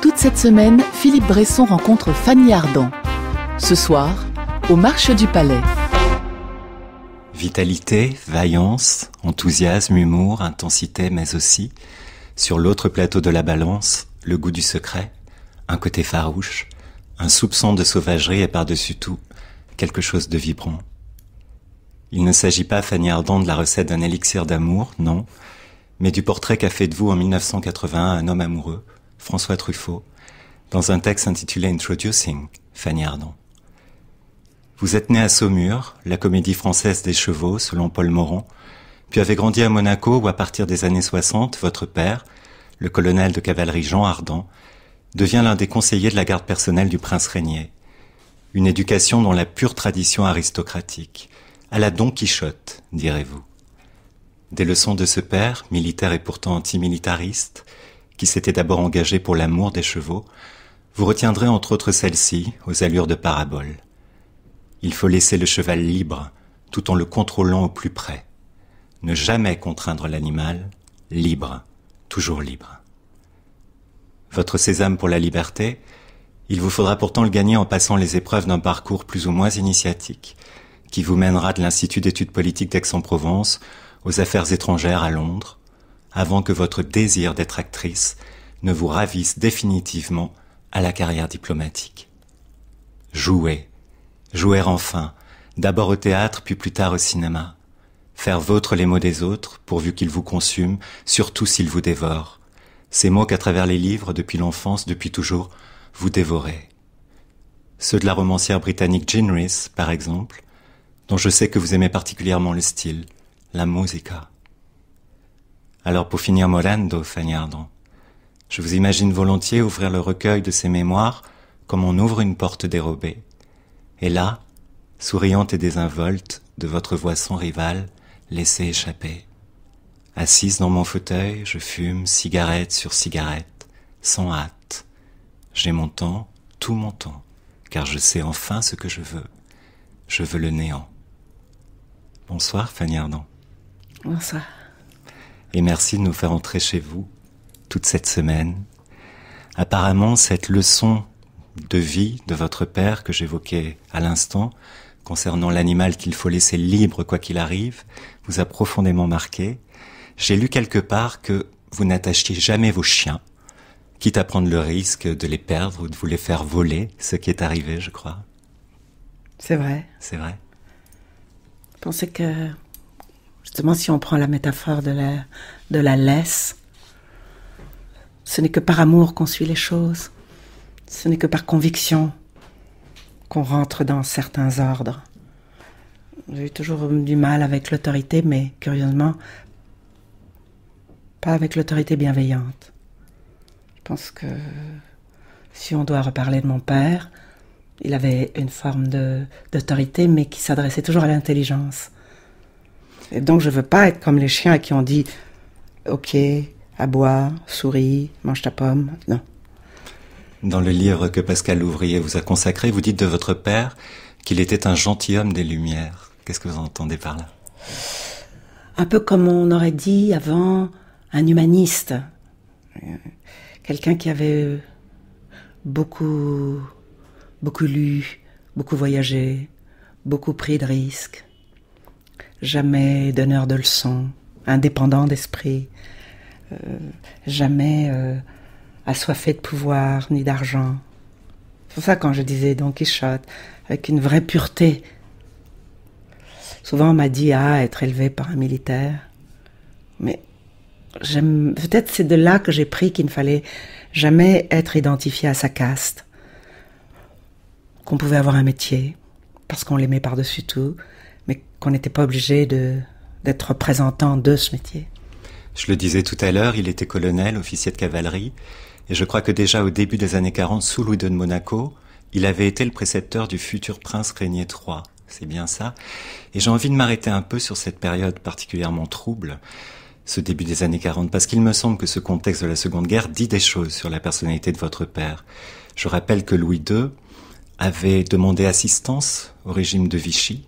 Toute cette semaine, Philippe Bresson rencontre Fanny Ardant. Ce soir, aux marches du palais. Vitalité, vaillance, enthousiasme, humour, intensité, mais aussi, sur l'autre plateau de la balance, le goût du secret, un côté farouche, un soupçon de sauvagerie et par-dessus tout, quelque chose de vibrant. Il ne s'agit pas, Fanny Ardant, de la recette d'un élixir d'amour, non, mais du portrait qu'a fait de vous en 1981 un homme amoureux, François Truffaut, dans un texte intitulé Introducing Fanny Ardant. Vous êtes né à Saumur, la comédie française des chevaux, selon Paul Morand, puis avez grandi à Monaco où, à partir des années 60, votre père, le colonel de cavalerie Jean Ardant, devient l'un des conseillers de la garde personnelle du prince régnier. Une éducation dans la pure tradition aristocratique, à la Don Quichotte, direz-vous. Des leçons de ce père, militaire et pourtant antimilitariste, qui s'était d'abord engagé pour l'amour des chevaux, vous retiendrez entre autres celle-ci aux allures de parabole. Il faut laisser le cheval libre tout en le contrôlant au plus près. Ne jamais contraindre l'animal, libre, toujours libre. Votre sésame pour la liberté, il vous faudra pourtant le gagner en passant les épreuves d'un parcours plus ou moins initiatique, qui vous mènera de l'Institut d'études politiques d'Aix-en-Provence aux affaires étrangères à Londres, avant que votre désir d'être actrice ne vous ravisse définitivement à la carrière diplomatique. Jouer, jouer enfin, d'abord au théâtre puis plus tard au cinéma. Faire vôtre les mots des autres, pourvu qu'ils vous consument, surtout s'ils vous dévorent. Ces mots qu'à travers les livres, depuis l'enfance, depuis toujours, vous dévorez. Ceux de la romancière britannique Jean Rhys, par exemple, dont je sais que vous aimez particulièrement le style, la musica. Alors pour finir Morando, Fagnardon, je vous imagine volontiers ouvrir le recueil de ses mémoires comme on ouvre une porte dérobée. Et là, souriante et désinvolte, de votre voix sans rivale, laissez échapper. Assise dans mon fauteuil, je fume cigarette sur cigarette, sans hâte. J'ai mon temps, tout mon temps, car je sais enfin ce que je veux. Je veux le néant. Bonsoir, Fanny Bonsoir et merci de nous faire entrer chez vous toute cette semaine. Apparemment, cette leçon de vie de votre père que j'évoquais à l'instant concernant l'animal qu'il faut laisser libre quoi qu'il arrive vous a profondément marqué. J'ai lu quelque part que vous n'attachiez jamais vos chiens, quitte à prendre le risque de les perdre ou de vous les faire voler, ce qui est arrivé, je crois. C'est vrai. C'est vrai. Je que si on prend la métaphore de la, laisse, ce n'est que par amour qu'on suit les choses, ce n'est que par conviction qu'on rentre dans certains ordres. J'ai eu toujours du mal avec l'autorité, mais curieusement, pas avec l'autorité bienveillante. Je pense que si on doit reparler de mon père, il avait une forme d'autorité, mais qui s'adressait toujours à l'intelligence donc, je veux pas être comme les chiens qui ont dit Ok, aboie, souris, mange ta pomme. Non. Dans le livre que Pascal Ouvrier vous a consacré, vous dites de votre père qu'il était un gentilhomme des Lumières. Qu'est-ce que vous entendez par là Un peu comme on aurait dit avant un humaniste. Quelqu'un qui avait beaucoup, beaucoup lu, beaucoup voyagé, beaucoup pris de risques jamais donneur de leçons, indépendant d'esprit, euh, jamais euh, assoiffé de pouvoir ni d'argent. C'est pour ça quand je disais Don Quichotte, avec une vraie pureté. Souvent on m'a dit ah être élevé par un militaire, mais peut-être c'est de là que j'ai pris qu'il ne fallait jamais être identifié à sa caste, qu'on pouvait avoir un métier parce qu'on l'aimait par-dessus tout, qu'on n'était pas obligé d'être représentant de ce métier. Je le disais tout à l'heure, il était colonel, officier de cavalerie, et je crois que déjà au début des années 40, sous Louis II de Monaco, il avait été le précepteur du futur prince Régnier III. C'est bien ça. Et j'ai envie de m'arrêter un peu sur cette période particulièrement trouble, ce début des années 40, parce qu'il me semble que ce contexte de la Seconde Guerre dit des choses sur la personnalité de votre père. Je rappelle que Louis II avait demandé assistance au régime de Vichy,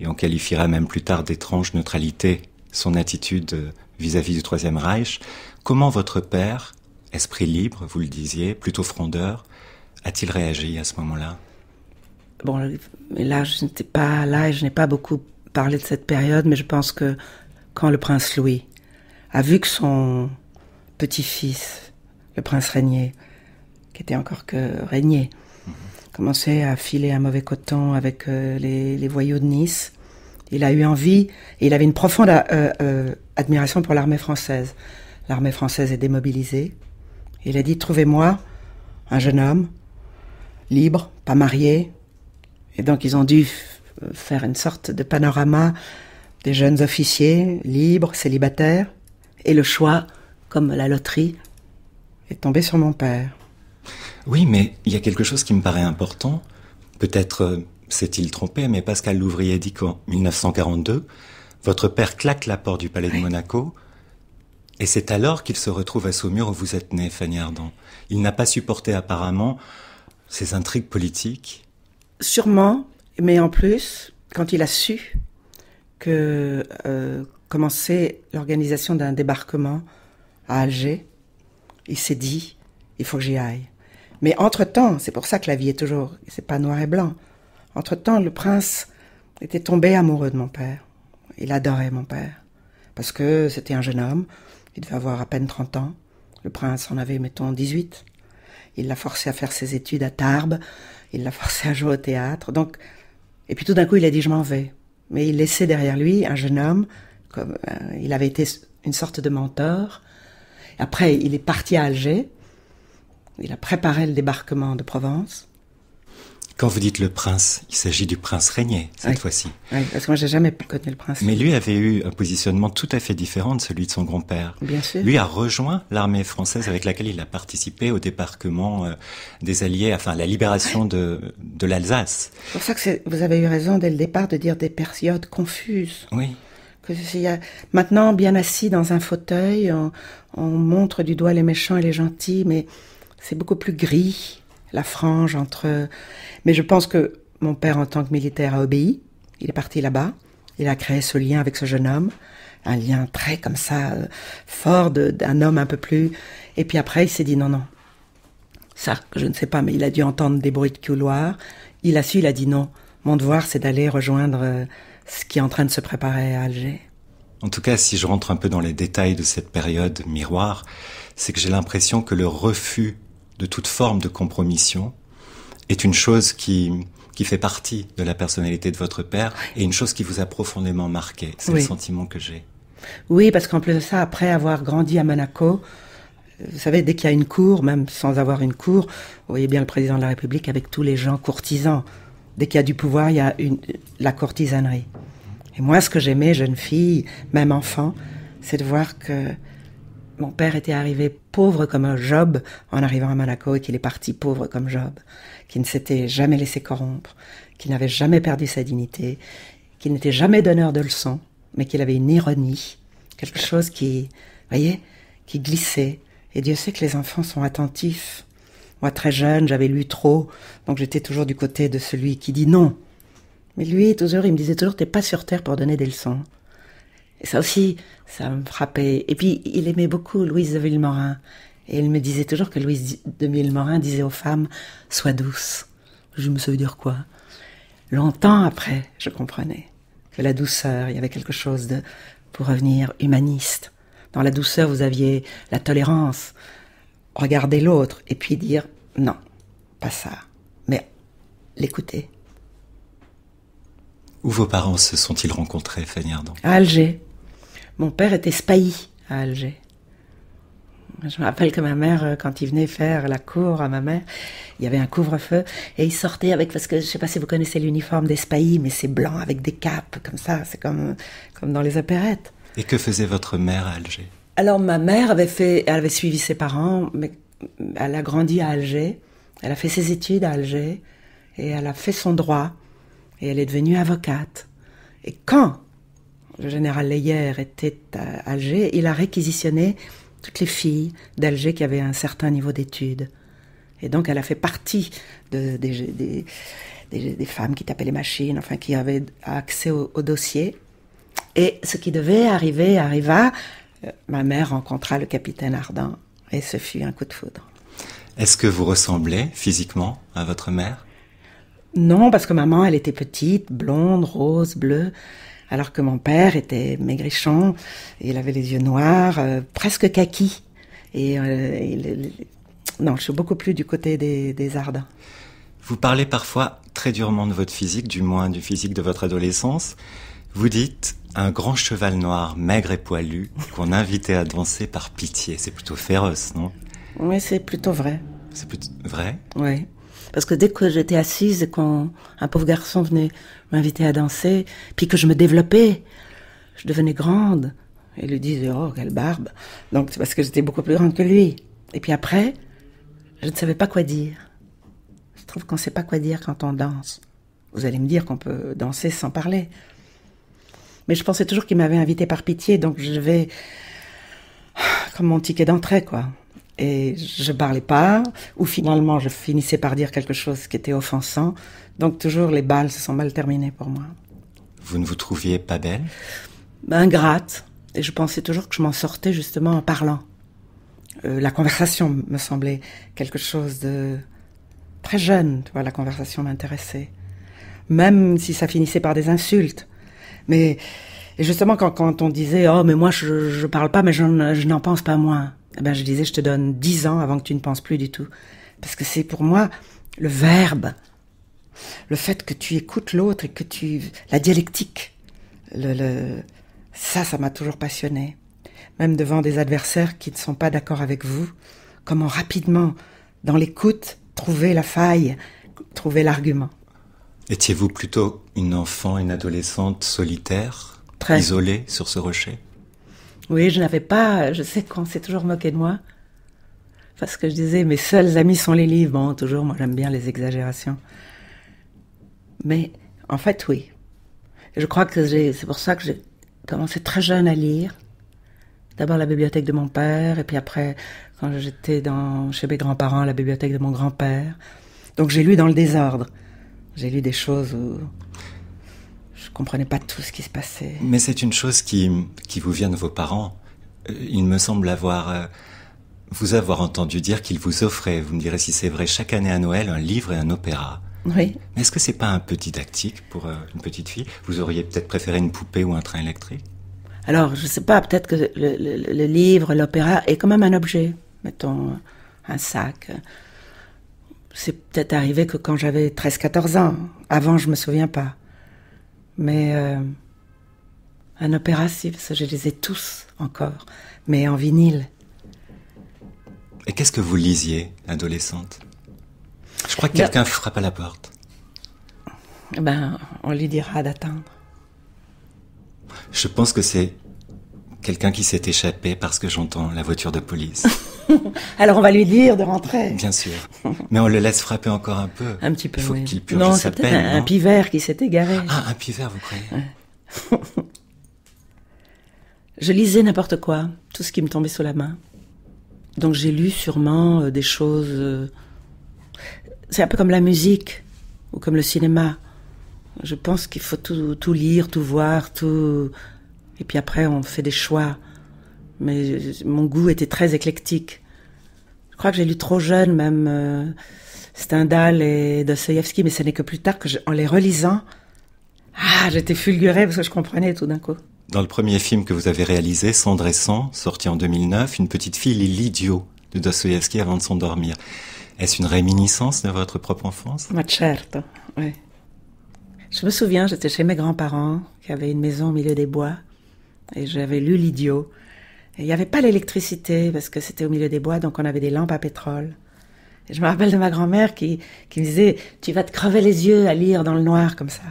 et on qualifiera même plus tard d'étrange neutralité son attitude euh, vis-à-vis du Troisième Reich. Comment votre père, esprit libre, vous le disiez, plutôt frondeur, a-t-il réagi à ce moment-là Bon, là, je n'étais pas là et je n'ai pas beaucoup parlé de cette période, mais je pense que quand le prince Louis a vu que son petit-fils, le prince Régnier, qui était encore que Régnier, commencé à filer un mauvais coton avec euh, les, les, voyous de Nice. Il a eu envie, et il avait une profonde euh, euh, admiration pour l'armée française. L'armée française est démobilisée. Il a dit, trouvez-moi un jeune homme, libre, pas marié. Et donc ils ont dû faire une sorte de panorama des jeunes officiers, libres, célibataires. Et le choix, comme la loterie, est tombé sur mon père. Oui, mais il y a quelque chose qui me paraît important. Peut-être euh, s'est-il trompé, mais Pascal Louvrier dit qu'en 1942, votre père claque la porte du palais de Monaco, et c'est alors qu'il se retrouve à Saumur où vous êtes né, Fanny Ardant. Il n'a pas supporté apparemment ces intrigues politiques. Sûrement, mais en plus, quand il a su que euh, commençait l'organisation d'un débarquement à Alger, il s'est dit, il faut que j'y aille. Mais entre-temps, c'est pour ça que la vie est toujours, c'est pas noir et blanc. Entre-temps, le prince était tombé amoureux de mon père. Il adorait mon père. Parce que c'était un jeune homme, il devait avoir à peine 30 ans. Le prince en avait, mettons, 18. Il l'a forcé à faire ses études à Tarbes, il l'a forcé à jouer au théâtre. Donc, et puis tout d'un coup, il a dit je m'en vais. Mais il laissait derrière lui un jeune homme, comme euh, il avait été une sorte de mentor. Après, il est parti à Alger il a préparé le débarquement de Provence. Quand vous dites le prince, il s'agit du prince régné cette fois-ci. Oui, parce que moi j'ai jamais connu le prince. Mais lui avait eu un positionnement tout à fait différent de celui de son grand-père. Bien sûr. Lui a rejoint l'armée française avec laquelle il a participé au débarquement euh, des Alliés, enfin à la libération de, de l'Alsace. C'est pour ça que vous avez eu raison dès le départ de dire des périodes confuses. Oui. Que maintenant, bien assis dans un fauteuil, on, on montre du doigt les méchants et les gentils, mais c'est beaucoup plus gris, la frange entre... Mais je pense que mon père, en tant que militaire, a obéi. Il est parti là-bas. Il a créé ce lien avec ce jeune homme. Un lien très comme ça, euh, fort d'un homme un peu plus. Et puis après, il s'est dit non, non. Ça, je ne sais pas, mais il a dû entendre des bruits de couloir. Il a su, il a dit non. Mon devoir, c'est d'aller rejoindre euh, ce qui est en train de se préparer à Alger. En tout cas, si je rentre un peu dans les détails de cette période miroir, c'est que j'ai l'impression que le refus de toute forme de compromission est une chose qui, qui fait partie de la personnalité de votre père et une chose qui vous a profondément marqué. C'est le sentiment que j'ai. Oui, parce qu'en plus de ça, après avoir grandi à Monaco, euh, vous savez, dès qu'il y a une cour, même sans avoir une cour, vous voyez bien le président de la République avec tous les gens courtisans. Dès qu'il y a du pouvoir, il y a une, la courtisanerie. Et moi, ce que j'aimais, jeune fille, même enfant, c'est de voir que mon père était arrivé pauvre comme Job en arrivant à Monaco et qu'il est parti pauvre comme Job, qui ne s'était jamais laissé corrompre, qu'il n'avait jamais perdu sa dignité, qu'il n'était jamais donneur de leçons, mais qu'il avait une ironie, quelque chose qui, voyez, qui glissait. Et Dieu sait que les enfants sont attentifs. Moi, très jeune, j'avais lu trop, donc j'étais toujours du côté de celui qui dit non. Mais lui, toujours, il me disait toujours, t'es pas sur terre pour donner des leçons. Et ça aussi, ça me frappait. Et puis, il aimait beaucoup Louise de Villemorin. Et il me disait toujours que Louise de Villemorin disait aux femmes Sois douce. Je me souviens dire quoi Longtemps après, je comprenais que la douceur, il y avait quelque chose de, pour revenir, humaniste. Dans la douceur, vous aviez la tolérance, regarder l'autre et puis dire Non, pas ça, mais l'écouter. Où vos parents se sont-ils rencontrés, Fanny Ardant À Alger. Mon père était spahi à Alger. Je me rappelle que ma mère, euh, quand il venait faire la cour à ma mère, il y avait un couvre-feu et il sortait avec, parce que je ne sais pas si vous connaissez l'uniforme des spahis, mais c'est blanc avec des capes, comme ça, c'est comme, comme dans les opérettes. Et que faisait votre mère à Alger Alors ma mère avait, fait, elle avait suivi ses parents, mais elle a grandi à Alger, elle a fait ses études à Alger et elle a fait son droit et elle est devenue avocate. Et quand le général Leyer était à Alger, il a réquisitionné toutes les filles d'Alger qui avaient un certain niveau d'études. Et donc, elle a fait partie des, femmes qui tapaient les machines, enfin, qui avaient accès au, dossier. Et ce qui devait arriver arriva. Euh, ma mère rencontra le capitaine Ardan, et ce fut un coup de foudre. Est-ce que vous ressemblez physiquement à votre mère Non, parce que maman, elle était petite, blonde, rose, bleue alors que mon père était maigrichon, il avait les yeux noirs, euh, presque kaki. Et euh, non, je suis beaucoup plus du côté des, ardents. Vous parlez parfois très durement de votre physique, du moins du physique de votre adolescence. Vous dites un grand cheval noir, maigre et poilu, qu'on invitait à danser par pitié. C'est plutôt féroce, non Oui, c'est plutôt vrai. C'est plutôt vrai Oui. Parce que dès que j'étais assise et qu'un pauvre garçon venait m'invitait à danser, puis que je me développais. Je devenais grande. Et lui disait, oh, quelle barbe. Donc c'est parce que j'étais beaucoup plus grande que lui. Et puis après, je ne savais pas quoi dire. Je trouve qu'on ne sait pas quoi dire quand on danse. Vous allez me dire qu'on peut danser sans parler. Mais je pensais toujours qu'il m'avait invité par pitié, donc je vais ah, comme mon ticket d'entrée, quoi. Et je parlais pas, ou finalement je finissais par dire quelque chose qui était offensant, donc toujours les balles se sont mal terminées pour moi. Vous ne vous trouviez pas belle Ingrate. Et je pensais toujours que je m'en sortais justement en parlant. Euh, la conversation me semblait quelque chose de très jeune. Tu vois, la conversation m'intéressait. Même si ça finissait par des insultes. Mais et justement, quand, quand on disait Oh, mais moi, je, je parle pas, mais je, n'en pense pas moins. Eh ben, je disais Je te donne dix ans avant que tu ne penses plus du tout. Parce que c'est pour moi le verbe le fait que tu écoutes l'autre et que tu la dialectique ça ça m'a toujours passionné même devant des adversaires qui ne sont pas d'accord avec vous comment rapidement dans l'écoute trouver la faille trouver l'argument étiez-vous plutôt une enfant une adolescente solitaire isolée sur ce rocher oui je n'avais pas je sais qu'on s'est toujours moqué de moi parce que je disais mes seuls amis sont les livres bon toujours moi j'aime bien les exagérations mais en fait, oui. Je crois que c'est pour ça que j'ai commencé très jeune à lire. D'abord la bibliothèque de mon père, et puis après, quand j'étais chez mes grands-parents, la bibliothèque de mon grand-père. Donc j'ai lu dans le désordre. J'ai lu des choses où je ne comprenais pas tout ce qui se passait. Mais c'est une chose qui, qui vous vient de vos parents. Euh, il me semble avoir euh, vous avoir entendu dire qu'ils vous offraient, vous me direz si c'est vrai, chaque année à Noël un livre et un opéra. Oui. Est-ce que c'est pas un petit tactique pour euh, une petite fille Vous auriez peut-être préféré une poupée ou un train électrique Alors, je ne sais pas, peut-être que le, livre, l'opéra est quand même un objet, mettons, un sac. C'est peut-être arrivé que quand j'avais 13-14 ans. Avant, je ne me souviens pas. Mais euh, un opéra, si, je les ai tous encore, mais en vinyle. Et qu'est-ce que vous lisiez, adolescente je crois que quelqu'un bah- frappe à la porte. Ben, on lui dira d'attendre. Je pense que c'est quelqu'un qui s'est échappé parce que j'entends la voiture de police. Alors on va lui dire de rentrer. Bien sûr. Mais on le laisse frapper encore un peu. Un petit peu. Il faut qu'il purge non, sa peine. Un, un pivert qui s'est égaré. Ah, un pivert, vous croyez Je lisais n'importe quoi, tout ce qui me tombait sous la main. Donc j'ai lu sûrement euh, des choses euh, c'est un peu comme la musique ou comme le cinéma. Je pense qu'il faut tout, lire, tout voir, tout. Et puis après, on fait des choix. Mais mon goût était très éclectique. Je crois que j'ai lu trop jeune, même euh, Stendhal et Dostoevsky, mais ce n'est que plus tard que, en les relisant, ah, j'étais fulgurée parce que je comprenais tout d'un coup. Dans le premier film que vous avez réalisé, sans et sorti en 2009, une petite fille lit L'Idiot de Dostoïevski avant de s'endormir. Est-ce une réminiscence de votre propre enfance Ma certo, oui. Je me souviens, j'étais chez mes grands-parents, qui avaient une maison au milieu des bois, et j'avais lu L'Idiot. il n'y avait pas l'électricité, parce que c'était au milieu des bois, donc on avait des lampes à pétrole. Et je me rappelle de ma grand-mère qui, qui me disait Tu vas te crever les yeux à lire dans le noir comme ça.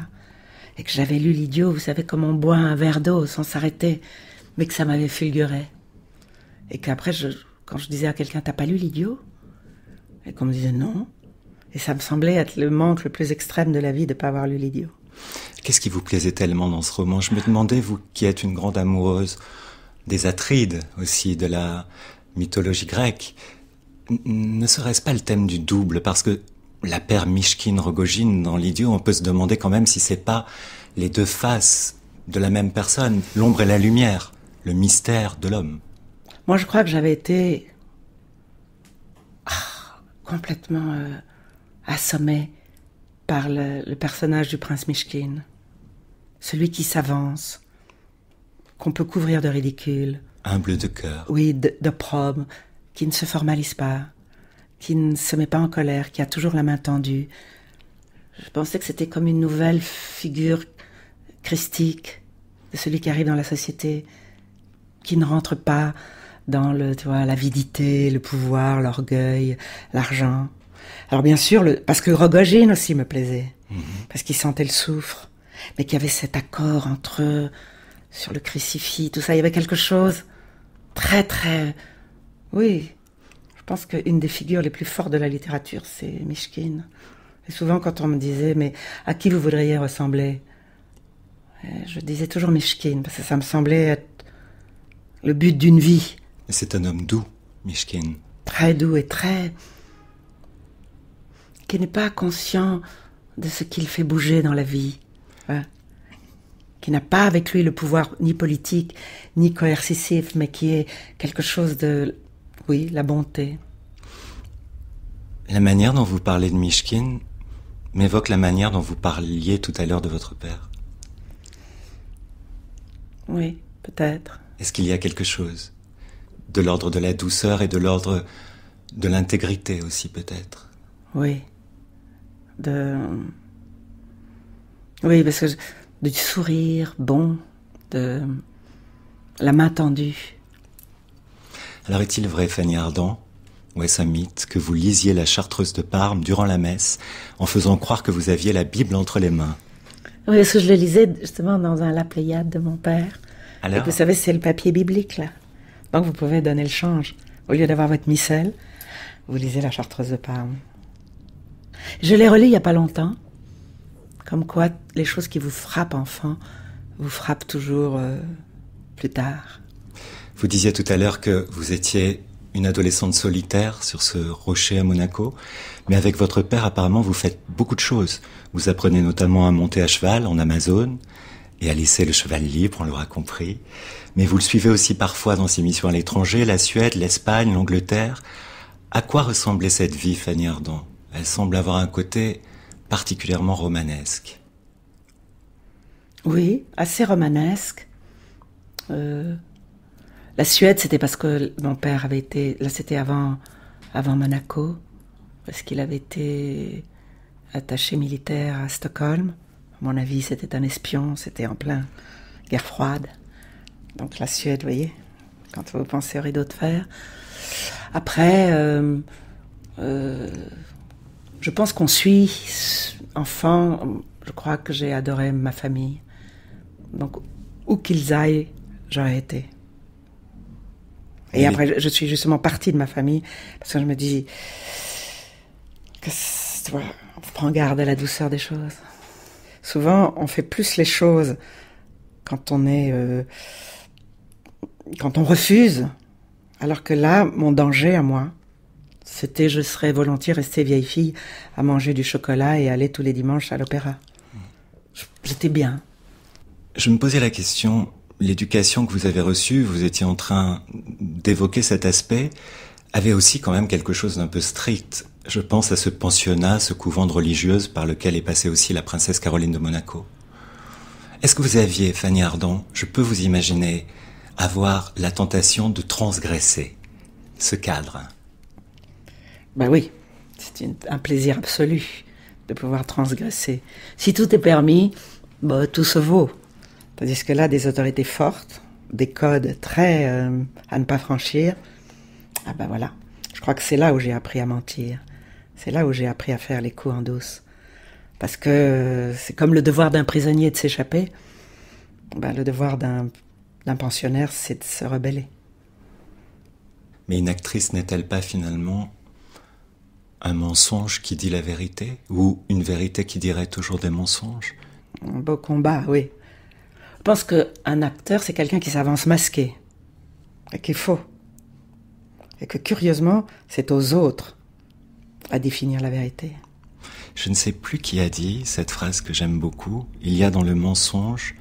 Et que j'avais lu L'Idiot, vous savez, comme on boit un verre d'eau sans s'arrêter, mais que ça m'avait fulguré. Et qu'après, quand je disais à quelqu'un T'as pas lu L'Idiot et qu'on me disait non. Et ça me semblait être le manque le plus extrême de la vie de ne pas avoir lu l'idiot. Qu'est-ce qui vous plaisait tellement dans ce roman Je me demandais, vous qui êtes une grande amoureuse des Atrides aussi, de la mythologie grecque, ne serait-ce pas le thème du double Parce que la paire Mishkin-Rogojin dans l'idiot, on peut se demander quand même si c'est pas les deux faces de la même personne, l'ombre et la lumière, le mystère de l'homme. Moi, je crois que j'avais été complètement euh, assommé par le, personnage du prince Mishkin. Celui qui s'avance, qu'on peut couvrir de ridicule. Humble de cœur. Oui, d'opprobre, qui ne se formalise pas, qui ne se met pas en colère, qui a toujours la main tendue. Je pensais que c'était comme une nouvelle figure christique de celui qui arrive dans la société, qui ne rentre pas dans le, tu vois, l'avidité, le pouvoir, l'orgueil, l'argent. Alors bien sûr, parce que Rogogine aussi me plaisait, mhm. parce qu'il sentait le soufre, mais qu'il y avait cet accord entre eux, sur le crucifix, tout ça, il y avait quelque chose très très... Oui, je pense qu'une des figures les plus fortes de la littérature, c'est Mishkin. Et souvent quand on me disait, mais à qui vous voudriez ressembler euh, Je disais toujours Mishkin, parce que ça me semblait être le but d'une vie c'est un homme doux, Mishkin. Très doux et très. qui n'est pas conscient de ce qu'il fait bouger dans la vie. Hein. Qui n'a pas avec lui le pouvoir ni politique, ni coercitif, mais qui est quelque chose de. Oui, la bonté. La manière dont vous parlez de Mishkin m'évoque la manière dont vous parliez tout à l'heure de votre père. Oui, peut-être. Est-ce qu'il y a quelque chose de l'ordre de la douceur et de l'ordre de l'intégrité aussi peut-être. Oui. De... Oui, parce que du sourire bon, de la main tendue. Alors est-il vrai, Fanny Ardant, ou est-ce un mythe, que vous lisiez la Chartreuse de Parme durant la messe en faisant croire que vous aviez la Bible entre les mains Oui, parce que je le lisais justement dans un La Pléiade de mon père. Alors... vous savez, c'est le papier biblique là. Donc vous pouvez donner le change. Au lieu d'avoir votre missel, vous lisez la Chartreuse de Parme. Je l'ai relis il n'y a pas longtemps. Comme quoi, les choses qui vous frappent enfin, vous frappent toujours euh, plus tard. Vous disiez tout à l'heure que vous étiez une adolescente solitaire sur ce rocher à Monaco, mais avec votre père apparemment vous faites beaucoup de choses. Vous apprenez notamment à monter à cheval en Amazon. et à laisser le cheval libre, on l'aura compris mais vous le suivez aussi parfois dans ses missions à l'étranger, la Suède, l'Espagne, l'Angleterre. À quoi ressemblait cette vie, Fanny Ardant Elle semble avoir un côté particulièrement romanesque. Oui, assez romanesque. Euh, la Suède, c'était parce que mon père avait été. Là, c'était avant, avant Monaco, parce qu'il avait été attaché militaire à Stockholm. À mon avis, c'était un espion, c'était en plein guerre froide donc la Suède, vous voyez, quand vous pensez au rideau de fer. Après, euh, euh, je pense qu'on suit, Enfin, je crois que j'ai adoré ma famille. Donc, où qu'ils aillent, j'aurais été. Et après, je suis justement partie de ma famille parce que je me dis que, tu vois, on prend garde à la douceur des choses. Souvent, on fait plus les choses quand on est euh, quand on refuse, alors que là, mon danger à moi, c'était je serais volontiers restée vieille fille à manger du chocolat et aller tous les dimanches à l'opéra. J'étais bien. Je me posais la question, l'éducation que vous avez reçue, vous étiez en train d'évoquer cet aspect, avait aussi quand même quelque chose d'un peu strict. Je pense à ce pensionnat, ce couvent de religieuses par lequel est passée aussi la princesse Caroline de Monaco. Est-ce que vous aviez, Fanny Ardant, je peux vous imaginer, avoir la tentation de transgresser ce cadre. Ben oui, c'est un plaisir absolu de pouvoir transgresser. Si tout est permis, ben, tout se vaut. Tandis que là, des autorités fortes, des codes très euh, à ne pas franchir, ah ben voilà. Je crois que c'est là où j'ai appris à mentir. C'est là où j'ai appris à faire les coups en douce. Parce que c'est comme le devoir d'un prisonnier de s'échapper. Ben, le devoir d'un d'un pensionnaire, c'est de se rebeller. Mais une actrice n'est-elle pas finalement un mensonge qui dit la vérité ou une vérité qui dirait toujours des mensonges Un beau combat, oui. Je pense qu'un acteur, c'est quelqu'un qui s'avance masqué et qui est faux. Et que curieusement, c'est aux autres à définir la vérité. Je ne sais plus qui a dit cette phrase que j'aime beaucoup. Il y a dans le mensonge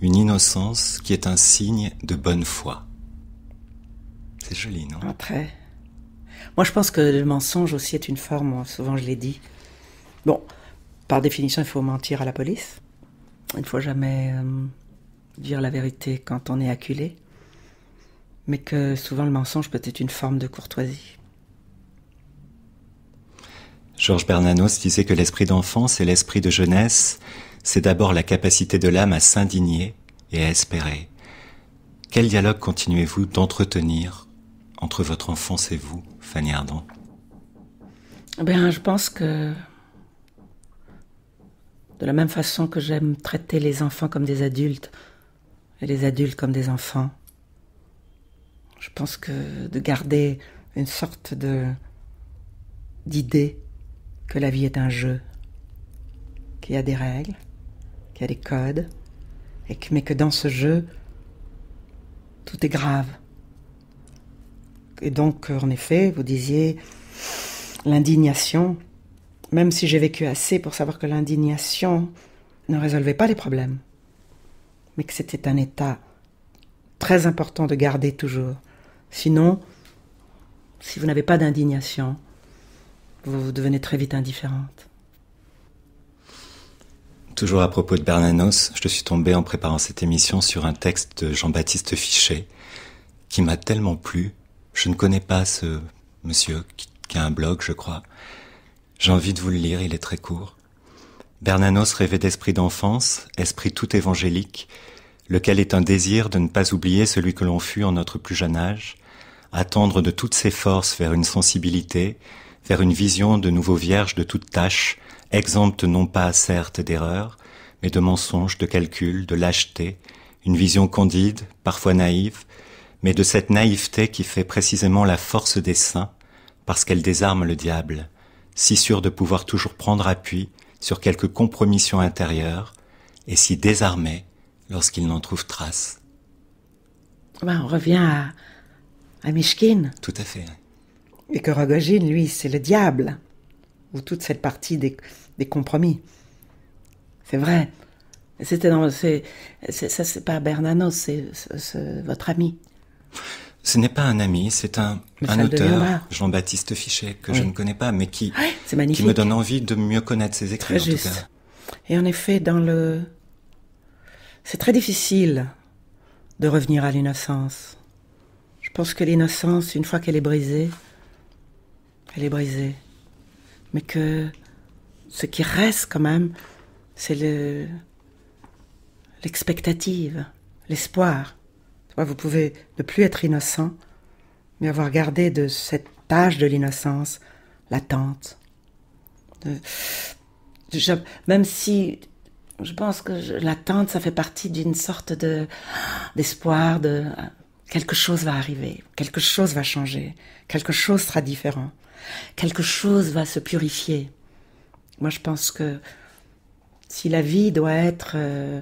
une innocence qui est un signe de bonne foi. C'est joli, non Après... Moi, je pense que le mensonge aussi est une forme, hein, souvent je l'ai dit. Bon, par définition, il faut mentir à la police. Il ne faut jamais euh, dire la vérité quand on est acculé. Mais que souvent le mensonge peut être une forme de courtoisie. Georges Bernanos disait que l'esprit d'enfance et l'esprit de jeunesse c'est d'abord la capacité de l'âme à s'indigner et à espérer. Quel dialogue continuez-vous d'entretenir entre votre enfance et vous, Fanny Ardant ben, Je pense que de la même façon que j'aime traiter les enfants comme des adultes et les adultes comme des enfants, je pense que de garder une sorte de d'idée que la vie est un jeu qu'il y a des règles qu'il y a des codes, et mais que dans ce jeu, tout est grave. Et donc, euh, en effet, vous disiez l'indignation, même si j'ai vécu assez pour savoir que l'indignation ne résolvait pas les problèmes, mais que c'était un état très important de garder toujours. Sinon, si vous n'avez pas d'indignation, vous devenez très vite indifférente. Toujours à propos de Bernanos, je suis tombé en préparant cette émission sur un texte de Jean-Baptiste Fichet qui m'a tellement plu. Je ne connais pas ce monsieur qui a un blog, je crois. J'ai envie de vous le lire, il est très court. Bernanos rêvait d'esprit d'enfance, esprit tout évangélique, lequel est un désir de ne pas oublier celui que l'on fut en notre plus jeune âge, attendre de toutes ses forces vers une sensibilité, vers une vision de nouveau vierge de toute tâche, exempte non pas certes d'erreurs, mais de mensonges, de calculs, de lâcheté, une vision candide, parfois naïve, mais de cette naïveté qui fait précisément la force des saints, parce qu'elle désarme le diable, si sûr de pouvoir toujours prendre appui sur quelque compromission intérieure, et si désarmé lorsqu'il n'en trouve trace. Eh ben, on revient à, à Mishkin. Tout à fait. Et que Rogojin, lui, c'est le diable ou toute cette partie des, compromis. C'est vrai. C'était ça, c'est pas Bernanos, c'est votre ami. Ce n'est pas un ami, c'est un, un auteur, Jean-Baptiste Fichet, que je ne connais pas, mais qui, qui me donne envie de mieux connaître ses écrits. Et en effet, dans le, c'est très difficile de revenir à l'innocence. Je pense que l'innocence, une fois qu'elle est brisée, elle est brisée mais que ce qui reste quand même, c'est l'expectative, l'espoir. Vous pouvez ne plus être innocent, mais avoir gardé de cette tâche de l'innocence l'attente. même si je pense que l'attente, ça fait partie d'une sorte de d'espoir, de quelque chose va arriver, quelque chose va changer, quelque chose sera différent. Quelque chose va se purifier. Moi, je pense que si la vie doit être euh,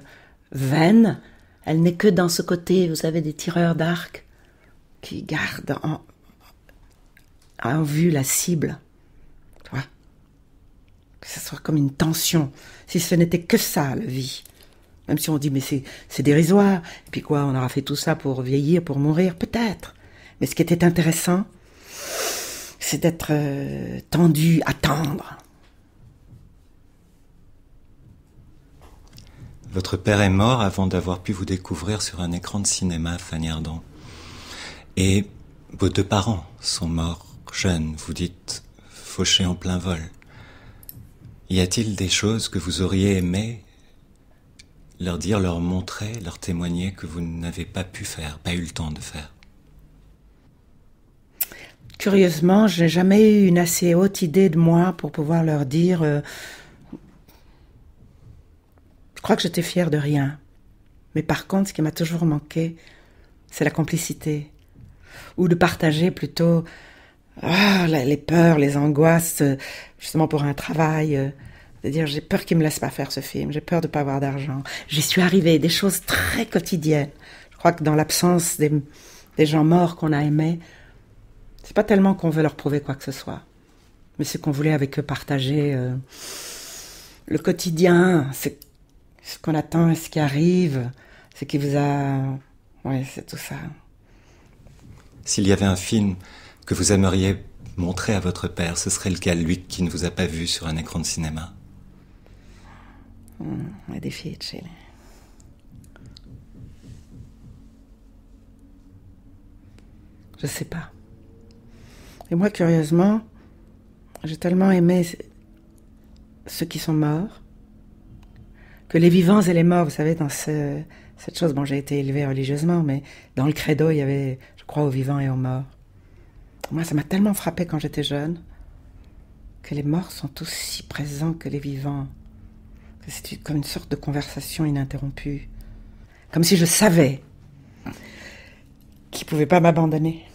vaine, elle n'est que dans ce côté, vous avez des tireurs d'arc qui gardent en, vue la cible. Ouais. Que ce soit comme une tension. Si ce n'était que ça, la vie. Même si on dit, mais c'est dérisoire. Et puis quoi, on aura fait tout ça pour vieillir, pour mourir, peut-être. Mais ce qui était intéressant, c'est d'être euh, tendu, attendre. Votre père est mort avant d'avoir pu vous découvrir sur un écran de cinéma, Fanny Ardant. Et vos deux parents sont morts jeunes, vous dites, fauchés en plein vol. Y a-t-il des choses que vous auriez aimé leur dire, leur montrer, leur témoigner que vous n'avez pas pu faire, pas eu le temps de faire Curieusement, je n'ai jamais eu une assez haute idée de moi pour pouvoir leur dire. Euh, je crois que j'étais fière de rien. Mais par contre, ce qui m'a toujours manqué, c'est la complicité. Ou de partager plutôt ah, les peurs, les angoisses, euh, justement pour un travail. C'est-à-dire, euh, j'ai peur qu'ils ne me laissent pas faire ce film, j'ai peur de ne pas avoir d'argent. J'y suis arrivée, des choses très quotidiennes. Je crois que dans l'absence des gens morts qu'on a aimés, c'est pas tellement qu'on veut leur prouver quoi que ce soit, mais c'est qu'on voulait avec eux partager euh, le quotidien, c'est ce qu'on attend, ce qui arrive, ce qui vous a. Ouais, c'est tout ça. S'il y avait un film que vous aimeriez montrer à votre père, ce serait lequel, lui qui ne vous a pas vu sur un écran de cinéma hum, chez difficile. Je sais pas. Et moi, curieusement, j'ai tellement aimé ceux qui sont morts que les vivants et les morts, vous savez, dans cette chose, bon, j'ai été élevée religieusement, mais dans le credo, il y avait, je crois, aux vivants et aux morts. Moi, ça m'a tellement frappé quand j'étais jeune que les morts sont aussi présents que les vivants. C'est comme une sorte de conversation ininterrompue. Comme si je savais qu'ils ne pouvaient pas m'abandonner.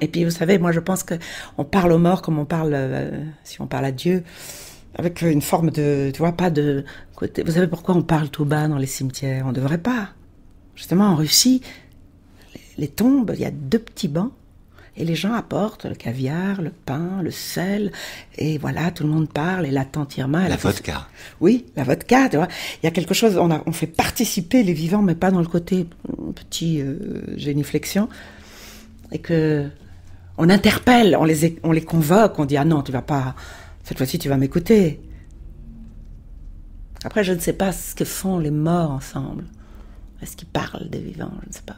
Et puis vous savez, moi je pense que on parle aux morts comme on parle, euh, si on parle à Dieu, avec une forme de, tu vois, pas de côté. Vous savez pourquoi on parle tout bas dans les cimetières On ne devrait pas. Justement, en Russie, les tombes, il y a deux petits bancs et les gens apportent le caviar, le pain, le sel, et voilà, tout le monde parle, et l'attend tante Irma... la vodka. Oui, la vodka, tu vois. Il y a quelque chose, on, fait participer les vivants, mais pas dans le côté mm, petit euh, géniflexion, et que on interpelle, on les, on les convoque, on dit ah non, tu vas pas, cette fois-ci tu vas m'écouter. Après, je ne sais pas ce que font les morts ensemble. Est-ce qu'ils parlent des vivants Je ne sais pas.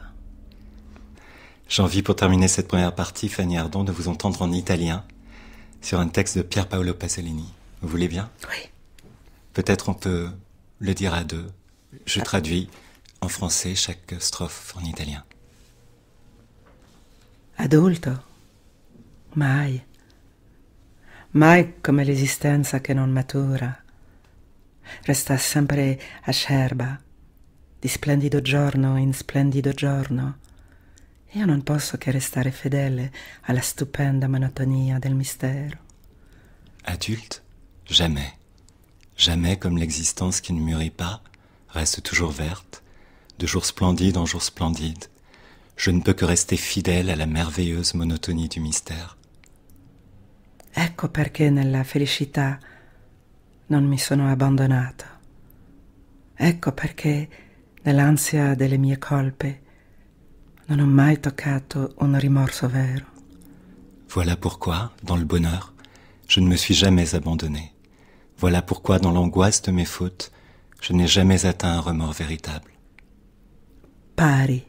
J'ai envie, pour terminer cette première partie, Fanny Ardon, de vous entendre en italien sur un texte de Pier Paolo Pasolini. Vous voulez bien Oui. Peut-être on peut le dire à deux. Je ah. traduis en français chaque strophe en italien. Adulto mai, mai come l'esistenza che non matura. Resta sempre acerba, di splendido giorno in splendido giorno. Io non posso che restare fedele alla stupenda monotonia del mistero. Adulte, jamais, jamais comme l'existence qui ne mûrit pas, reste toujours verte, de jour splendide en jour splendide, je ne peux que rester fidèle à la merveilleuse monotonie du mystère. Ecco perché nella felicità non mi sono abbandonato. Ecco perché nell'ansia delle mie colpe non ho mai toccato un rimorso vero. Voilà pourquoi, dans le bonheur, je ne me suis jamais abandonné. Voilà pourquoi, dans l'angoisse de mes fautes, je n'ai jamais atteint un remords véritable. Pari,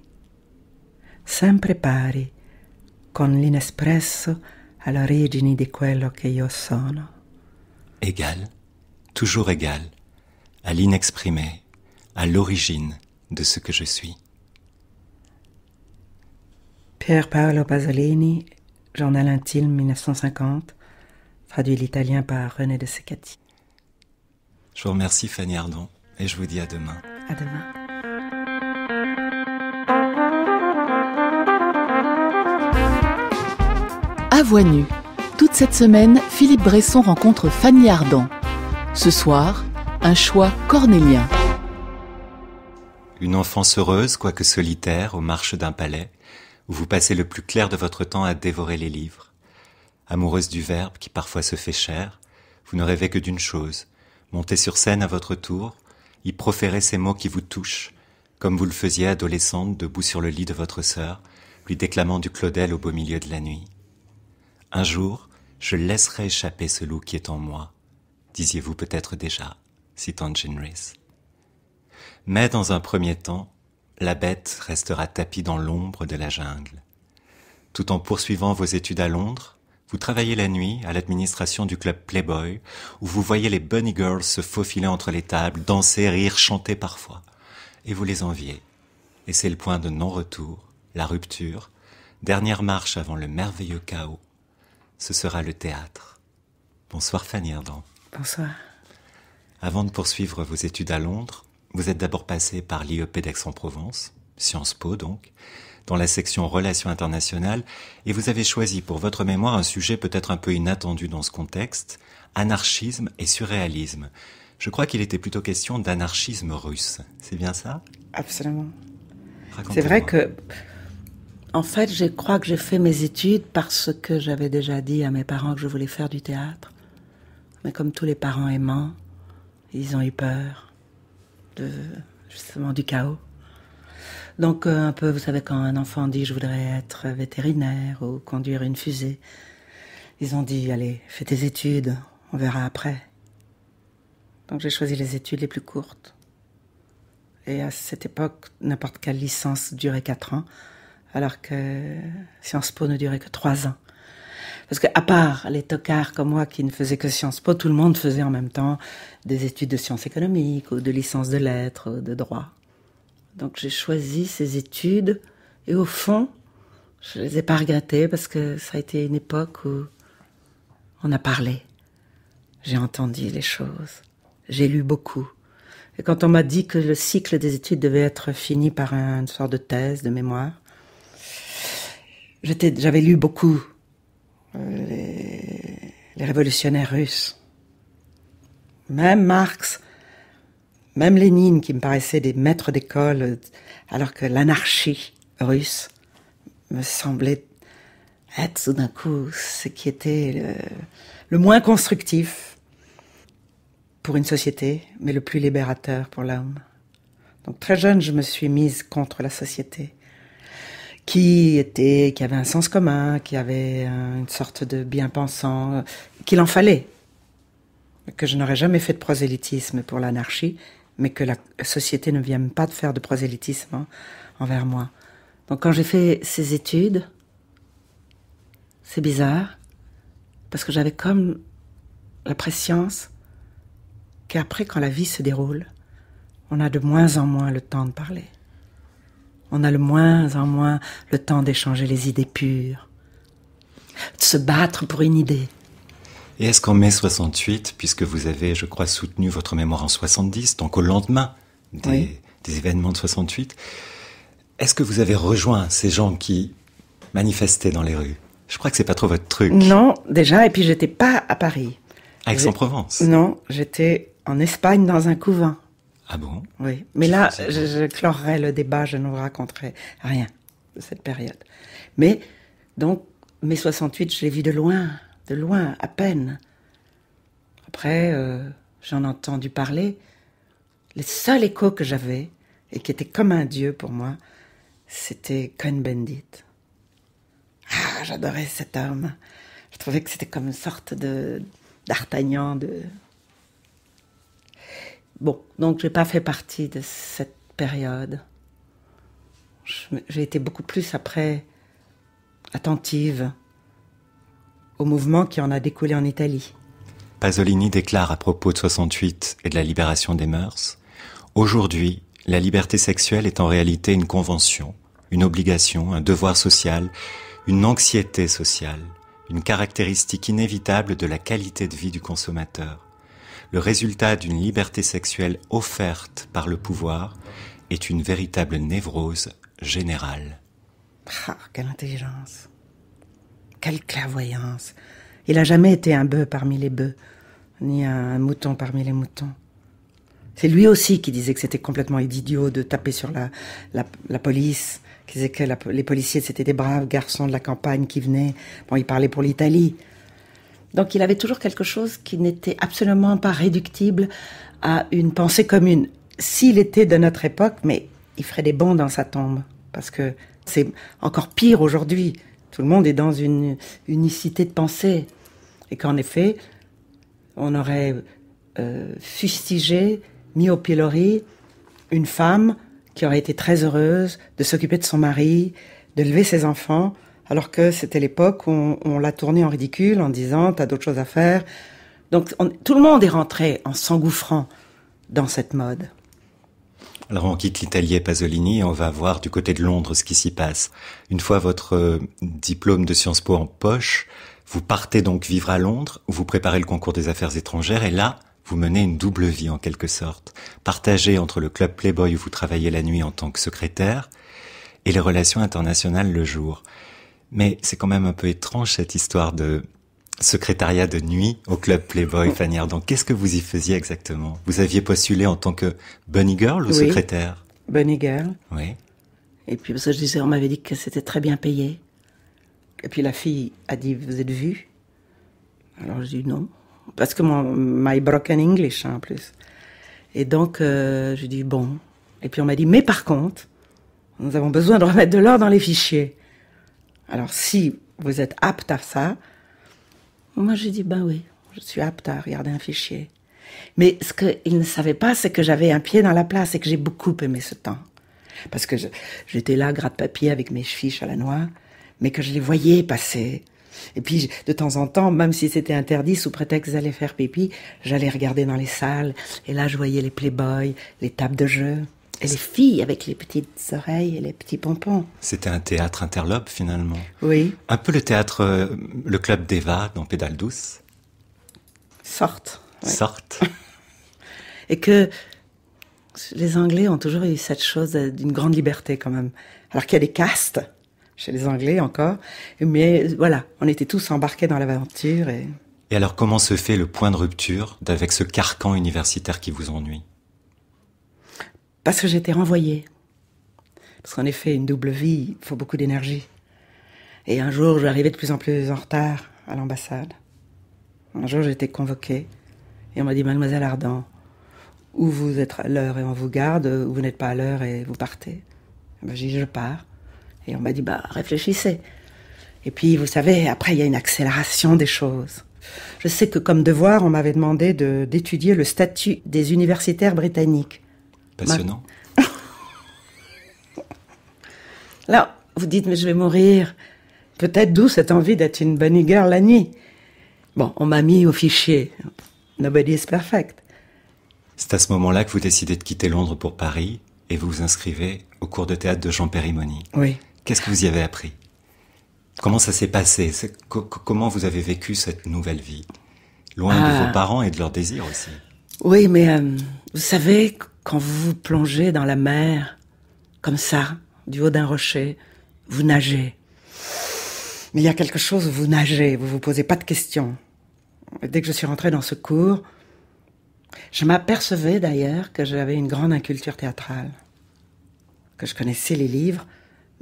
sempre pari, con l'inespresso l'origine de quello che io sono. Égal, toujours égal, à l'inexprimé, à l'origine de ce que je suis. Pierre Paolo Pasolini, journal intime 1950, traduit l'italien par René de Secati. Je vous remercie Fanny Ardon et je vous dis à demain. À demain. voix nue. Toute cette semaine, Philippe Bresson rencontre Fanny Ardant. Ce soir, un choix cornélien. Une enfance heureuse, quoique solitaire, aux marches d'un palais, où vous passez le plus clair de votre temps à dévorer les livres. Amoureuse du verbe qui parfois se fait cher, vous ne rêvez que d'une chose, monter sur scène à votre tour, y proférer ces mots qui vous touchent, comme vous le faisiez adolescente debout sur le lit de votre sœur, lui déclamant du Claudel au beau milieu de la nuit. Un jour, je laisserai échapper ce loup qui est en moi, disiez-vous peut-être déjà, citant Jean Mais dans un premier temps, la bête restera tapie dans l'ombre de la jungle. Tout en poursuivant vos études à Londres, vous travaillez la nuit à l'administration du club Playboy, où vous voyez les bunny girls se faufiler entre les tables, danser, rire, chanter parfois. Et vous les enviez. Et c'est le point de non-retour, la rupture, dernière marche avant le merveilleux chaos ce sera le théâtre. Bonsoir Fanny Ardant. Bonsoir. Avant de poursuivre vos études à Londres, vous êtes d'abord passé par l'IEP d'Aix-en-Provence, Sciences Po donc, dans la section Relations internationales, et vous avez choisi pour votre mémoire un sujet peut-être un peu inattendu dans ce contexte, anarchisme et surréalisme. Je crois qu'il était plutôt question d'anarchisme russe, c'est bien ça Absolument. C'est vrai que en fait, je crois que j'ai fait mes études parce que j'avais déjà dit à mes parents que je voulais faire du théâtre. Mais comme tous les parents aimants, ils ont eu peur de, justement du chaos. Donc euh, un peu, vous savez, quand un enfant dit je voudrais être vétérinaire ou conduire une fusée, ils ont dit allez, fais tes études, on verra après. Donc j'ai choisi les études les plus courtes. Et à cette époque, n'importe quelle licence durait 4 ans alors que Sciences Po ne durait que trois ans. Parce que, à part les tocards comme moi qui ne faisaient que Sciences Po, tout le monde faisait en même temps des études de sciences économiques ou de licences de lettres ou de droit. Donc j'ai choisi ces études et au fond, je les ai pas regrettées parce que ça a été une époque où on a parlé. J'ai entendu les choses. J'ai lu beaucoup. Et quand on m'a dit que le cycle des études devait être fini par une sorte de thèse, de mémoire, j'avais lu beaucoup euh, les, révolutionnaires russes. Même Marx, même Lénine, qui me paraissaient des maîtres d'école, alors que l'anarchie russe me semblait être tout d'un coup ce qui était le, le moins constructif pour une société, mais le plus libérateur pour l'homme. Donc très jeune, je me suis mise contre la société qui était, qui avait un sens commun, qui avait une sorte de bien-pensant, qu'il en fallait, que je n'aurais jamais fait de prosélytisme pour l'anarchie, mais que la société ne vienne pas de faire de prosélytisme hein, envers moi. Donc quand j'ai fait ces études, c'est bizarre, parce que j'avais comme la préscience qu'après, quand la vie se déroule, on a de moins en moins le temps de parler. On a le moins en moins le temps d'échanger les idées pures, de se battre pour une idée. Et est-ce qu'en mai 68, puisque vous avez, je crois, soutenu votre mémoire en 70, donc au lendemain des, événements de 68, est-ce que vous avez rejoint ces gens qui manifestaient dans les rues Je crois que c'est pas trop votre truc. Non, déjà, et puis j'étais pas à Paris. À ah, Aix-en-Provence Non, j'étais en Espagne dans un couvent. Ah bon Oui, mais là, je, je, clorerai le débat, je ne vous raconterai rien de cette période. Mais, donc, mai 68, je l'ai vu de loin, de loin, à peine. Après, euh, j'en ai entendu parler. Le seul écho que j'avais, et qui était comme un dieu pour moi, c'était Cohn Bendit. Ah, j'adorais cet homme. Je trouvais que c'était comme une sorte de d'Artagnan, de Bon, donc n'ai pas fait partie de cette période. J'ai été beaucoup plus après attentive au mouvement qui en a découlé en Italie. Pasolini déclare à propos de 68 et de la libération des mœurs Aujourd'hui, la liberté sexuelle est en réalité une convention, une obligation, un devoir social, une anxiété sociale, une caractéristique inévitable de la qualité de vie du consommateur le résultat d'une liberté sexuelle offerte par le pouvoir, est une véritable névrose générale. Ah, quelle intelligence Quelle clairvoyance Il n'a jamais été un bœuf parmi les bœufs, ni un mouton parmi les moutons. C'est lui aussi qui disait que c'était complètement idiot de taper sur la, police, qui disait que les policiers, c'était des braves garçons de la campagne qui venaient. Bon, il parlait pour l'Italie, donc il avait toujours quelque chose qui n'était absolument pas réductible à une pensée commune. S'il était de notre époque, mais il ferait des bons dans sa tombe, parce que c'est encore pire aujourd'hui. Tout le monde est dans une unicité de pensée. Et qu'en effet, on aurait euh, fustigé, mis au pilori, une femme qui aurait été très heureuse de s'occuper de son mari, de lever ses enfants, alors que c'était l'époque où on, l'a tourné en ridicule en disant t'as d'autres choses à faire. Donc tout le monde est rentré en s'engouffrant dans cette mode. Alors on quitte l'Italie et Pasolini et on va voir du côté de Londres ce qui s'y passe. Une fois votre euh, diplôme de Sciences Po en poche, vous partez donc vivre à Londres, vous préparez le concours des affaires étrangères et là, vous menez une double vie en quelque sorte, partagée entre le club Playboy où vous travaillez la nuit en tant que secrétaire et les relations internationales le jour. Mais c'est quand même un peu étrange cette histoire de secrétariat de nuit au club Playboy Fanny Donc, Qu'est-ce que vous y faisiez exactement Vous aviez postulé en tant que bunny girl ou secrétaire Bunny girl. Oui. Et puis parce que je disais, on m'avait dit que c'était très bien payé. Et puis la fille a dit, vous êtes vue Alors j'ai dit non, parce que mon my broken English hein, en plus. Et donc euh, je dis bon. Et puis on m'a dit, mais par contre, nous avons besoin de remettre de l'or dans les fichiers. Alors si vous êtes apte à ça, moi j'ai dit ben oui, je suis apte à regarder un fichier. Mais ce qu'il ne savait pas, c'est que j'avais un pied dans la place et que j'ai beaucoup aimé ce temps. Parce que j'étais là, gratte-papier, avec mes fiches à la noix, mais que je les voyais passer. Et puis, de temps en temps, même si c'était interdit, sous prétexte d'aller faire pipi, j'allais regarder dans les salles, et là, je voyais les playboys, les tables de jeu. Et les filles avec les petites oreilles et les petits pompons. C'était un théâtre interlope finalement. Oui. Un peu le théâtre, euh, le club d'Eva dans Pédale douce. Sorte. Sorte. et que les Anglais ont toujours eu cette chose d'une grande liberté quand même. Alors qu'il y a des castes chez les Anglais encore, mais voilà, on était tous embarqués dans l'aventure. Et... et alors comment se fait le point de rupture avec ce carcan universitaire qui vous ennuie parce que j'étais renvoyée. Parce qu'en effet, une double vie, il faut beaucoup d'énergie. Et un jour, je j'arrivais de plus en plus en retard à l'ambassade. Un jour, j'étais été convoquée et on m'a dit Mademoiselle Ardan, ou vous êtes à l'heure et on vous garde, ou vous n'êtes pas à l'heure et vous partez. Eh ben, j'ai dit Je pars. Et on m'a dit Bah, réfléchissez. Et puis, vous savez, après, il y a une accélération des choses. Je sais que comme devoir, on m'avait demandé d'étudier le statut des universitaires britanniques. Passionnant. Là, vous dites, mais je vais mourir. Peut-être d'où cette envie d'être une bunny girl la nuit. Bon, on m'a mis au fichier. Nobody is perfect. C'est à ce moment-là que vous décidez de quitter Londres pour Paris et vous vous inscrivez au cours de théâtre de Jean Périmoni. Oui. Qu'est-ce que vous y avez appris Comment ça s'est passé Comment vous avez vécu cette nouvelle vie Loin de ah. vos parents et de leurs désirs aussi. Oui, mais euh, vous savez, quand vous vous plongez dans la mer, comme ça, du haut d'un rocher, vous nagez. Mais il y a quelque chose vous nagez, vous vous posez pas de questions. dès que je suis rentrée dans ce cours, je m'apercevais d'ailleurs que j'avais une grande inculture théâtrale, que je connaissais les livres,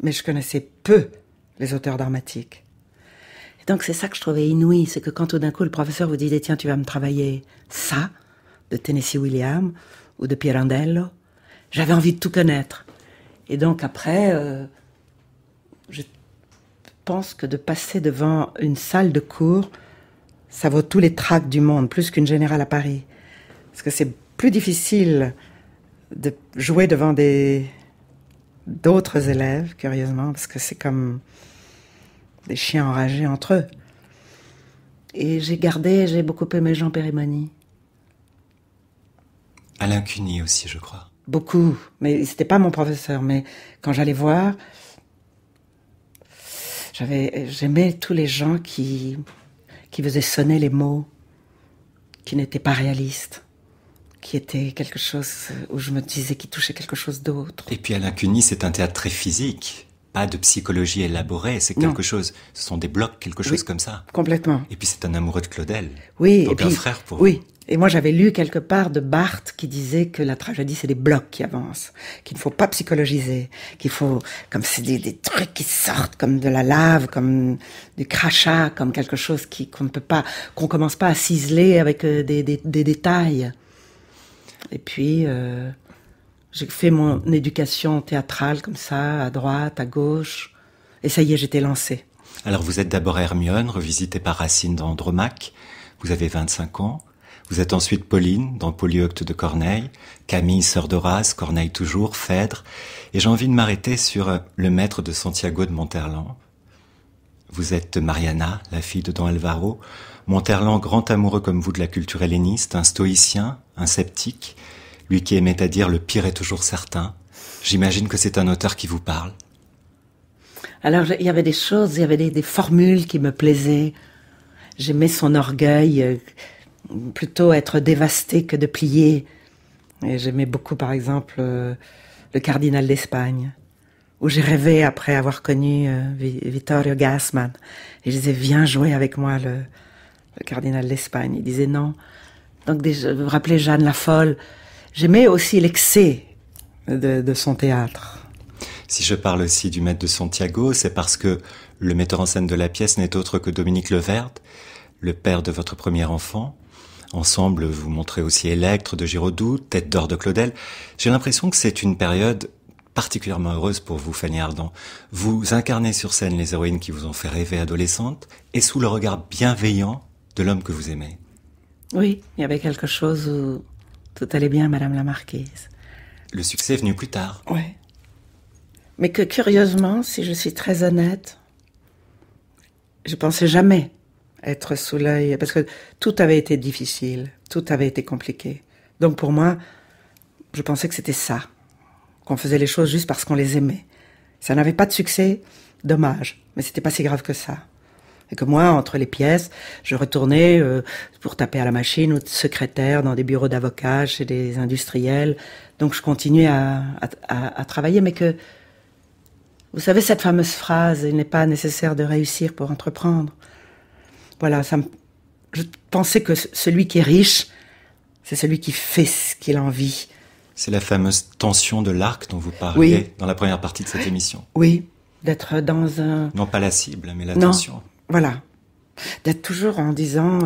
mais je connaissais peu les auteurs dramatiques. Et donc c'est ça que je trouvais inouï, c'est que quand tout d'un coup le professeur vous disait tiens tu vas me travailler ça de Tennessee Williams, ou de J'avais envie de tout connaître. Et donc après, euh, je pense que de passer devant une salle de cours, ça vaut tous les tracts du monde, plus qu'une générale à Paris. Parce que c'est plus difficile de jouer devant des d'autres élèves, curieusement, parce que c'est comme des chiens enragés entre eux. Et j'ai gardé, j'ai beaucoup aimé Jean périmonie Alain Cuny aussi, je crois. Beaucoup, mais c'était pas mon professeur. Mais quand j'allais voir, j'avais, j'aimais tous les gens qui, qui faisaient sonner les mots, qui n'étaient pas réalistes, qui étaient quelque chose où je me disais qu'ils touchaient quelque chose d'autre. Et puis Alain Cuny, c'est un théâtre très physique pas de psychologie élaborée, c'est quelque chose, ce sont des blocs, quelque chose comme ça. Complètement. Et puis c'est un amoureux de Claudel. Oui, et puis, un frère pour Oui, et moi, j'avais lu quelque part de Barthes qui disait que la tragédie, c'est des blocs qui avancent, qu'il ne faut pas psychologiser, qu'il faut, comme c'est des, trucs qui sortent comme de la lave, comme du crachat, comme quelque chose qui, qu'on ne peut pas, qu'on commence pas à ciseler avec euh, des, détails. Et puis, euh, j'ai fait mon éducation théâtrale comme ça, à droite, à gauche. Et ça y est, j'étais lancée. Alors, vous êtes d'abord Hermione, revisité par Racine dans Vous avez 25 ans. Vous êtes ensuite Pauline dans Polyocte de Corneille, Camille, sœur d'Horace, Corneille toujours, Phèdre, et j'ai envie de m'arrêter sur euh, Le maître de Santiago de Monterland. Vous êtes Mariana, la fille de Don Alvaro, Monterland grand amoureux comme vous de la culture helléniste, un stoïcien, un sceptique, lui qui aimait à dire le pire est toujours certain. J'imagine que c'est un auteur qui vous parle. Alors il y avait des choses, il y avait des formules qui me plaisaient. J'aimais son orgueil euh, plutôt être dévasté que de plier. Et j'aimais beaucoup, par exemple, euh, le cardinal d'Espagne, où j'ai rêvé après avoir connu euh, Vittorio Gassman. Il je disais, viens jouer avec moi le, cardinal d'Espagne. Il disait non. Donc, je vous rappelez Jeanne la Folle. J'aimais aussi l'excès de, son théâtre. Si je parle aussi du maître de Santiago, c'est parce que le metteur en scène de la pièce n'est autre que Dominique Levert, le père de votre premier enfant, Ensemble, vous montrez aussi Électre de Giraudoux, Tête d'or de Claudel. J'ai l'impression que c'est une période particulièrement heureuse pour vous, Fanny Ardant. Vous incarnez sur scène les héroïnes qui vous ont fait rêver adolescente et sous le regard bienveillant de l'homme que vous aimez. Oui, il y avait quelque chose où tout allait bien, Madame la Marquise. Le succès est venu plus tard. Oui. Mais que curieusement, si je suis très honnête, je pensais jamais être sous l'œil, parce que tout avait été difficile, tout avait été compliqué. Donc pour moi, je pensais que c'était ça, qu'on faisait les choses juste parce qu'on les aimait. Ça n'avait pas de succès, dommage, mais c'était pas si grave que ça. Et que moi, entre les pièces, je retournais euh, pour taper à la machine ou de secrétaire dans des bureaux d'avocats chez des industriels. Donc je continuais à travailler, mais que vous savez cette fameuse phrase, il n'est pas nécessaire de réussir pour entreprendre. Voilà, ça je pensais que celui qui est riche, c'est celui qui fait ce qu'il en vit. C'est la fameuse tension de l'arc dont vous parliez dans la première partie de cette émission. Oui, d'être dans un... Non pas la cible, mais la tension. Voilà. D'être toujours en disant,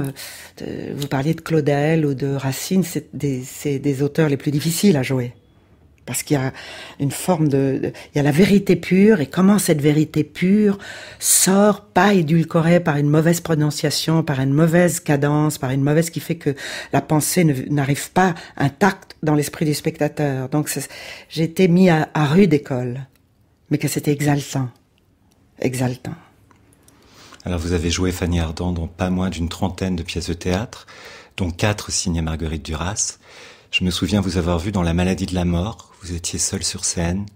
euh, vous parliez de Claudel ou de Racine, c'est des auteurs les plus difficiles à jouer parce qu'il y a une forme de, il y a la vérité pure et comment cette vérité pure sort pas édulcorée par une mauvaise prononciation, par une mauvaise cadence, par une mauvaise qui fait que la pensée n'arrive pas intacte dans l'esprit du spectateur. Donc j'ai été mis à, à rude école, mais que c'était exaltant, exaltant. Alors vous avez joué Fanny Ardant dans pas moins d'une trentaine de pièces de théâtre, dont quatre signées Marguerite Duras. Je me souviens vous avoir vu dans La maladie de la mort. Vous étiez seul sur scène,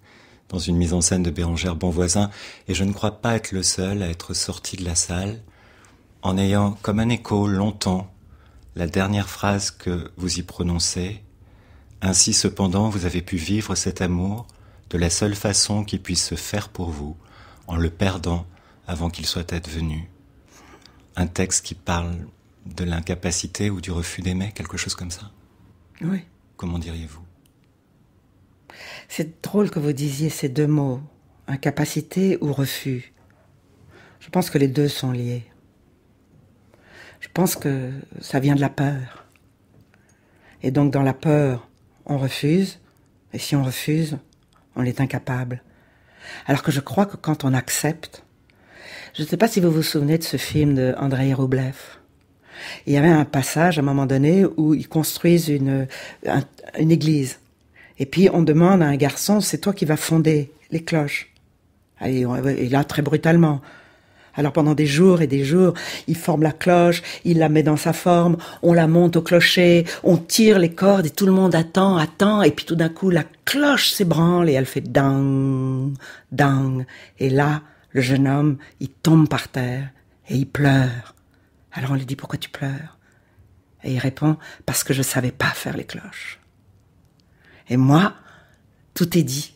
dans une mise en scène de Bérangère Bonvoisin, et je ne crois pas être le seul à être sorti de la salle, en ayant comme un écho longtemps la dernière phrase que vous y prononcez. Ainsi cependant vous avez pu vivre cet amour de la seule façon qui puisse se faire pour vous, en le perdant avant qu'il soit advenu. Un texte qui parle de l'incapacité ou du refus d'aimer, quelque chose comme ça. Oui. Comment diriez-vous C'est drôle que vous disiez ces deux mots, incapacité ou refus. Je pense que les deux sont liés. Je pense que ça vient de la peur. Et donc dans la peur, on refuse, et si on refuse, on est incapable. Alors que je crois que quand on accepte, je ne sais pas si vous vous souvenez de ce film de Andrei Roublev il y avait un passage à un moment donné où ils construisent une, église. Et puis on demande à un garçon, c'est toi qui vas fonder les cloches. Ah, et, et là, très brutalement. Alors pendant des jours et des jours, il forme la cloche, il la met dans sa forme, on la monte au clocher, on tire les cordes et tout le monde attend, attend, et puis tout d'un coup la cloche s'ébranle et elle fait dang, dang. Et là, le jeune homme, il tombe par terre et il pleure. Alors on lui dit Pourquoi tu pleures Et il répond Parce que je ne savais pas faire les cloches. Et moi, tout est dit.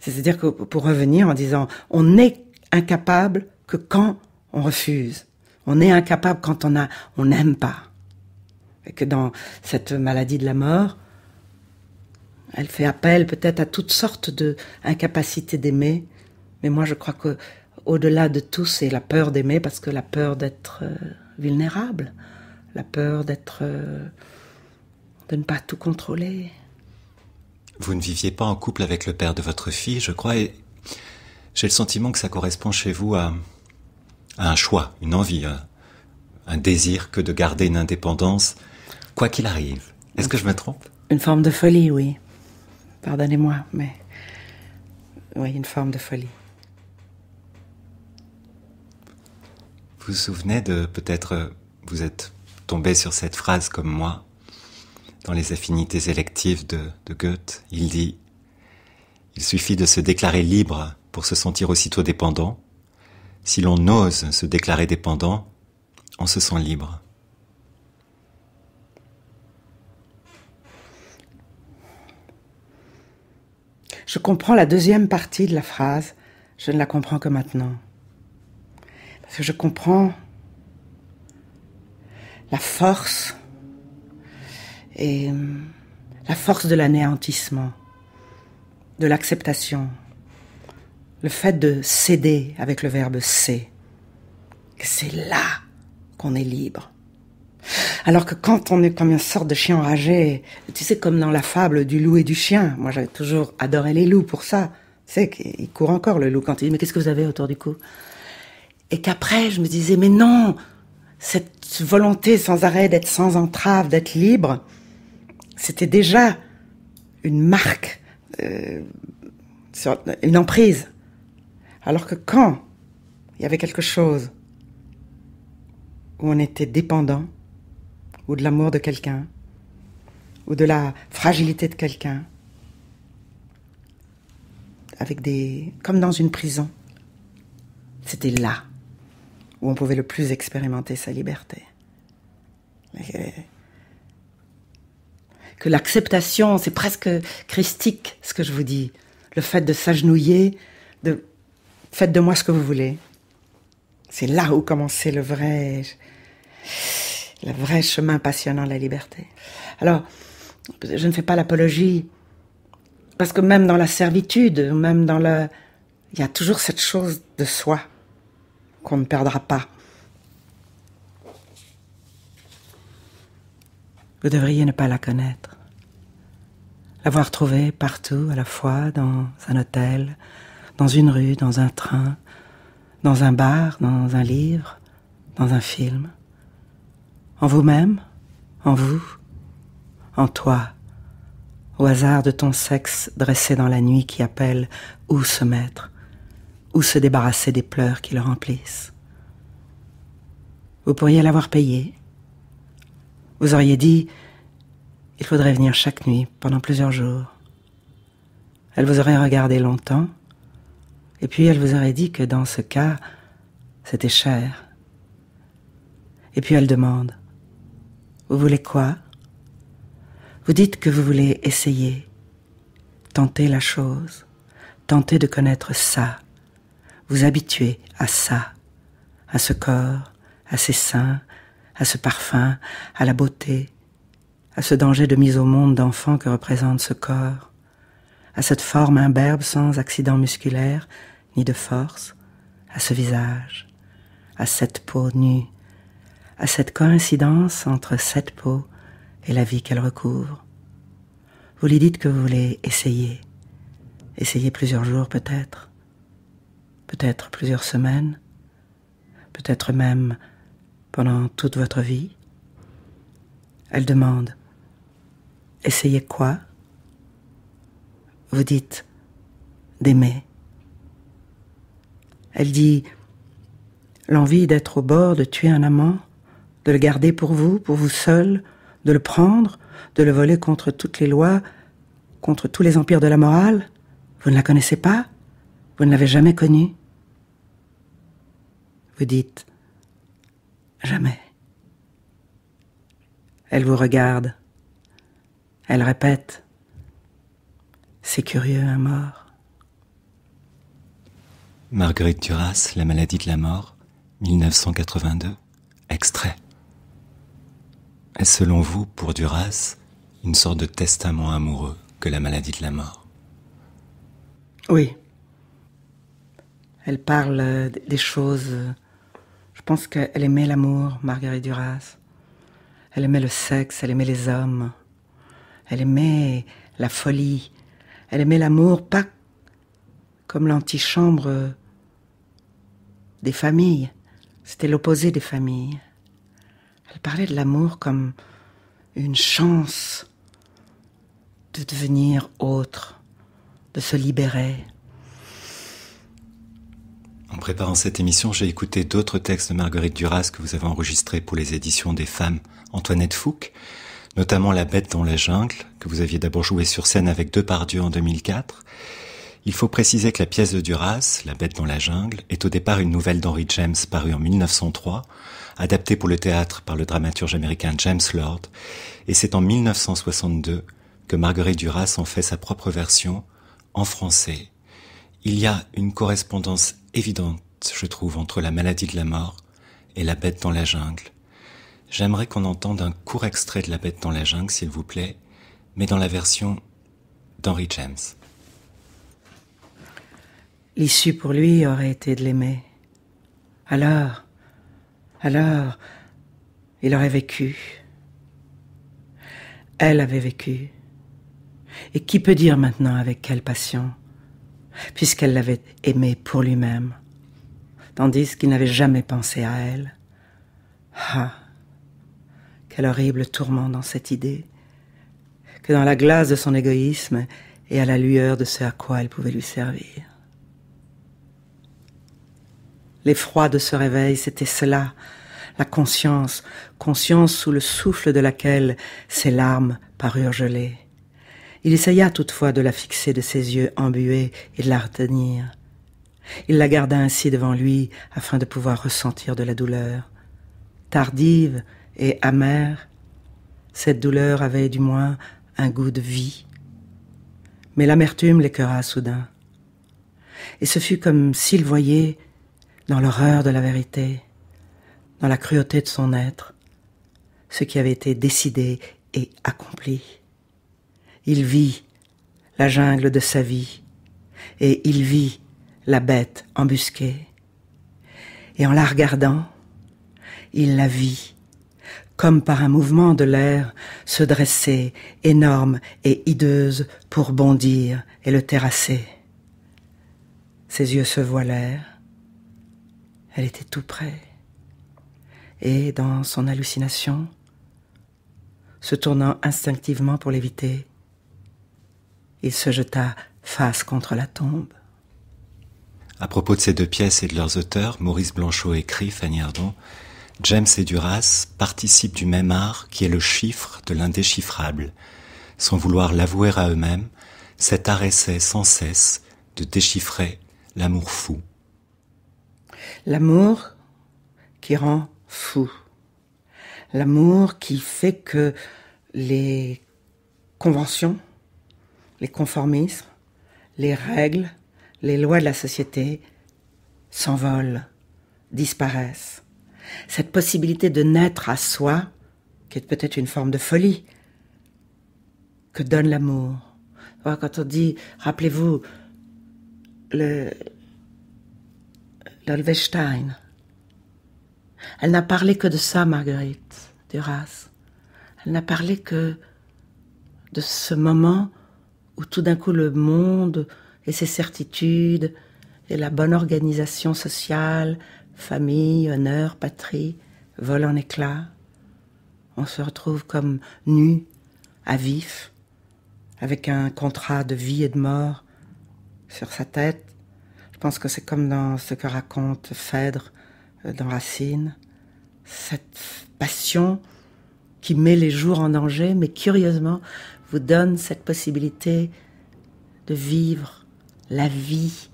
C'est-à-dire que pour revenir en disant On est incapable que quand on refuse. On est incapable quand on a, on n'aime pas. Et que dans cette maladie de la mort, elle fait appel peut-être à toutes sortes de incapacités d'aimer. Mais moi, je crois que au-delà de tout, c'est la peur d'aimer parce que la peur d'être euh, vulnérable, la peur d'être, euh, de ne pas tout contrôler. Vous ne viviez pas en couple avec le père de votre fille, je crois, et j'ai le sentiment que ça correspond chez vous à, un choix, une envie, euh, un, désir que de garder une indépendance, quoi qu'il arrive. Est-ce que je me trompe Une forme de folie, oui. Pardonnez-moi, mais oui, une forme de folie. Vous vous souvenez de peut-être euh, vous êtes tombé sur cette phrase comme moi dans les affinités électives de, de Goethe. Il dit il suffit de se déclarer libre pour se sentir aussitôt dépendant. Si l'on ose se déclarer dépendant, on se sent libre. Je comprends la deuxième partie de la phrase, je ne la comprends que maintenant. Je comprends la force et euh, la force de l'anéantissement, de l'acceptation, le fait de céder avec le verbe c'est, que c'est là qu'on est libre. Alors que quand on est comme une sorte de chien enragé, tu sais, comme dans la fable du loup et du chien, moi j'avais toujours adoré les loups pour ça, tu sais, il court encore le loup quand il dit mais qu'est-ce que vous avez autour du cou et qu'après, je me disais, mais non, cette volonté sans arrêt d'être sans entrave, d'être libre, c'était déjà une marque, euh, une emprise. Alors que quand il y avait quelque chose où on était dépendant, ou de l'amour de quelqu'un, ou de la fragilité de quelqu'un, avec des, comme dans une prison, c'était là où on pouvait le plus expérimenter sa liberté. que l'acceptation, c'est presque christique ce que je vous dis, le fait de s'agenouiller, de faites de moi ce que vous voulez. C'est là où commençait le vrai, le vrai chemin passionnant de la liberté. Alors, je ne fais pas l'apologie, parce que même dans la servitude, même dans le, il y a toujours cette chose de soi qu'on ne perdra pas. Vous devriez ne pas la connaître. L'avoir trouvée partout à la fois, dans un hôtel, dans une rue, dans un train, dans un bar, dans un livre, dans un film. En vous-même, en vous, en toi, au hasard de ton sexe dressé dans la nuit qui appelle où se mettre, ou se débarrasser des pleurs qui le remplissent. Vous pourriez l'avoir payé. Vous auriez dit il faudrait venir chaque nuit pendant plusieurs jours. Elle vous aurait regardé longtemps, et puis elle vous aurait dit que dans ce cas, c'était cher. Et puis elle demande Vous voulez quoi Vous dites que vous voulez essayer, tenter la chose, tenter de connaître ça, vous habituez à ça, à ce corps, à ses seins, à ce parfum, à la beauté, à ce danger de mise au monde d'enfants que représente ce corps, à cette forme imberbe sans accident musculaire ni de force, à ce visage, à cette peau nue, à cette coïncidence entre cette peau et la vie qu'elle recouvre. Vous lui dites que vous voulez essayer, essayer plusieurs jours peut-être, peut-être plusieurs semaines, peut-être même pendant toute votre vie. Elle demande Essayez quoi Vous dites D'aimer. Elle dit L'envie d'être au bord, de tuer un amant, de le garder pour vous, pour vous seul, de le prendre, de le voler contre toutes les lois, contre tous les empires de la morale Vous ne la connaissez pas Vous ne l'avez jamais connue dites Jamais. Elle vous regarde. Elle répète C'est curieux, un mort. Marguerite Duras, La maladie de la mort, 1982, extrait. Est-ce selon vous, pour Duras, une sorte de testament amoureux que la maladie de la mort Oui. Elle parle euh, des choses euh, pense qu'elle aimait l'amour, Marguerite Duras. Elle aimait le sexe, elle aimait les hommes. Elle aimait la folie. Elle aimait l'amour, pas comme l'antichambre des familles. C'était l'opposé des familles. Elle parlait de l'amour comme une chance de devenir autre, de se libérer. En préparant cette émission, j'ai écouté d'autres textes de Marguerite Duras que vous avez enregistrés pour les éditions des femmes Antoinette Fouque, notamment La bête dans la jungle, que vous aviez d'abord joué sur scène avec Depardieu en 2004. Il faut préciser que la pièce de Duras, La bête dans la jungle, est au départ une nouvelle d'Henry James parue en 1903, adaptée pour le théâtre par le dramaturge américain James Lord, et c'est en 1962 que Marguerite Duras en fait sa propre version en français il y a une correspondance évidente, je trouve, entre la maladie de la mort et la bête dans la jungle. J'aimerais qu'on entende un court extrait de la bête dans la jungle, s'il vous plaît, mais dans la version d'Henry James. L'issue pour lui aurait été de l'aimer. Alors, alors, il aurait vécu. Elle avait vécu. Et qui peut dire maintenant avec quelle passion puisqu'elle l'avait aimé pour lui-même, tandis qu'il n'avait jamais pensé à elle. Ah Quel horrible tourment dans cette idée, que dans la glace de son égoïsme et à la lueur de ce à quoi elle pouvait lui servir. L'effroi de ce réveil, c'était cela, la conscience, conscience sous le souffle de laquelle ses larmes parurent gelées. Il essaya toutefois de la fixer de ses yeux embués et de la retenir. Il la garda ainsi devant lui afin de pouvoir ressentir de la douleur. Tardive et amère, cette douleur avait du moins un goût de vie. Mais l'amertume l'écœura soudain. Et ce fut comme s'il voyait, dans l'horreur de la vérité, dans la cruauté de son être, ce qui avait été décidé et accompli. Il vit la jungle de sa vie, et il vit la bête embusquée. Et en la regardant, il la vit, comme par un mouvement de l'air, se dresser, énorme et hideuse, pour bondir et le terrasser. Ses yeux se voilèrent. Elle était tout près. Et, dans son hallucination, se tournant instinctivement pour l'éviter, il se jeta face contre la tombe. À propos de ces deux pièces et de leurs auteurs, Maurice Blanchot écrit, Fanny Ardon, James et Duras participent du même art qui est le chiffre de l'indéchiffrable. Sans vouloir l'avouer à eux-mêmes, cet art essaie sans cesse de déchiffrer l'amour fou. L'amour qui rend fou. L'amour qui fait que les conventions les conformismes, les règles, les lois de la société s'envolent, disparaissent. Cette possibilité de naître à soi, qui est peut-être une forme de folie, que donne l'amour. Quand on dit, rappelez-vous, le, elle n'a parlé que de ça, Marguerite Duras. Elle n'a parlé que de ce moment où tout d'un coup le monde et ses certitudes et la bonne organisation sociale, famille, honneur, patrie, volent en éclats. On se retrouve comme nu, à vif, avec un contrat de vie et de mort sur sa tête. Je pense que c'est comme dans ce que raconte Phèdre euh, dans Racine, cette passion qui met les jours en danger, mais curieusement, vous donne cette possibilité de vivre la vie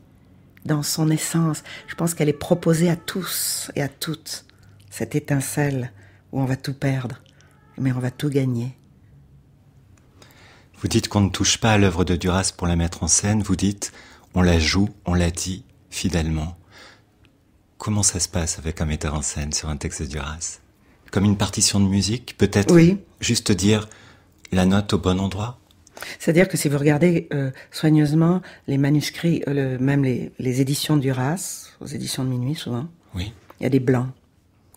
dans son essence. Je pense qu'elle est proposée à tous et à toutes, cette étincelle où on va tout perdre, mais on va tout gagner. Vous dites qu'on ne touche pas à l'œuvre de Duras pour la mettre en scène, vous dites on la joue, on la dit fidèlement. Comment ça se passe avec un metteur en scène sur un texte de Duras Comme une partition de musique, peut-être juste dire la note au bon endroit c'est-à-dire que si vous regardez euh, soigneusement les manuscrits, euh, même les, éditions du RAS, aux éditions de minuit souvent, oui. il y a des blancs,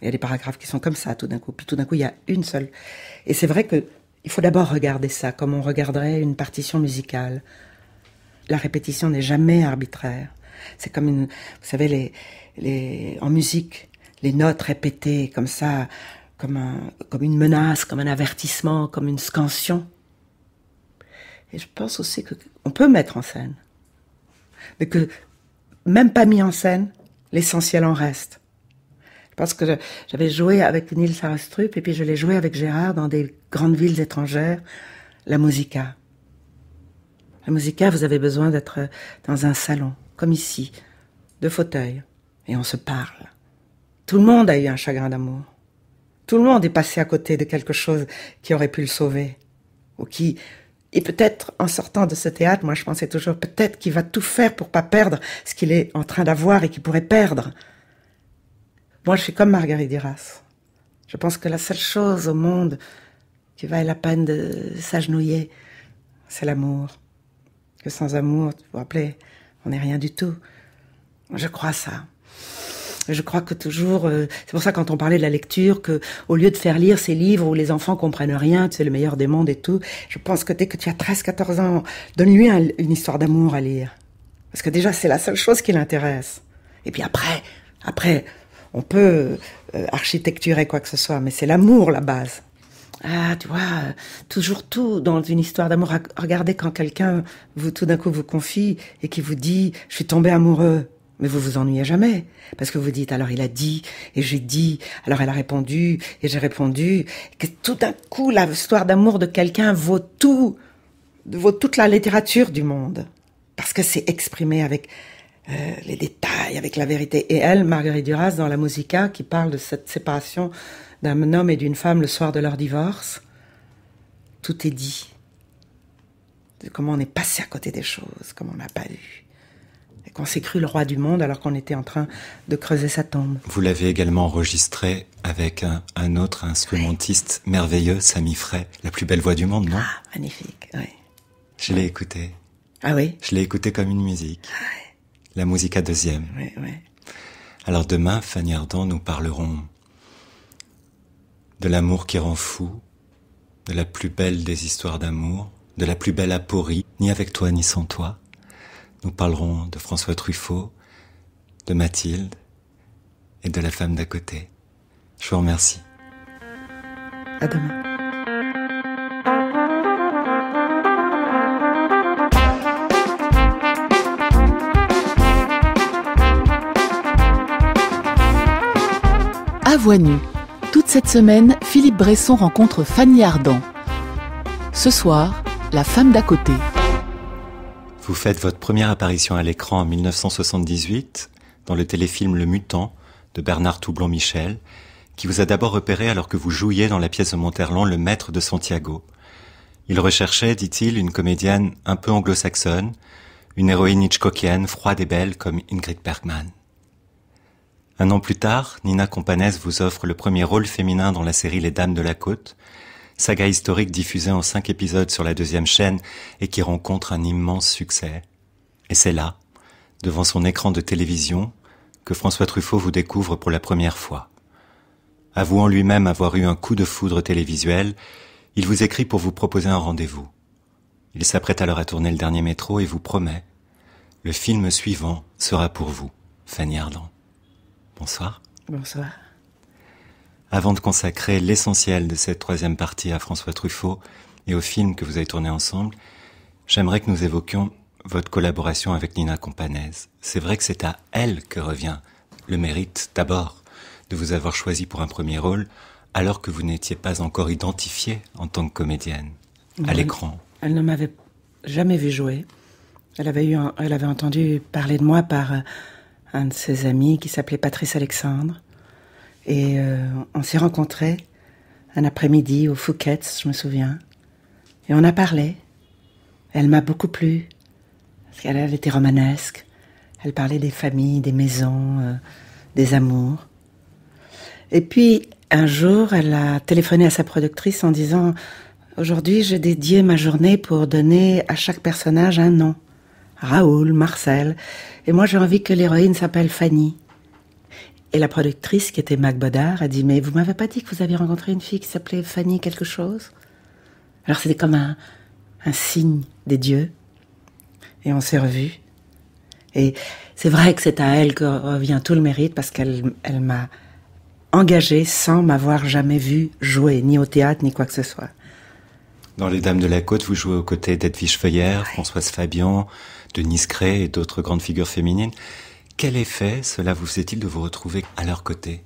il y a des paragraphes qui sont comme ça tout d'un coup, puis tout d'un coup il y a une seule. Et c'est vrai que il faut d'abord regarder ça comme on regarderait une partition musicale. La répétition n'est jamais arbitraire. C'est comme vous savez, en musique, les notes répétées comme ça, comme, comme une menace, comme un avertissement, comme une scansion. Et je pense aussi qu'on peut mettre en scène, mais que même pas mis en scène, l'essentiel en reste. Je pense que j'avais joué avec Neil Sarastrup et puis je l'ai joué avec Gérard dans des grandes villes étrangères, la musica. La musica, vous avez besoin d'être dans un salon, comme ici, de fauteuil, et on se parle. Tout le monde a eu un chagrin d'amour. Tout le monde est passé à côté de quelque chose qui aurait pu le sauver. Ou qui, et peut-être en sortant de ce théâtre, moi je pensais toujours peut-être qu'il va tout faire pour pas perdre ce qu'il est en train d'avoir et qu'il pourrait perdre. Moi je suis comme Marguerite Duras. Je pense que la seule chose au monde qui vaille la peine de s'agenouiller, c'est l'amour. Que sans amour, vous vous rappelez, on n'est rien du tout. Je crois ça je crois que toujours, euh, c'est pour ça quand on parlait de la lecture, que au lieu de faire lire ces livres où les enfants comprennent rien, c'est le meilleur des mondes et tout, je pense que dès que tu as 13-14 ans, donne-lui une histoire d'amour à lire. Parce que déjà, c'est la seule chose qui l'intéresse. Et puis après, après, on peut euh, architecturer quoi que ce soit, mais c'est l'amour la base. Ah, tu vois, toujours tout dans une histoire d'amour. Regardez quand quelqu'un vous tout d'un coup vous confie et qui vous dit, je suis tombé amoureux. Mais vous vous ennuyez jamais, parce que vous dites alors il a dit, et j'ai dit, alors elle a répondu, et j'ai répondu, que tout d'un coup l'histoire d'amour de quelqu'un vaut tout, vaut toute la littérature du monde, parce que c'est exprimé avec euh, les détails, avec la vérité. Et elle, Marguerite Duras, dans la Musica, qui parle de cette séparation d'un homme et d'une femme le soir de leur divorce, tout est dit, de comment on est passé à côté des choses, comment on n'a pas vu. On s'est cru le roi du monde alors qu'on était en train de creuser sa tombe. Vous l'avez également enregistré avec un, autre instrumentiste merveilleux, Sami Frey, la plus belle voix du monde, non ah, Magnifique, oui. Je l'ai écouté. Ah oui Je l'ai écouté comme une musique. Ah la musique à deuxième. Oui, oui. Alors demain, Fanny Ardant, nous parlerons de l'amour qui rend fou, de la plus belle des histoires d'amour, de la plus belle aporie, ni avec toi ni sans toi nous parlerons de François Truffaut, de Mathilde et de la femme d'à côté. Je vous remercie. À demain. À voix nue. Toute cette semaine, Philippe Bresson rencontre Fanny Ardant. Ce soir, la femme d'à côté. Vous faites votre première apparition à l'écran en 1978 dans le téléfilm Le Mutant de Bernard Toublon-Michel, qui vous a d'abord repéré alors que vous jouiez dans la pièce de Monterland Le Maître de Santiago. Il recherchait, dit-il, une comédienne un peu anglo-saxonne, une héroïne hitchcockienne, froide et belle comme Ingrid Bergman. Un an plus tard, Nina Companès vous offre le premier rôle féminin dans la série Les Dames de la Côte, saga historique diffusée en cinq épisodes sur la deuxième chaîne et qui rencontre un immense succès. Et c'est là, devant son écran de télévision, que François Truffaut vous découvre pour la première fois. Avouant lui-même avoir eu un coup de foudre télévisuel, il vous écrit pour vous proposer un rendez-vous. Il s'apprête alors à tourner le dernier métro et vous promet le film suivant sera pour vous, Fanny Ardant. Bonsoir. Bonsoir avant de consacrer l'essentiel de cette troisième partie à François Truffaut et au film que vous avez tourné ensemble, j'aimerais que nous évoquions votre collaboration avec Nina Companèse. C'est vrai que c'est à elle que revient le mérite d'abord de vous avoir choisi pour un premier rôle alors que vous n'étiez pas encore identifiée en tant que comédienne à l'écran. Elle ne m'avait jamais vu jouer. Elle avait, eu elle avait entendu parler de moi par euh, un de ses amis qui s'appelait Patrice Alexandre. Et euh, on s'est rencontrés un après-midi au Fouquet's, je me souviens. Et on a parlé. Elle m'a beaucoup plu. Parce qu'elle était romanesque. Elle parlait des familles, des maisons, euh, des amours. Et puis, un jour, elle a téléphoné à sa productrice en disant Aujourd'hui, j'ai dédié ma journée pour donner à chaque personnage un nom. Raoul, Marcel. Et moi, j'ai envie que l'héroïne s'appelle Fanny. Et la productrice, qui était Mac Bodard, a dit Mais vous m'avez pas dit que vous aviez rencontré une fille qui s'appelait Fanny quelque chose Alors c'était comme un, signe des dieux. Et on s'est revus. Et c'est vrai que c'est à elle que revient tout le mérite parce qu'elle elle, m'a engagée sans m'avoir jamais vu jouer, ni au théâtre, ni quoi que ce soit. Dans Les Dames de la Côte, vous jouez aux côtés d'Edwige Feuillère, Françoise Fabian, Denise Cray et d'autres grandes figures féminines. Quel effet cela vous fait il de vous retrouver à leur côté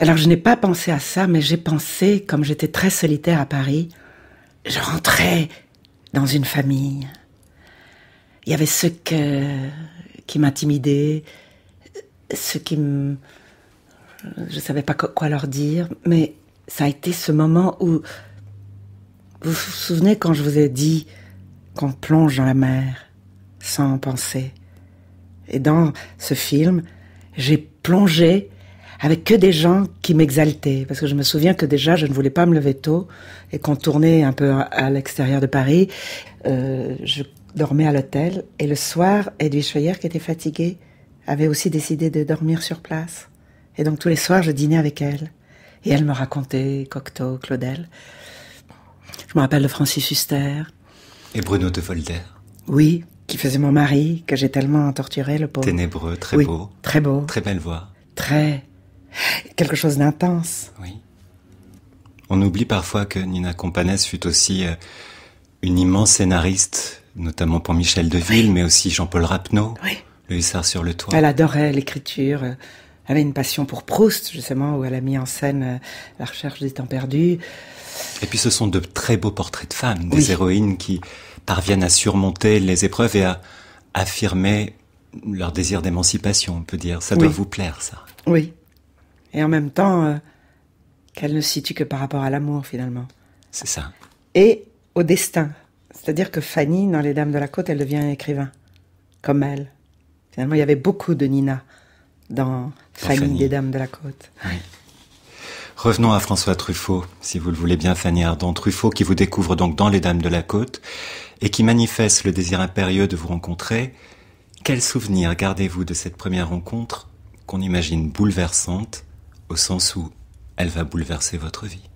Alors je n'ai pas pensé à ça, mais j'ai pensé, comme j'étais très solitaire à Paris, je rentrais dans une famille. Il y avait ce qui m'intimidait, ce qui me... Je ne savais pas quoi leur dire, mais ça a été ce moment où... Vous vous souvenez quand je vous ai dit qu'on plonge dans la mer sans penser et dans ce film, j'ai plongé avec que des gens qui m'exaltaient, parce que je me souviens que déjà je ne voulais pas me lever tôt et qu'on tournait un peu à l'extérieur de Paris. Euh, je dormais à l'hôtel et le soir, Edwige Feuillère, qui était fatiguée, avait aussi décidé de dormir sur place. Et donc tous les soirs, je dînais avec elle. Et elle me racontait Cocteau, Claudel. Je me rappelle de Francis Huster. Et Bruno de Voltaire. Oui, qui faisait mon mari, que j'ai tellement torturé, le pauvre. Ténébreux, très beau. Très beau. Très belle voix. Très. Quelque chose d'intense. Oui. On oublie parfois que Nina Companès fut aussi euh, une immense scénariste, notamment pour Michel Deville, mais aussi Jean-Paul Rapneau, oui. le hussard sur le toit. Elle adorait l'écriture, Elle euh, avait une passion pour Proust, justement, où elle a mis en scène euh, la recherche des temps perdus. Et puis ce sont de très beaux portraits de femmes, des héroïnes qui, parviennent à surmonter les épreuves et à affirmer leur désir d'émancipation, on peut dire. Ça doit vous plaire, ça. Oui. Et en même temps, euh, qu'elle ne se situe que par rapport à l'amour, finalement. C'est ça. Et au destin. C'est-à-dire que Fanny, dans Les Dames de la Côte, elle devient écrivain, comme elle. Finalement, il y avait beaucoup de Nina dans, Fanny, des Dames de la Côte. Oui. Revenons à François Truffaut, si vous le voulez bien, Fanny Ardon. Truffaut qui vous découvre donc dans Les Dames de la Côte et qui manifeste le désir impérieux de vous rencontrer, quel souvenir gardez-vous de cette première rencontre qu'on imagine bouleversante au sens où elle va bouleverser votre vie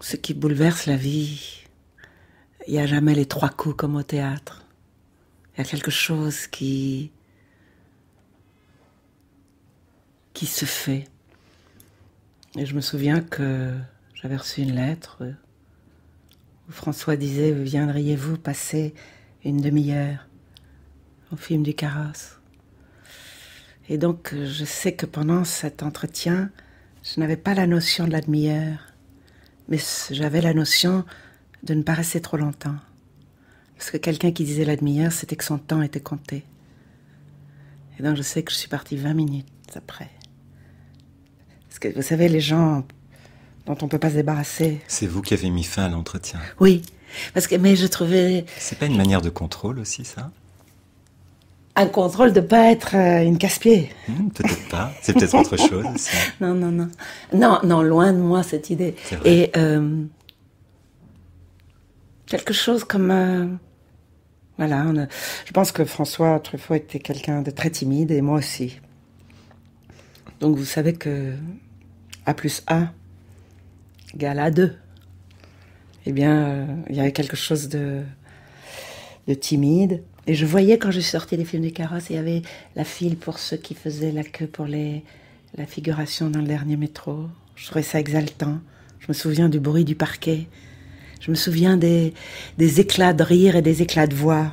Ce qui bouleverse la vie, il n'y a jamais les trois coups comme au théâtre. Il y a quelque chose qui qui se fait. Et je me souviens que j'avais reçu une lettre où François disait Viendriez-vous passer une demi-heure au film du carrosse Et donc, je sais que pendant cet entretien, je n'avais pas la notion de la demi-heure, mais j'avais la notion de ne pas rester trop longtemps. Parce que quelqu'un qui disait la demi-heure, c'était que son temps était compté. Et donc je sais que je suis partie 20 minutes après. Parce que vous savez, les gens dont on peut pas se débarrasser. C'est vous qui avez mis fin à l'entretien. Oui, parce que mais je trouvais. C'est pas une manière de contrôle aussi ça Un contrôle de pas être euh, une casse-pied. Hmm, peut-être pas. C'est peut-être autre chose. Ça. Non non non non non loin de moi cette idée. Et euh, quelque chose comme euh, voilà. je pense que François Truffaut était quelqu'un de très timide et moi aussi. Donc vous savez que A plus A Gala 2, eh bien, euh, il y avait quelque chose de, timide. Et je voyais quand je sortais des films des carrosses, il y avait la file pour ceux qui faisaient la queue pour les, la figuration dans le dernier métro. Je trouvais ça exaltant. Je me souviens du bruit du parquet. Je me souviens des, des éclats de rire et des éclats de voix.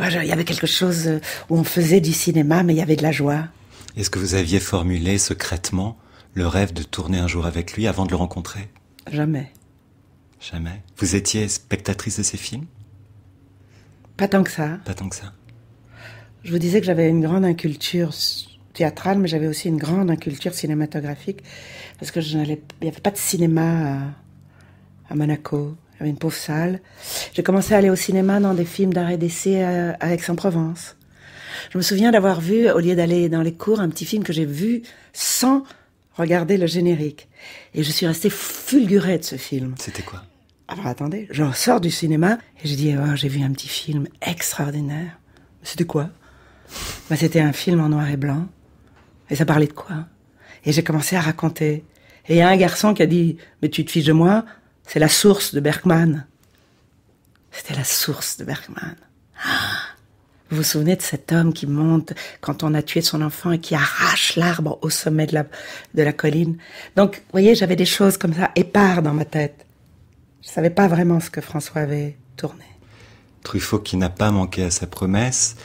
Il y avait quelque chose euh, où on faisait du cinéma, mais il y avait de la joie. Est-ce que vous aviez formulé secrètement le rêve de tourner un jour avec lui avant de le rencontrer Jamais. Jamais. Vous étiez spectatrice de ses films Pas tant que ça. Pas tant que ça. Je vous disais que j'avais une grande inculture théâtrale, mais j'avais aussi une grande inculture cinématographique, parce que je n'y avait pas de cinéma à, Monaco. Il y avait une pauvre salle. J'ai commencé à aller au cinéma dans des films d'arrêt d'essai à Aix-en-Provence. Je me souviens d'avoir vu, au lieu d'aller dans les cours, un petit film que j'ai vu sans Regardez le générique. Et je suis restée fulgurée de ce film. C'était quoi Alors attendez, je sors du cinéma et je dis oh, j'ai vu un petit film extraordinaire. C'était quoi bah, C'était un film en noir et blanc. Et ça parlait de quoi Et j'ai commencé à raconter. Et il y a un garçon qui a dit Mais tu te fiches de moi C'est la source de Bergman. C'était la source de Bergman. Ah vous vous souvenez de cet homme qui monte quand on a tué son enfant et qui arrache l'arbre au sommet de la, de la colline. Donc, vous voyez, j'avais des choses comme ça épars dans ma tête. Je ne savais pas vraiment ce que François avait tourné. Truffaut qui n'a pas manqué à sa promesse,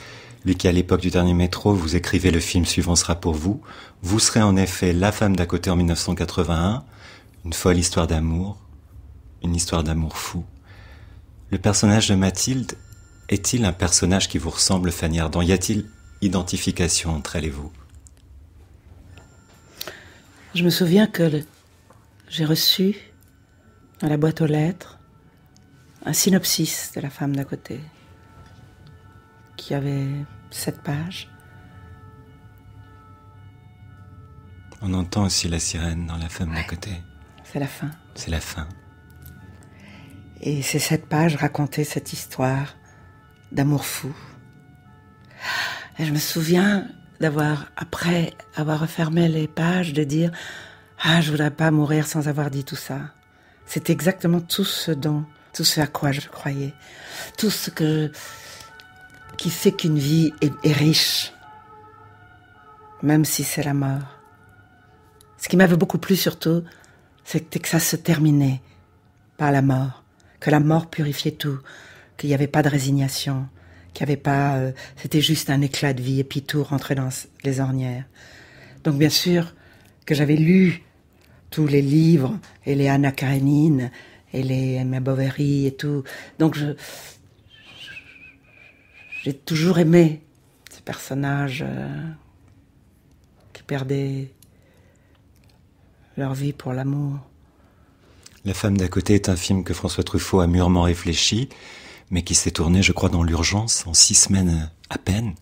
lui qui à l'époque du dernier métro, vous écrivez le film suivant sera pour vous, vous serez en effet la femme d'à côté en 1981, une folle histoire d'amour, une histoire d'amour fou. Le personnage de Mathilde est-il un personnage qui vous ressemble, Fanny Ardant Y a-t-il identification entre elle et vous Je me souviens que j'ai reçu dans la boîte aux lettres un synopsis de la femme d'à côté qui avait sept pages. On entend aussi la sirène dans la femme d'à côté. C'est la fin. C'est la fin. Et ces sept pages racontaient cette histoire d'amour fou. Et je me souviens d'avoir, après avoir refermé les pages, de dire Ah, je voudrais pas mourir sans avoir dit tout ça. C'est exactement tout ce dont, tout ce à quoi je croyais, tout ce que qui fait qu'une vie est, est riche, même si c'est la mort. Ce qui m'avait beaucoup plu surtout, c'était que ça se terminait par la mort, que la mort purifiait tout, qu'il n'y avait pas de résignation, qu'il n'y avait pas, euh, c'était juste un éclat de vie et puis tout rentrait dans les ornières. Donc bien sûr que j'avais lu tous les livres et les Anna Karenine et les Emma Bovary et tout. Donc je j'ai toujours aimé ces personnages euh, qui perdaient leur vie pour l'amour. La femme d'à côté est un film que François Truffaut a mûrement réfléchi mais qui s'est tourné, je crois, dans l'urgence, en six semaines à peine.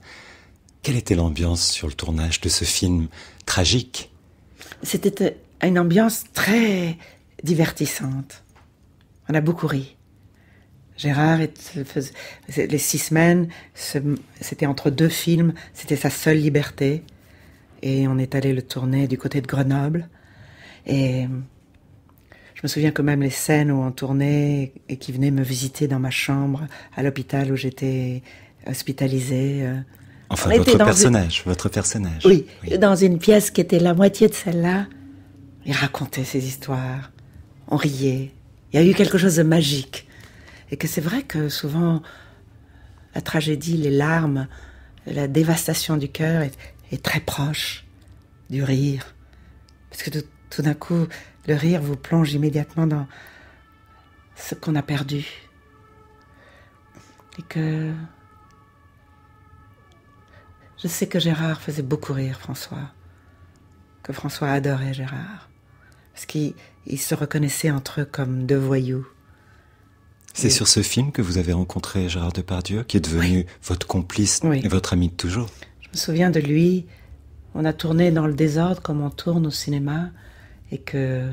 Quelle était l'ambiance sur le tournage de ce film tragique C'était une ambiance très divertissante. On a beaucoup ri. Gérard, les six semaines, c'était entre deux films, c'était sa seule liberté. Et on est allé le tourner du côté de Grenoble. Et je me souviens quand même les scènes où on tournait et qui venaient me visiter dans ma chambre à l'hôpital où j'étais hospitalisée. Euh, enfin, votre personnage, votre personnage. Oui, dans une pièce qui était la moitié de celle-là. Il racontait ses histoires. On riait. Il y a eu quelque chose de magique. Et que c'est vrai que souvent, la tragédie, les larmes, la dévastation du cœur est, très proche du rire. Parce que tout d'un coup, le rire vous plonge immédiatement dans ce qu'on a perdu. Et que... Je sais que Gérard faisait beaucoup rire François, que François adorait Gérard, parce qu'ils se reconnaissaient entre eux comme deux voyous. C'est sur ce film que vous avez rencontré Gérard Depardieu, qui est devenu votre complice et votre ami de toujours. Je me souviens de lui. On a tourné dans le désordre comme on tourne au cinéma et que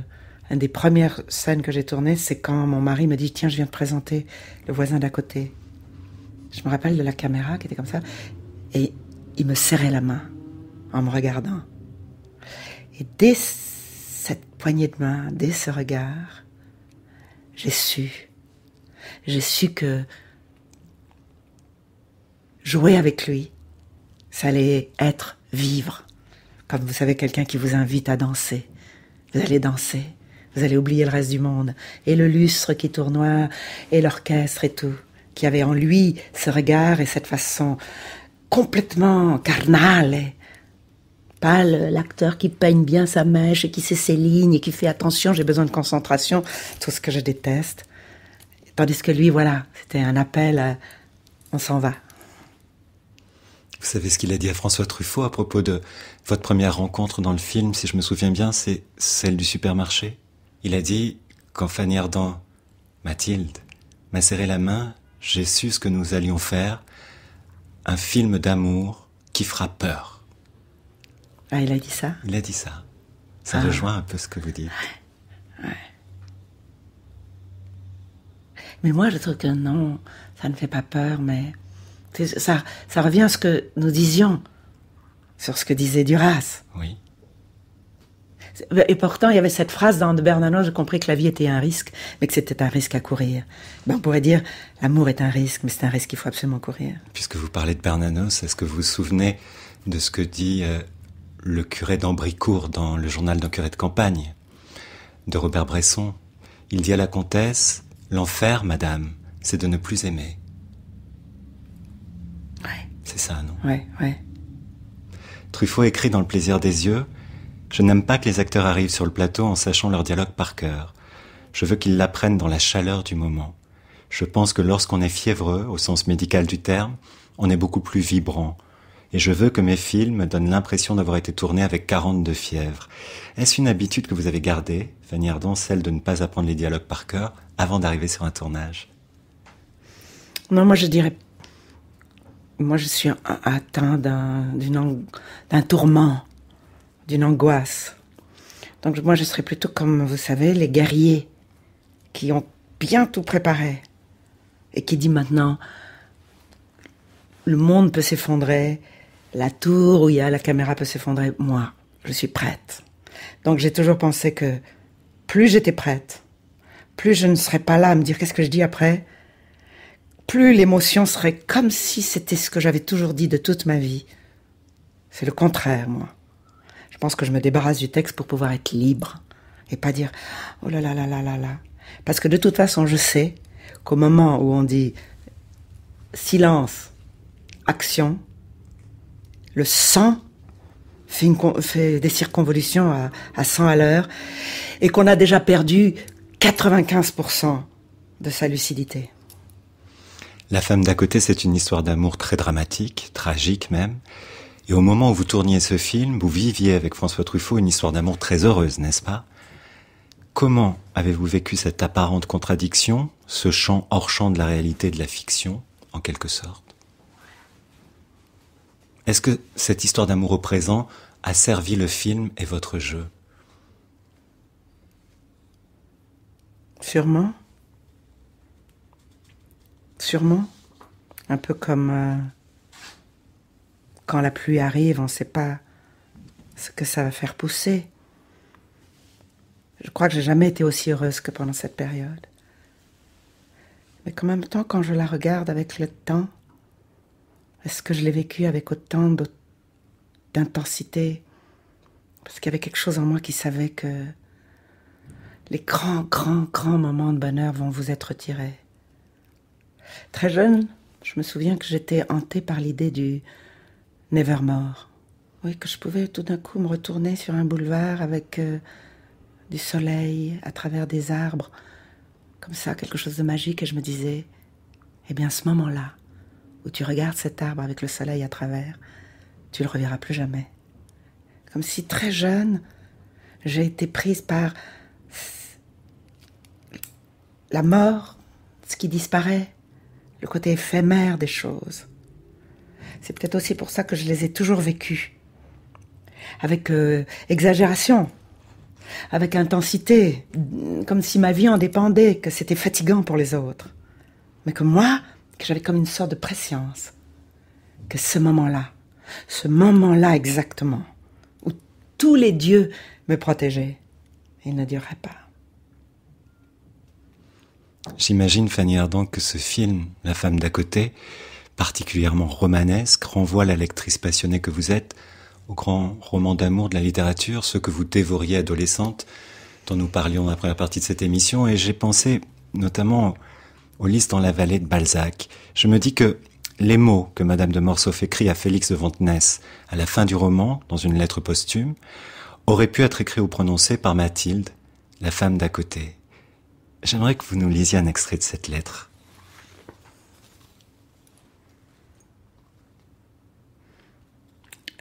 une des premières scènes que j'ai tournées, c'est quand mon mari me dit Tiens, je viens te présenter le voisin d'à côté. Je me rappelle de la caméra qui était comme ça. Et il me serrait la main en me regardant. Et dès cette poignée de main, dès ce regard, j'ai su. J'ai su que jouer avec lui, ça allait être vivre. Comme vous savez, quelqu'un qui vous invite à danser vous allez danser, vous allez oublier le reste du monde, et le lustre qui tournoie, et l'orchestre et tout, qui avait en lui ce regard et cette façon complètement carnale. Pas l'acteur qui peigne bien sa mèche et qui sait ses lignes et qui fait attention, j'ai besoin de concentration, tout ce que je déteste. Tandis que lui, voilà, c'était un appel, on s'en va. Vous savez ce qu'il a dit à François Truffaut à propos de votre première rencontre dans le film, si je me souviens bien, c'est celle du supermarché. Il a dit, quand Fanny Ardant, Mathilde, m'a serré la main, j'ai su ce que nous allions faire, un film d'amour qui fera peur. Ah, il a dit ça Il a dit ça. Ça ah. rejoint un peu ce que vous dites. Mais moi, je trouve que non, ça ne fait pas peur, mais ça, revient à ce que nous disions sur ce que disait Duras. Oui. Et pourtant, il y avait cette phrase dans Bernanos, Bernano, j'ai compris que la vie était un risque, mais que c'était un risque à courir. Ben, on pourrait dire, l'amour est un risque, mais c'est un risque qu'il faut absolument courir. Puisque vous parlez de Bernanos, est-ce que vous vous souvenez de ce que dit euh, le curé d'Ambricourt dans le journal d'un curé de campagne de Robert Bresson Il dit à la comtesse, l'enfer, madame, c'est de ne plus aimer. C'est ça, non Ouais, ouais. Truffaut écrit dans Le plaisir des yeux Je n'aime pas que les acteurs arrivent sur le plateau en sachant leur dialogue par cœur. Je veux qu'ils l'apprennent dans la chaleur du moment. Je pense que lorsqu'on est fiévreux, au sens médical du terme, on est beaucoup plus vibrant. Et je veux que mes films donnent l'impression d'avoir été tournés avec 42 fièvres. Est-ce une habitude que vous avez gardée, Fanny Ardant, celle de ne pas apprendre les dialogues par cœur avant d'arriver sur un tournage Non, moi je dirais moi, je suis atteint d'un tourment, d'une angoisse. Donc moi, je serais plutôt comme, vous savez, les guerriers qui ont bien tout préparé et qui dit maintenant, le monde peut s'effondrer, la tour où il y a la caméra peut s'effondrer. Moi, je suis prête. Donc j'ai toujours pensé que plus j'étais prête, plus je ne serais pas là à me dire qu'est-ce que je dis après, plus l'émotion serait comme si c'était ce que j'avais toujours dit de toute ma vie. C'est le contraire, moi. Je pense que je me débarrasse du texte pour pouvoir être libre et pas dire oh là là là là là là. Parce que de toute façon, je sais qu'au moment où on dit silence, action, le sang fait, des circonvolutions à, à 100 à l'heure et qu'on a déjà perdu 95% de sa lucidité. La femme d'à côté, c'est une histoire d'amour très dramatique, tragique même. Et au moment où vous tourniez ce film, vous viviez avec François Truffaut une histoire d'amour très heureuse, n'est-ce pas Comment avez-vous vécu cette apparente contradiction, ce champ hors champ de la réalité de la fiction, en quelque sorte Est-ce que cette histoire d'amour au présent a servi le film et votre jeu Sûrement sûrement. Un peu comme euh, quand la pluie arrive, on ne sait pas ce que ça va faire pousser. Je crois que j'ai jamais été aussi heureuse que pendant cette période. Mais qu'en même temps, quand je la regarde avec le temps, est-ce que je l'ai vécue avec autant d'intensité Parce qu'il y avait quelque chose en moi qui savait que les grands, grands, grands moments de bonheur vont vous être retirés. Très jeune, je me souviens que j'étais hantée par l'idée du Nevermore. Oui, que je pouvais tout d'un coup me retourner sur un boulevard avec euh, du soleil à travers des arbres, comme ça, quelque chose de magique, et je me disais, eh bien ce moment-là, où tu regardes cet arbre avec le soleil à travers, tu le reverras plus jamais. Comme si très jeune, j'ai été prise par la mort, ce qui disparaît, le côté éphémère des choses. C'est peut-être aussi pour ça que je les ai toujours vécues. Avec euh, exagération, avec intensité, comme si ma vie en dépendait, que c'était fatigant pour les autres. Mais que moi, que j'avais comme une sorte de préscience, Que ce moment-là, ce moment-là exactement, où tous les dieux me protégeaient, ils ne durerait pas. J'imagine, Fanny Ardant, que ce film, La femme d'à côté, particulièrement romanesque, renvoie la lectrice passionnée que vous êtes au grand roman d'amour de la littérature, ce que vous dévoriez adolescente, dont nous parlions après la partie de cette émission, et j'ai pensé notamment au listes dans la vallée de Balzac. Je me dis que les mots que Madame de Morsoff écrit à Félix de Vantenesse à la fin du roman, dans une lettre posthume, auraient pu être écrits ou prononcés par Mathilde, la femme d'à côté. J'aimerais que vous nous lisiez un extrait de cette lettre.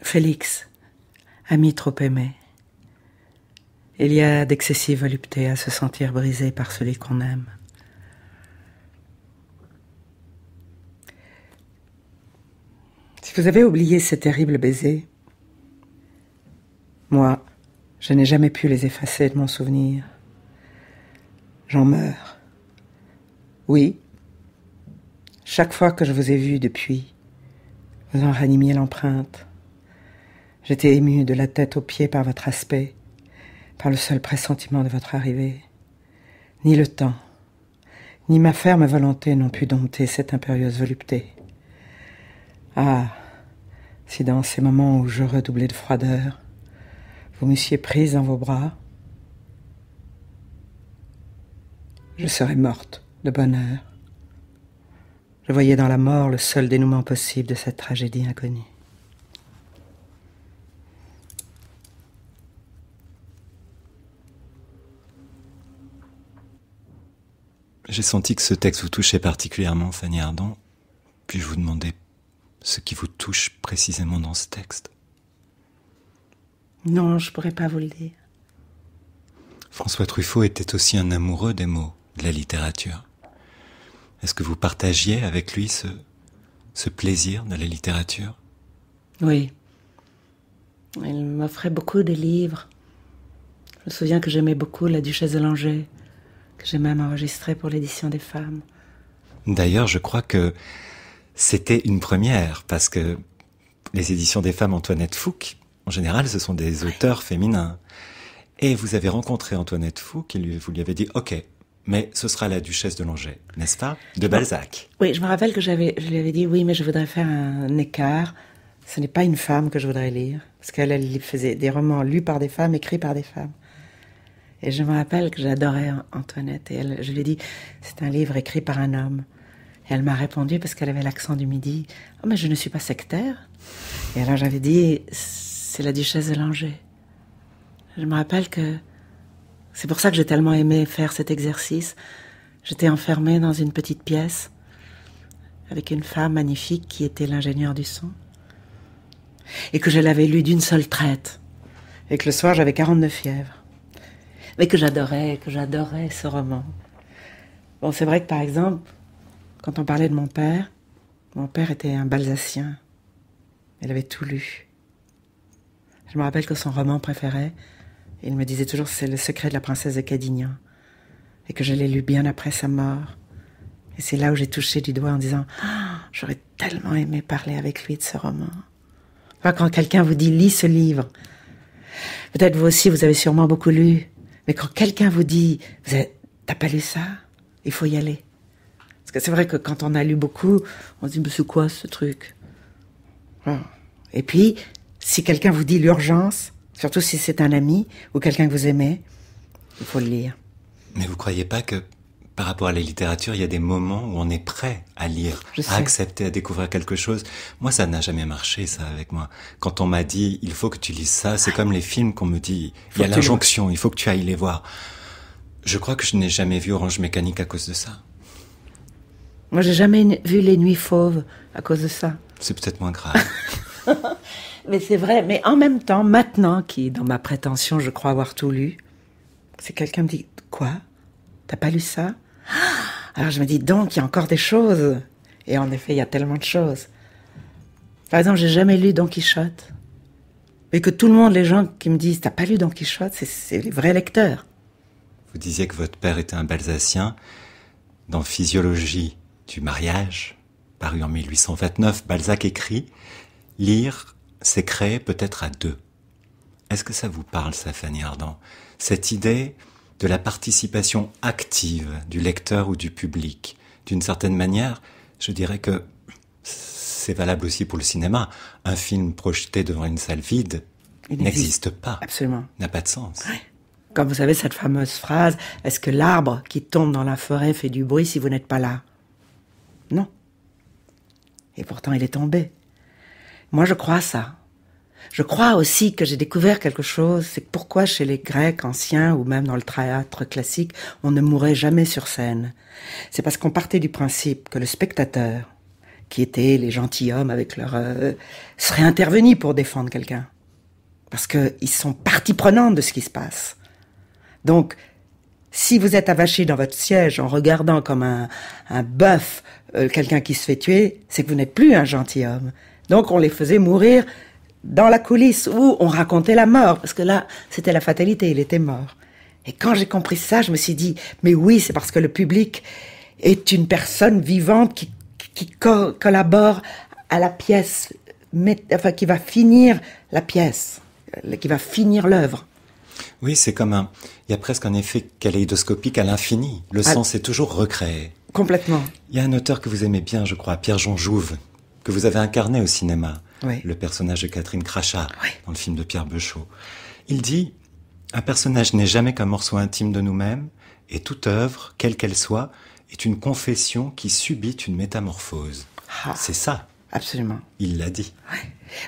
Félix, ami trop aimé, il y a d'excessives voluptés à se sentir brisé par celui qu'on aime. Si vous avez oublié ces terribles baisers, moi, je n'ai jamais pu les effacer de mon souvenir j'en meurs. Oui, chaque fois que je vous ai vu depuis, vous en ranimiez l'empreinte. J'étais ému de la tête aux pieds par votre aspect, par le seul pressentiment de votre arrivée. Ni le temps, ni ma ferme volonté n'ont pu dompter cette impérieuse volupté. Ah, si dans ces moments où je redoublais de froideur, vous m'eussiez prise dans vos bras, je serais morte de bonheur. Je voyais dans la mort le seul dénouement possible de cette tragédie inconnue. J'ai senti que ce texte vous touchait particulièrement, Fanny Ardant. Puis je vous demander ce qui vous touche précisément dans ce texte. Non, je pourrais pas vous le dire. François Truffaut était aussi un amoureux des mots de la littérature. Est-ce que vous partagiez avec lui ce, plaisir de la littérature Oui. Il m'offrait beaucoup de livres. Je me souviens que j'aimais beaucoup La Duchesse de Langeais, que j'ai même enregistré pour l'édition des femmes. D'ailleurs, je crois que c'était une première, parce que les éditions des femmes Antoinette Fouque, en général, ce sont des auteurs féminins. Et vous avez rencontré Antoinette Fouque, et vous lui avez dit, OK, mais ce sera la duchesse de Langeais, n'est-ce pas De Balzac. Oui, je me rappelle que je lui avais dit oui, mais je voudrais faire un écart. Ce n'est pas une femme que je voudrais lire, parce qu'elle elle faisait des romans lus par des femmes, écrits par des femmes. Et je me rappelle que j'adorais Antoinette, et je lui ai dit c'est un livre écrit par un homme. Et elle m'a répondu, parce qu'elle avait l'accent du midi oh, mais je ne suis pas sectaire. Et alors j'avais dit c'est la duchesse de Langeais. Je me rappelle que c'est pour ça que j'ai tellement aimé faire cet exercice. J'étais enfermée dans une petite pièce avec une femme magnifique qui était l'ingénieur du son et que je l'avais lu d'une seule traite et que le soir j'avais 49 fièvres. Mais que j'adorais, que j'adorais ce roman. Bon, c'est vrai que par exemple, quand on parlait de mon père, mon père était un Balsacien. Il avait tout lu. Je me rappelle que son roman préféré, il me disait toujours c'est le secret de la princesse de Cadignan et que je l'ai lu bien après sa mort. Et c'est là où j'ai touché du doigt en disant ah, J'aurais tellement aimé parler avec lui de ce roman. Enfin, quand quelqu'un vous dit Lis ce livre, peut-être vous aussi, vous avez sûrement beaucoup lu, mais quand quelqu'un vous dit T'as pas lu ça Il faut y aller. Parce que c'est vrai que quand on a lu beaucoup, on se dit Mais c'est quoi ce truc Et puis, si quelqu'un vous dit l'urgence, Surtout si c'est un ami ou quelqu'un que vous aimez. Il faut le lire. Mais vous croyez pas que par rapport à la littérature, il y a des moments où on est prêt à lire, à accepter, à découvrir quelque chose. Moi, ça n'a jamais marché, ça, avec moi. Quand on m'a dit, il faut que tu lises ça, c'est comme les films qu'on me dit, il y a l'injonction, il faut que tu ailles les voir. Je crois que je n'ai jamais vu Orange Mécanique à cause de ça. Moi, j'ai jamais vu Les Nuits Fauves à cause de ça. C'est peut-être moins grave. Mais c'est vrai, mais en même temps, maintenant, qui dans ma prétention, je crois avoir tout lu, c'est quelqu'un me dit Quoi T'as pas lu ça ah! Alors je me dis donc, il y a encore des choses. Et en effet, il y a tellement de choses. Par exemple, j'ai jamais lu Don Quichotte. Mais que tout le monde, les gens qui me disent T'as pas lu Don Quichotte, c'est les vrais lecteurs. Vous disiez que votre père était un Balzacien. Dans Physiologie du mariage, paru en 1829, Balzac écrit Lire c'est créé peut-être à deux. Est-ce que ça vous parle, ça, Fanny Cette idée de la participation active du lecteur ou du public. D'une certaine manière, je dirais que c'est valable aussi pour le cinéma. Un film projeté devant une salle vide n'existe pas. Absolument. N'a pas de sens. Comme vous savez, cette fameuse phrase, est-ce que l'arbre qui tombe dans la forêt fait du bruit si vous n'êtes pas là Non. Et pourtant, il est tombé. Moi, je crois ça. Je crois aussi que j'ai découvert quelque chose, c'est pourquoi chez les Grecs anciens ou même dans le théâtre classique, on ne mourait jamais sur scène. C'est parce qu'on partait du principe que le spectateur, qui étaient les gentilshommes avec leur... Euh, serait intervenu pour défendre quelqu'un. Parce qu'ils sont partie prenante de ce qui se passe. Donc, si vous êtes avaché dans votre siège en regardant comme un, un bœuf euh, quelqu'un qui se fait tuer, c'est que vous n'êtes plus un gentilhomme. Donc on les faisait mourir dans la coulisse où on racontait la mort, parce que là, c'était la fatalité, il était mort. Et quand j'ai compris ça, je me suis dit, mais oui, c'est parce que le public est une personne vivante qui, qui collabore à la pièce, enfin, qui va finir la pièce, euh, qui va finir l'œuvre. Oui, c'est comme un. Il y a presque un effet kaleidoscopique à l'infini. Le ah. sens est toujours recréé. Complètement. Il y a un auteur que vous aimez bien, je crois, Pierre-Jean Jouve, que vous avez incarné au cinéma, le personnage de Catherine Crachat dans le film de Pierre Beuchot. Il dit Un personnage n'est jamais qu'un morceau intime de nous-mêmes, et toute œuvre, quelle qu'elle soit, est une confession qui subit une métamorphose. Ah. c'est ça. Absolument. Il l'a dit.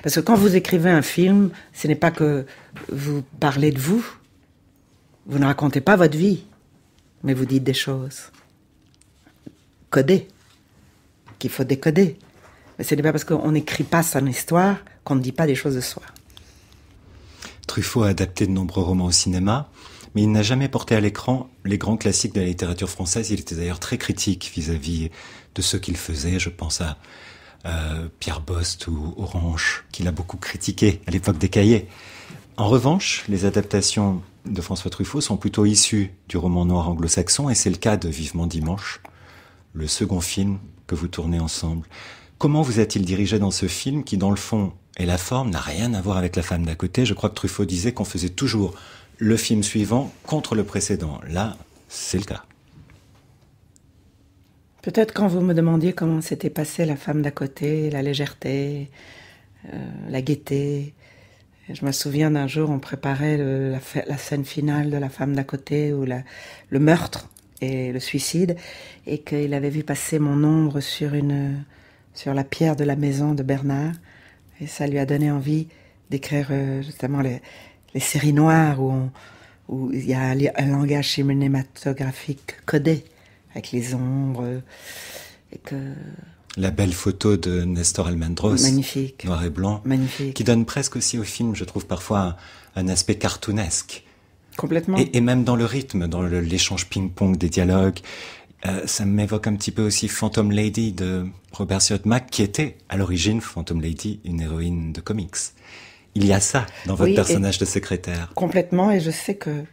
Parce que quand vous écrivez un film, ce n'est pas que vous parlez de vous. Vous ne racontez pas votre vie, mais vous dites des choses codées, qu'il faut décoder. Mais ce n'est pas parce qu'on n'écrit pas son histoire qu'on ne dit pas des choses de soi. Truffaut a adapté de nombreux romans au cinéma, mais il n'a jamais porté à l'écran les grands classiques de la littérature française. Il était d'ailleurs très critique vis-à-vis de ce qu'il faisait. Je pense à euh, Pierre Bost ou Orange, qu'il a beaucoup critiqué à l'époque des cahiers. En revanche, les adaptations de François Truffaut sont plutôt issues du roman noir anglo-saxon, et c'est le cas de Vivement Dimanche, le second film que vous tournez ensemble. Comment vous a-t-il dirigé dans ce film qui, dans le fond et la forme, n'a rien à voir avec la femme d'à côté Je crois que Truffaut disait qu'on faisait toujours le film suivant contre le précédent. Là, c'est le cas. Peut-être quand vous me demandiez comment s'était passée la femme d'à côté, la légèreté, euh, la gaieté. Je me souviens d'un jour, on préparait la, scène finale de la femme d'à côté ou le meurtre et le suicide, et qu'il avait vu passer mon ombre sur une sur la pierre de la maison de Bernard. Et ça lui a donné envie d'écrire euh, justement les, séries noires où, où il y a un, langage cinématographique codé avec les ombres. Et que... La belle photo de Nestor Almendros. Magnifique. Noir et blanc. Magnifique. Qui donne presque aussi au film, je trouve parfois, un, aspect cartoonesque. Complètement. et, même dans le rythme, dans l'échange ping-pong des dialogues, euh, ça m'évoque un petit peu aussi Phantom Lady de Robert Siodmak, qui était à l'origine Phantom Lady, une héroïne de comics. Il y a ça dans votre personnage de secrétaire. Complètement, et je sais que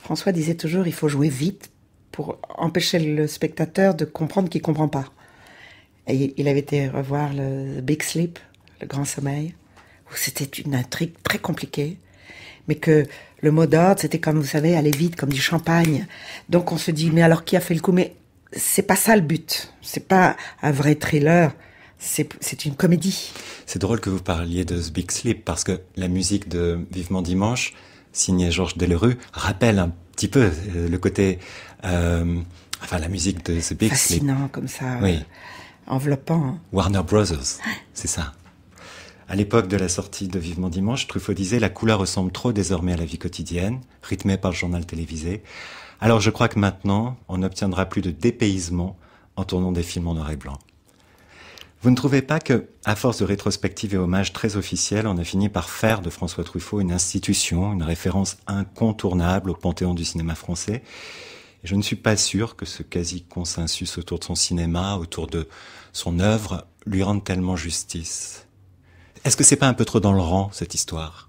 François disait toujours il faut jouer vite pour empêcher le spectateur de comprendre qu'il comprend pas. Et il avait été revoir le Big Sleep, le Grand Sommeil, où c'était une intrigue très compliquée, mais que le mot d'ordre, c'était comme vous savez, aller vite, comme du champagne. Donc on se dit, mais alors qui a fait le coup Mais c'est pas ça le but. C'est pas un vrai thriller. C'est une comédie. C'est drôle que vous parliez de The Big Sleep parce que la musique de Vivement Dimanche, signée Georges Delerue, rappelle un petit peu euh, le côté, euh, enfin la musique de The Big Fascinant Sleep. comme ça, euh, enveloppant. Hein. Warner Brothers, c'est ça. À l'époque de la sortie de Vivement Dimanche, Truffaut disait La couleur ressemble trop désormais à la vie quotidienne, rythmée par le journal télévisé. Alors je crois que maintenant, on n'obtiendra plus de dépaysement en tournant des films en noir et blanc. Vous ne trouvez pas que, à force de rétrospectives et hommages très officiels, on a fini par faire de François Truffaut une institution, une référence incontournable au panthéon du cinéma français Je ne suis pas sûr que ce quasi-consensus autour de son cinéma, autour de son œuvre, lui rende tellement justice. Est-ce que c'est pas un peu trop dans le rang, cette histoire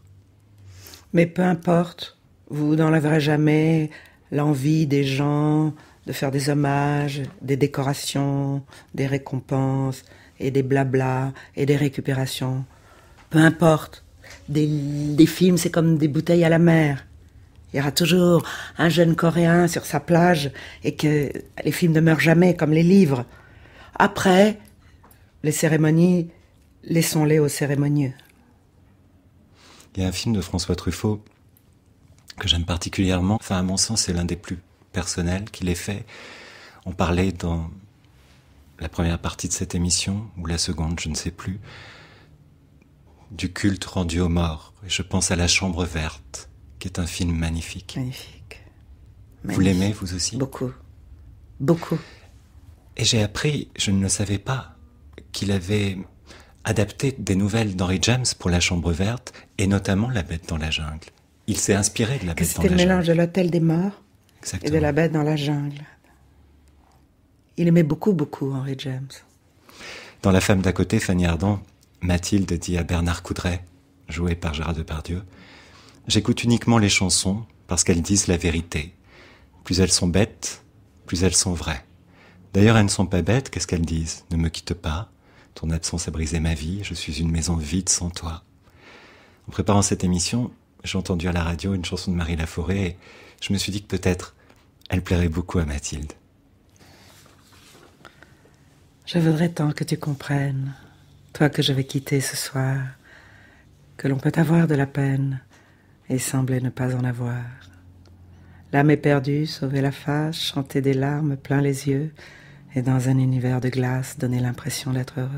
Mais peu importe. Vous n'enlèverez jamais l'envie des gens de faire des hommages, des décorations, des récompenses et des blablas et des récupérations. Peu importe. Des, des films, c'est comme des bouteilles à la mer. Il y aura toujours un jeune Coréen sur sa plage et que les films ne meurent jamais comme les livres. Après, les cérémonies, laissons-les aux cérémonieux. Il y a un film de François Truffaut que j'aime particulièrement. Enfin, à mon sens, c'est l'un des plus personnels qu'il ait fait. On parlait dans la première partie de cette émission, ou la seconde, je ne sais plus, du culte rendu aux morts. Et je pense à La Chambre Verte, qui est un film magnifique. Magnifique. Vous l'aimez, vous aussi Beaucoup. Beaucoup. Et j'ai appris, je ne le savais pas, qu'il avait adapté des nouvelles d'Henry James pour La Chambre Verte, et notamment La Bête dans la Jungle. Il s'est inspiré de la bête dans la jungle. C'était le mélange de l'hôtel des morts et de la bête dans la jungle. Il aimait beaucoup, beaucoup Henry James. Dans La femme d'à côté, Fanny Ardant, Mathilde dit à Bernard Coudray, joué par Gérard Depardieu, J'écoute uniquement les chansons parce qu'elles disent la vérité. Plus elles sont bêtes, plus elles sont vraies. D'ailleurs, elles ne sont pas bêtes, qu'est-ce qu'elles disent Ne me quitte pas, ton absence a brisé ma vie, je suis une maison vide sans toi. En préparant cette émission, j'ai entendu à la radio une chanson de Marie Laforêt et je me suis dit que peut-être elle plairait beaucoup à Mathilde. Je voudrais tant que tu comprennes, toi que je vais quitter ce soir, que l'on peut avoir de la peine et sembler ne pas en avoir. L'âme est perdue, sauver la face, chanter des larmes plein les yeux et dans un univers de glace donner l'impression d'être heureux.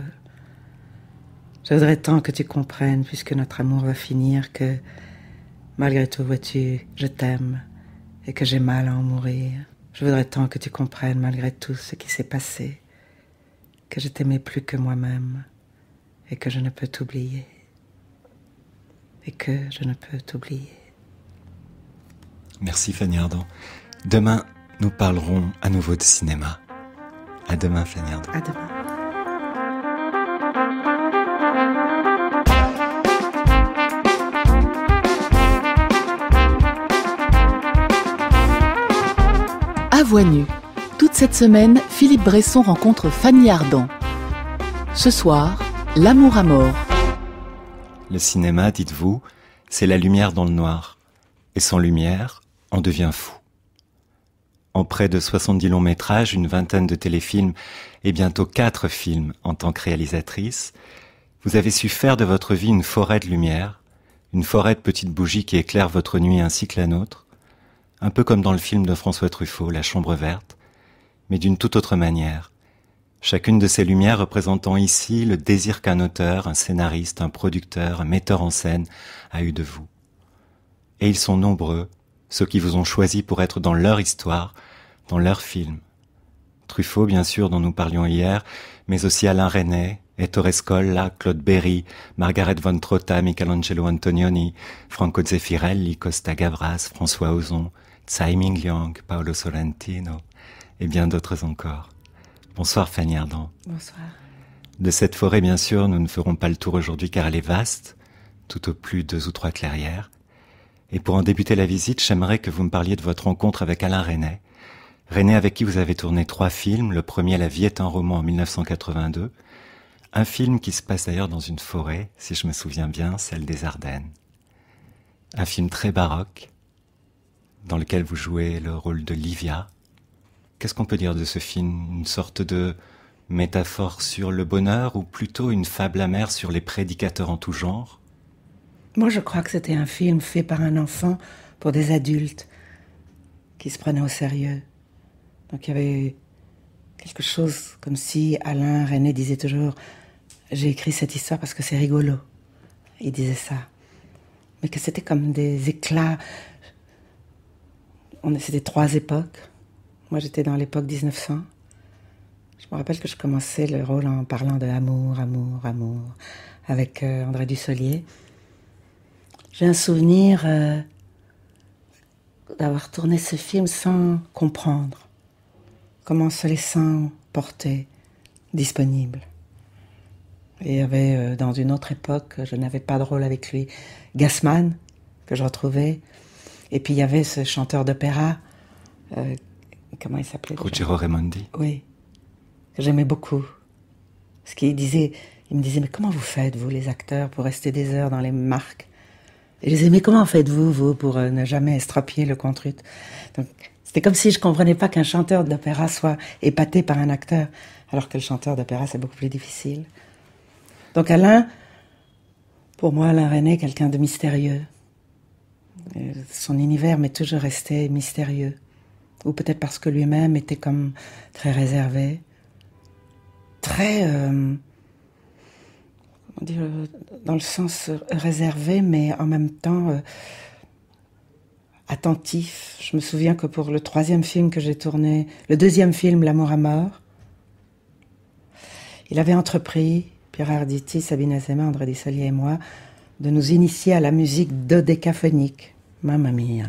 Je voudrais tant que tu comprennes, puisque notre amour va finir, que Malgré tout, vois-tu, je t'aime et que j'ai mal à en mourir. Je voudrais tant que tu comprennes, malgré tout, ce qui s'est passé, que je t'aimais plus que moi-même et que je ne peux t'oublier. Et que je ne peux t'oublier. Merci Fanny Ardant. Demain, nous parlerons à nouveau de cinéma. À demain Fanny Ardant. À demain. voix Toute cette semaine, Philippe Bresson rencontre Fanny Ardant. Ce soir, l'amour à mort. Le cinéma, dites-vous, c'est la lumière dans le noir. Et sans lumière, on devient fou. En près de 70 longs métrages, une vingtaine de téléfilms et bientôt quatre films en tant que réalisatrice, vous avez su faire de votre vie une forêt de lumière, une forêt de petites bougies qui éclairent votre nuit ainsi que la nôtre, un peu comme dans le film de François Truffaut, La Chambre verte, mais d'une toute autre manière. Chacune de ces lumières représentant ici le désir qu'un auteur, un scénariste, un producteur, un metteur en scène a eu de vous. Et ils sont nombreux, ceux qui vous ont choisi pour être dans leur histoire, dans leur film. Truffaut, bien sûr, dont nous parlions hier, mais aussi Alain René, Ettore Scolla, Claude Berry, Margaret von Trotta, Michelangelo Antonioni, Franco Zeffirelli, Costa Gavras, François Ozon, Tsai Ming Liang, Paolo Sorrentino et bien d'autres encore. Bonsoir Fanny Ardant. Bonsoir. De cette forêt, bien sûr, nous ne ferons pas le tour aujourd'hui car elle est vaste, tout au plus deux ou trois clairières. Et pour en débuter la visite, j'aimerais que vous me parliez de votre rencontre avec Alain René. René avec qui vous avez tourné trois films, le premier La vie est un roman en 1982, un film qui se passe d'ailleurs dans une forêt, si je me souviens bien, celle des Ardennes. Un film très baroque, dans lequel vous jouez le rôle de Livia. Qu'est-ce qu'on peut dire de ce film Une sorte de métaphore sur le bonheur ou plutôt une fable amère sur les prédicateurs en tout genre Moi, je crois que c'était un film fait par un enfant pour des adultes qui se prenaient au sérieux. Donc il y avait quelque chose comme si Alain René disait toujours j'ai écrit cette histoire parce que c'est rigolo. Il disait ça. Mais que c'était comme des éclats. On, c'était trois époques. Moi, j'étais dans l'époque 1900. Je me rappelle que je commençais le rôle en parlant de amour, amour, amour, avec euh, André Dussolier. J'ai un souvenir euh, d'avoir tourné ce film sans comprendre, comment se laissant porter, disponible. Il y avait euh, dans une autre époque, je n'avais pas de rôle avec lui, Gassman, que je retrouvais. Et puis il y avait ce chanteur d'opéra, euh, comment il s'appelait Ruggero Raimondi. Oui, j'aimais beaucoup. Ce qu'il disait, il me disait, mais comment vous faites, vous, les acteurs, pour rester des heures dans les marques Et je disais, mais comment faites-vous, vous, pour euh, ne jamais estropier le contrut c'était comme si je comprenais pas qu'un chanteur d'opéra soit épaté par un acteur, alors que le chanteur d'opéra, c'est beaucoup plus difficile. Donc Alain, pour moi, Alain René, quelqu'un de mystérieux. Euh, son univers m'est toujours resté mystérieux. Ou peut-être parce que lui-même était comme très réservé, très... Euh, dire, dans le sens réservé, mais en même temps euh, attentif. Je me souviens que pour le troisième film que j'ai tourné, le deuxième film, L'amour à mort, il avait entrepris Pierre Arditi, Sabine Azema, André Dessalier et moi, de nous initier à la musique dodécaphonique. Mamma mia.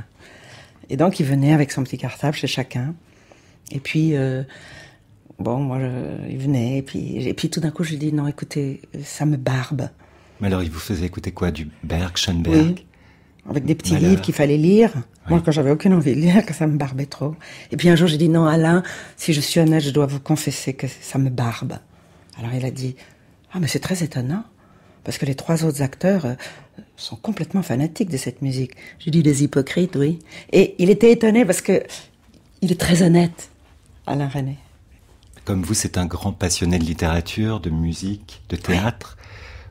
Et donc, il venait avec son petit cartable chez chacun. Et puis, euh, bon, moi, il venait. Et puis, et puis tout d'un coup, je lui dis non, écoutez, ça me barbe. Mais alors, il vous faisait écouter quoi Du Berg, Schoenberg Avec des petits livres qu'il fallait lire. Moi, quand j'avais aucune envie de lire, que ça me barbait trop. Et puis un jour, j'ai dit non, Alain, si je suis honnête, je dois vous confesser que ça me barbe. Alors il a dit ah, mais c'est très étonnant, parce que les trois autres acteurs euh, sont complètement fanatiques de cette musique. J'ai dit des hypocrites, oui. Et il était étonné parce que il est très honnête, Alain René. Comme vous, c'est un grand passionné de littérature, de musique, de théâtre.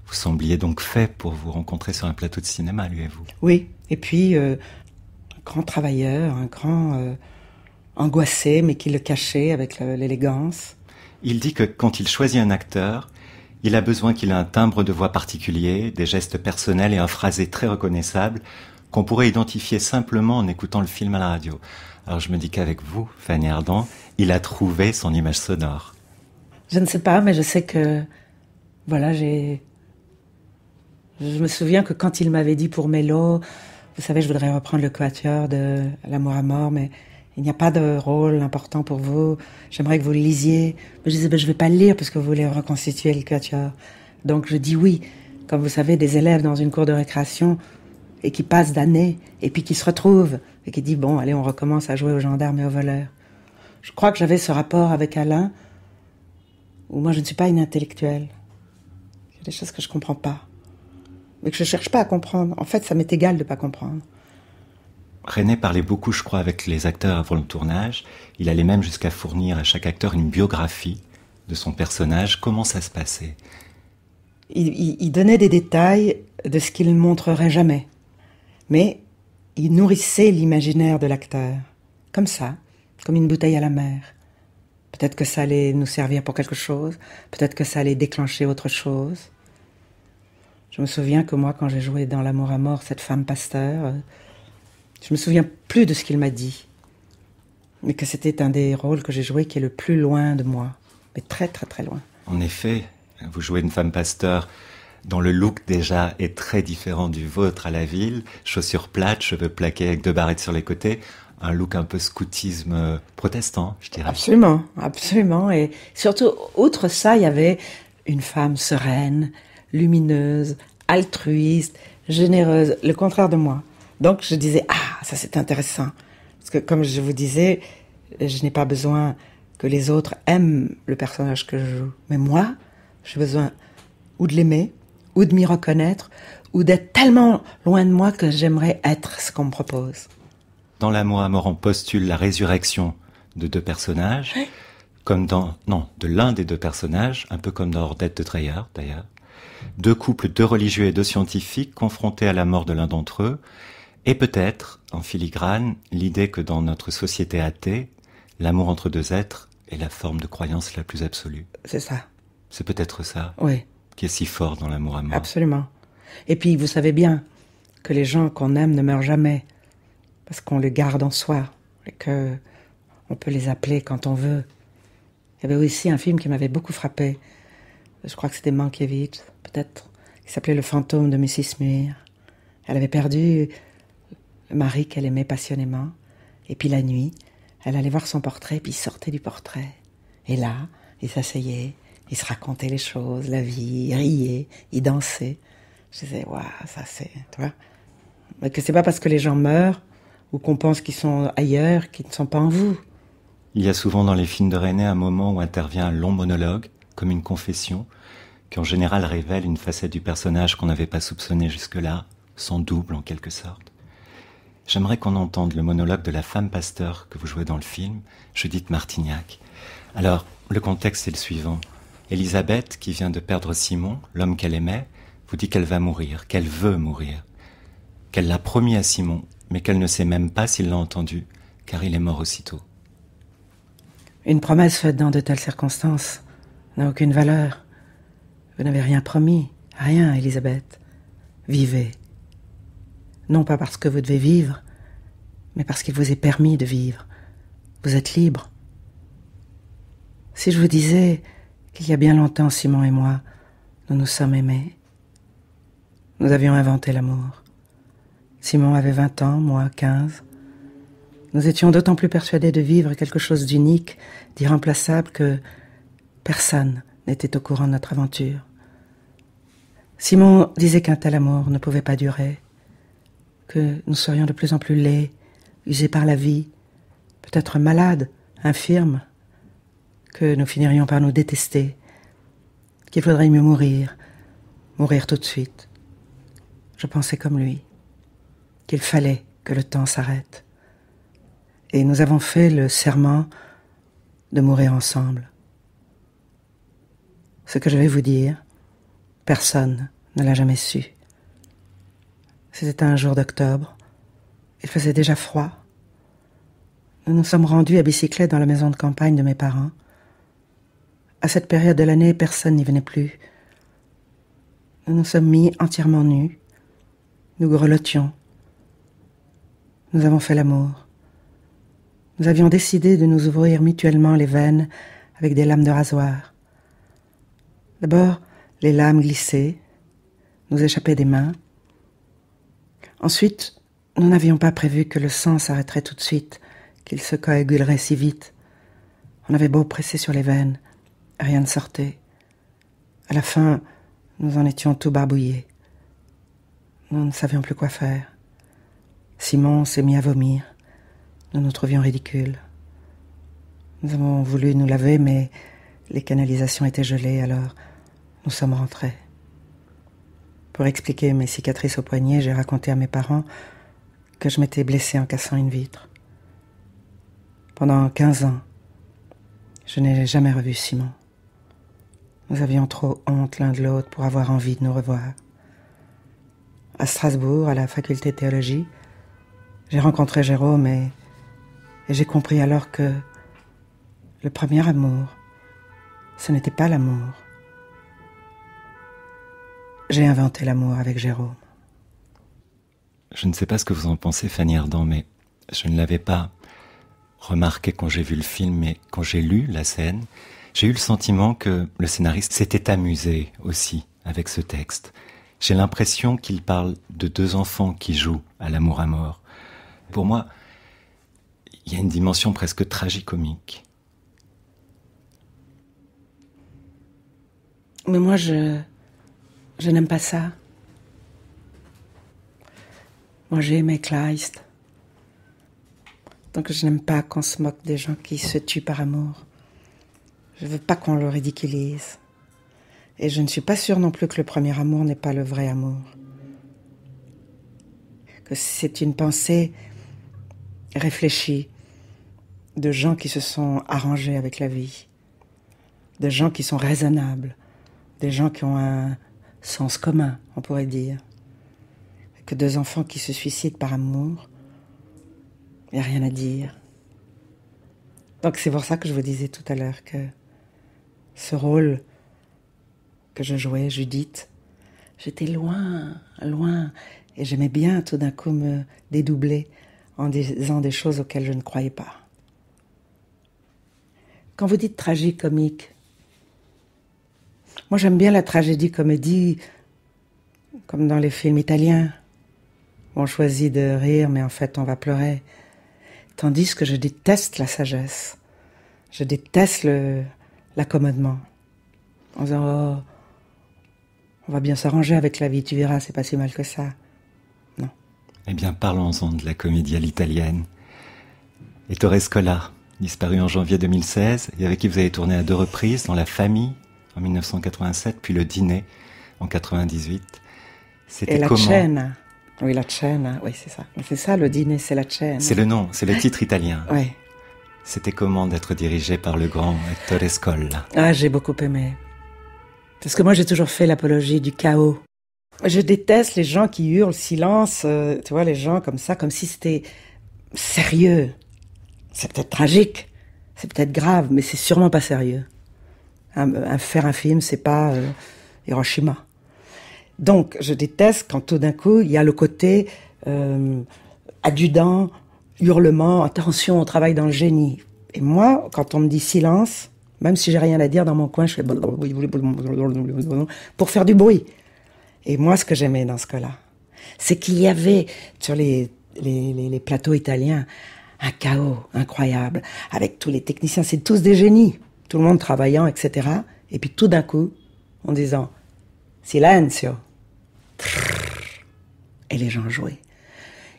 Vous sembliez donc fait pour vous rencontrer sur un plateau de cinéma, lui et vous. Oui, et puis euh, un grand travailleur, un grand euh, angoissé, mais qui le cachait avec l'élégance. Il dit que quand il choisit un acteur, il a besoin qu'il ait un timbre de voix particulier, des gestes personnels et un phrasé très reconnaissable qu'on pourrait identifier simplement en écoutant le film à la radio. Alors je me dis qu'avec vous, Fanny Ardant, il a trouvé son image sonore. Je ne sais pas, mais je sais que voilà, j'ai je me souviens que quand il m'avait dit pour Mélo, vous savez, je voudrais reprendre le quatuor de L'amour à mort, mais il n'y a pas de rôle important pour vous. J'aimerais que vous le lisiez. je disais, ben, je ne vais pas le lire parce que vous voulez reconstituer le culture Donc je dis oui. Comme vous savez, des élèves dans une cour de récréation et qui passent d'années et puis qui se retrouvent et qui disent, bon, allez, on recommence à jouer aux gendarmes et aux voleurs. Je crois que j'avais ce rapport avec Alain où moi je ne suis pas une intellectuelle. Il y a des choses que je ne comprends pas mais que je ne cherche pas à comprendre. En fait, ça m'est égal de ne pas comprendre. René parlait beaucoup, je crois, avec les acteurs avant le tournage. Il allait même jusqu'à fournir à chaque acteur une biographie de son personnage. Comment ça se passait il, donnait des détails de ce qu'il ne montrerait jamais. Mais il nourrissait l'imaginaire de l'acteur. Comme ça, comme une bouteille à la mer. Peut-être que ça allait nous servir pour quelque chose, peut-être que ça allait déclencher autre chose. Je me souviens que moi, quand j'ai joué dans L'amour à mort, cette femme pasteur, euh, je me souviens plus de ce qu'il m'a dit, mais que c'était un des rôles que j'ai joué qui est le plus loin de moi, mais très très très loin. En effet, vous jouez une femme pasteur dont le look déjà est très différent du vôtre à la ville, chaussures plates, cheveux plaqués avec deux barrettes sur les côtés, un look un peu scoutisme euh, protestant, je dirais. Absolument, absolument. Et surtout, outre ça, il y avait une femme sereine, lumineuse, altruiste, généreuse, le contraire de moi. Donc je disais, ah, ça c'est intéressant. Parce que comme je vous disais, je n'ai pas besoin que les autres aiment le personnage que je joue. Mais moi, j'ai besoin ou de l'aimer, ou de m'y reconnaître, ou d'être tellement loin de moi que j'aimerais être ce qu'on me propose. Dans L'amour à mort, on postule la résurrection de deux personnages, comme dans, non, de l'un des deux personnages, un peu comme dans Ordette de Treyard d'ailleurs. Deux couples, deux religieux et deux scientifiques confrontés à la mort de l'un d'entre eux et peut-être, en filigrane, l'idée que dans notre société athée, l'amour entre deux êtres est la forme de croyance la plus absolue. C'est ça. C'est peut-être ça. Oui. Qui est si fort dans l'amour à moi. Absolument. Et puis, vous savez bien que les gens qu'on aime ne meurent jamais, parce qu'on les garde en soi, et que on peut les appeler quand on veut. Il y avait aussi un film qui m'avait beaucoup frappé. Je crois que c'était Mankiewicz, peut-être, Il s'appelait Le fantôme de Mrs. Muir. Elle avait perdu mari qu'elle aimait passionnément, et puis la nuit, elle allait voir son portrait, puis sortait du portrait. Et là, il s'asseyait, il se racontait les choses, la vie, il riait, il dansait. Je disais, waouh, ça c'est, tu vois. Mais que c'est pas parce que les gens meurent ou qu'on pense qu'ils sont ailleurs qu'ils ne sont pas en vous. Il y a souvent dans les films de René un moment où intervient un long monologue, comme une confession, qui en général révèle une facette du personnage qu'on n'avait pas soupçonné jusque-là, son double en quelque sorte. J'aimerais qu'on entende le monologue de la femme pasteur que vous jouez dans le film, Judith Martignac. Alors, le contexte est le suivant. Elisabeth, qui vient de perdre Simon, l'homme qu'elle aimait, vous dit qu'elle va mourir, qu'elle veut mourir, qu'elle l'a promis à Simon, mais qu'elle ne sait même pas s'il l'a entendu, car il est mort aussitôt. Une promesse faite dans de telles circonstances n'a aucune valeur. Vous n'avez rien promis, rien, Elisabeth. Vivez non pas parce que vous devez vivre, mais parce qu'il vous est permis de vivre. Vous êtes libre. Si je vous disais qu'il y a bien longtemps, Simon et moi, nous nous sommes aimés, nous avions inventé l'amour. Simon avait 20 ans, moi 15. Nous étions d'autant plus persuadés de vivre quelque chose d'unique, d'irremplaçable, que personne n'était au courant de notre aventure. Simon disait qu'un tel amour ne pouvait pas durer, que nous serions de plus en plus laids, usés par la vie, peut-être malades, infirmes, que nous finirions par nous détester, qu'il faudrait mieux mourir, mourir tout de suite. Je pensais comme lui, qu'il fallait que le temps s'arrête. Et nous avons fait le serment de mourir ensemble. Ce que je vais vous dire, personne ne l'a jamais su. C'était un jour d'octobre. Il faisait déjà froid. Nous nous sommes rendus à bicyclette dans la maison de campagne de mes parents. À cette période de l'année, personne n'y venait plus. Nous nous sommes mis entièrement nus. Nous grelottions. Nous avons fait l'amour. Nous avions décidé de nous ouvrir mutuellement les veines avec des lames de rasoir. D'abord, les lames glissaient, nous échappaient des mains, Ensuite, nous n'avions pas prévu que le sang s'arrêterait tout de suite, qu'il se coagulerait si vite. On avait beau presser sur les veines, rien ne sortait. À la fin, nous en étions tout barbouillés. Nous ne savions plus quoi faire. Simon s'est mis à vomir. Nous nous trouvions ridicules. Nous avons voulu nous laver, mais les canalisations étaient gelées, alors nous sommes rentrés. Pour expliquer mes cicatrices au poignet, j'ai raconté à mes parents que je m'étais blessée en cassant une vitre. Pendant 15 ans, je n'ai jamais revu Simon. Nous avions trop honte l'un de l'autre pour avoir envie de nous revoir. À Strasbourg, à la faculté de théologie, j'ai rencontré Jérôme et j'ai compris alors que le premier amour, ce n'était pas l'amour, j'ai inventé l'amour avec Jérôme. Je ne sais pas ce que vous en pensez, Fanny Ardant, mais je ne l'avais pas remarqué quand j'ai vu le film, mais quand j'ai lu la scène, j'ai eu le sentiment que le scénariste s'était amusé aussi avec ce texte. J'ai l'impression qu'il parle de deux enfants qui jouent à l'amour à mort. Pour moi, il y a une dimension presque tragicomique. Mais moi, je, je n'aime pas ça. Moi, j'ai aimé Kleist. Donc, je n'aime pas qu'on se moque des gens qui se tuent par amour. Je ne veux pas qu'on le ridiculise. Et je ne suis pas sûre non plus que le premier amour n'est pas le vrai amour. Que c'est une pensée réfléchie de gens qui se sont arrangés avec la vie, de gens qui sont raisonnables, des gens qui ont un, sens commun, on pourrait dire. Que deux enfants qui se suicident par amour, il n'y a rien à dire. Donc c'est pour ça que je vous disais tout à l'heure que ce rôle que je jouais, Judith, j'étais loin, loin, et j'aimais bien tout d'un coup me dédoubler en disant des choses auxquelles je ne croyais pas. Quand vous dites tragique, comique, moi, j'aime bien la tragédie-comédie, comme dans les films italiens. On choisit de rire, mais en fait, on va pleurer. Tandis que je déteste la sagesse. Je déteste l'accommodement. En disant, oh, on va bien s'arranger avec la vie, tu verras, c'est pas si mal que ça. Non. Eh bien, parlons-en de la comédie à l'italienne. Ettore Scola, disparu en janvier 2016, et avec qui vous avez tourné à deux reprises dans La Famille en 1987, puis le dîner en 98. C'était Et la comment Oui, la chaîne, oui, c'est ça. C'est ça le dîner, c'est la chaîne. C'est le nom, c'est le titre italien. Oui. C'était comment d'être dirigé par le grand Ettore Ah, j'ai beaucoup aimé. Parce que moi, j'ai toujours fait l'apologie du chaos. Je déteste les gens qui hurlent silence, euh, tu vois, les gens comme ça, comme si c'était sérieux. C'est peut-être tragique, c'est peut-être grave, mais c'est sûrement pas sérieux faire un film, c'est pas euh, Hiroshima. Donc, je déteste quand tout d'un coup, il y a le côté euh, adjudant, hurlement, attention, on travaille dans le génie. Et moi, quand on me dit silence, même si j'ai rien à dire dans mon coin, je fais pour faire du bruit. Et moi, ce que j'aimais dans ce cas-là, c'est qu'il y avait sur les, les plateaux italiens un chaos incroyable avec tous les techniciens. C'est tous des génies tout le monde travaillant, etc. Et puis tout d'un coup, en disant silencio. Et les gens jouaient.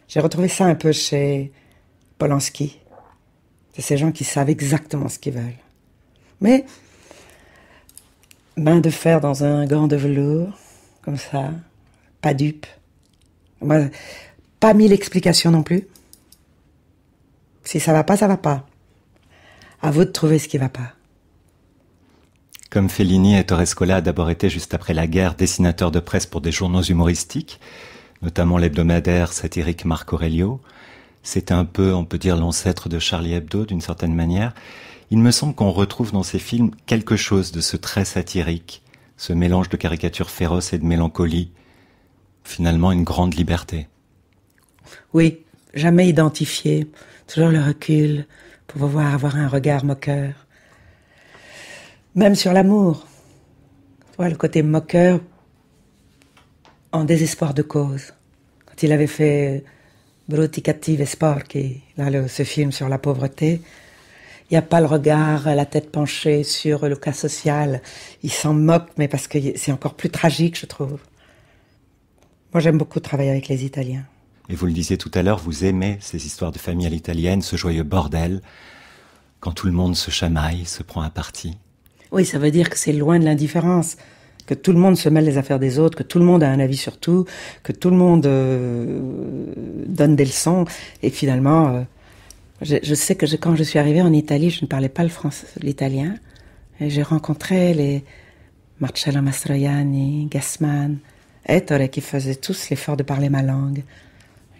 J'ai retrouvé ça un peu chez Polanski. C'est ces gens qui savent exactement ce qu'ils veulent. Mais, main de fer dans un gant de velours, comme ça, pas dupe. pas mille explications non plus. Si ça va pas, ça va pas. À vous de trouver ce qui va pas. Comme Fellini et Torrescola a d'abord été, juste après la guerre, dessinateur de presse pour des journaux humoristiques, notamment l'hebdomadaire satirique Marc Aurelio. C'est un peu, on peut dire, l'ancêtre de Charlie Hebdo d'une certaine manière. Il me semble qu'on retrouve dans ces films quelque chose de ce trait satirique, ce mélange de caricature féroce et de mélancolie. Finalement, une grande liberté. Oui, jamais identifié, toujours le recul, pour pouvoir avoir un regard moqueur. Même sur l'amour. le côté moqueur en désespoir de cause. Quand il avait fait Brutti Espoir, qui, là, ce film sur la pauvreté, il n'y a pas le regard, la tête penchée sur le cas social. Il s'en moque, mais parce que c'est encore plus tragique, je trouve. Moi, j'aime beaucoup travailler avec les Italiens. Et vous le disiez tout à l'heure, vous aimez ces histoires de famille à l'italienne, ce joyeux bordel, quand tout le monde se chamaille, se prend à partie. Oui, ça veut dire que c'est loin de l'indifférence, que tout le monde se mêle des affaires des autres, que tout le monde a un avis sur tout, que tout le monde euh, donne des leçons. Et finalement, euh, je, sais que quand je suis arrivée en Italie, je ne parlais pas l'italien. Et j'ai rencontré les Marcello Mastroianni, Gassman, Ettore, qui faisaient tous l'effort de parler ma langue.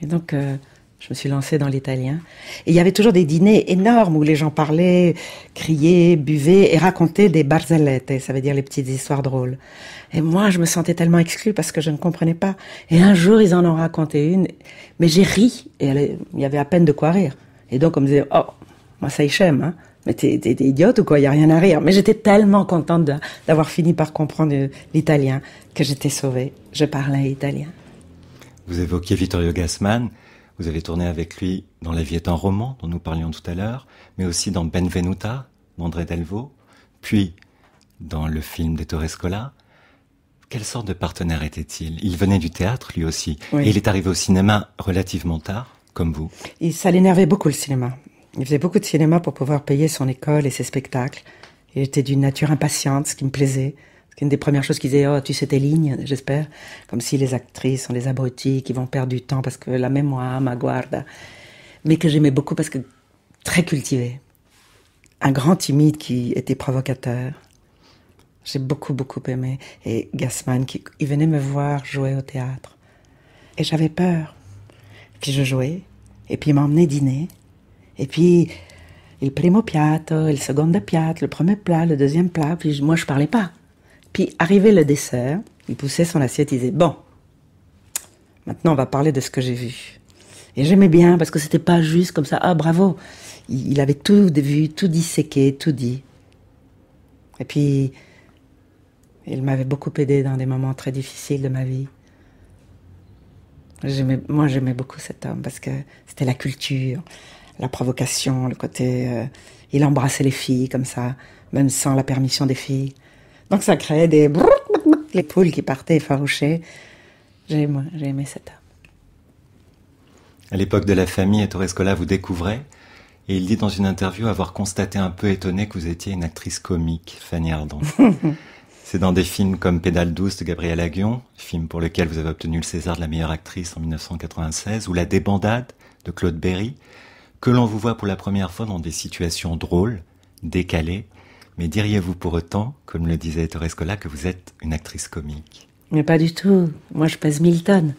Et donc, euh, je me suis lancée dans l'italien. Et il y avait toujours des dîners énormes où les gens parlaient, criaient, buvaient et racontaient des barzellettes, ça veut dire les petites histoires drôles. Et moi, je me sentais tellement exclue parce que je ne comprenais pas. Et un jour, ils en ont raconté une, mais j'ai ri et il y avait à peine de quoi rire. Et donc, on me disait, oh, moi, ça y chème, hein. Mais t'es, des idiote ou quoi Il y a rien à rire. Mais j'étais tellement contente d'avoir fini par comprendre euh, l'italien que j'étais sauvée. Je parlais italien. Vous évoquiez Vittorio Gassman. Vous avez tourné avec lui dans La vie est un roman, dont nous parlions tout à l'heure, mais aussi dans Benvenuta, d'André Delvaux, puis dans le film des Torrescola. Quelle sorte de partenaire était-il Il venait du théâtre, lui aussi, et il est arrivé au cinéma relativement tard, comme vous. Il ça l'énervait beaucoup, le cinéma. Il faisait beaucoup de cinéma pour pouvoir payer son école et ses spectacles. Il était d'une nature impatiente, ce qui me plaisait. C'est une des premières choses qu'ils disaient, oh, tu sais tes lignes, j'espère. Comme si les actrices sont des abrutis qui vont perdre du temps parce que la mémoire, ma guarda. Mais que j'aimais beaucoup parce que très cultivé. Un grand timide qui était provocateur. J'ai beaucoup, beaucoup aimé. Et Gassman, qui, il venait me voir jouer au théâtre. Et j'avais peur. Puis je jouais. Et puis il m'emmenait dîner. Et puis, il primo piatto, il secondo piatto, le premier plat, le deuxième plat. Puis moi, je parlais pas. Puis arrivait le dessert, il poussait son assiette, il disait Bon, maintenant on va parler de ce que j'ai vu. Et j'aimais bien parce que c'était pas juste comme ça Ah, bravo il, avait tout vu, tout disséqué, tout dit. Et puis, il m'avait beaucoup aidé dans des moments très difficiles de ma vie. moi, j'aimais beaucoup cet homme parce que c'était la culture, la provocation, le côté. Euh, il embrassait les filles comme ça, même sans la permission des filles. Donc ça créait des... Les poules qui partaient effarouchées. J'ai aimé cet homme. À l'époque de la famille, Ettore Torrescola vous découvrez et il dit dans une interview avoir constaté un peu étonné que vous étiez une actrice comique, Fanny Ardant. C'est dans des films comme Pédale douce de Gabriel Aguillon, film pour lequel vous avez obtenu le César de la meilleure actrice en 1996, ou La débandade de Claude Berry, que l'on vous voit pour la première fois dans des situations drôles, décalées, mais diriez-vous pour autant, comme le disait Torres que vous êtes une actrice comique Mais pas du tout. Moi, je pèse 1000 tonnes.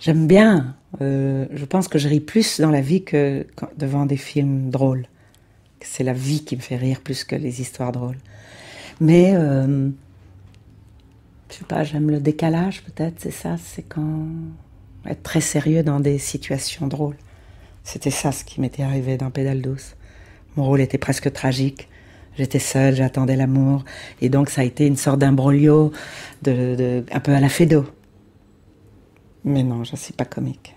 J'aime bien. Euh, je pense que je ris plus dans la vie que devant des films drôles. C'est la vie qui me fait rire plus que les histoires drôles. Mais, euh, je sais pas, j'aime le décalage peut-être, c'est ça, c'est quand. être très sérieux dans des situations drôles. C'était ça ce qui m'était arrivé dans Pédale douce. Mon rôle était presque tragique. J'étais seule, j'attendais l'amour. Et donc, ça a été une sorte d'imbroglio, un peu à la d'eau. Mais non, je ne suis pas comique.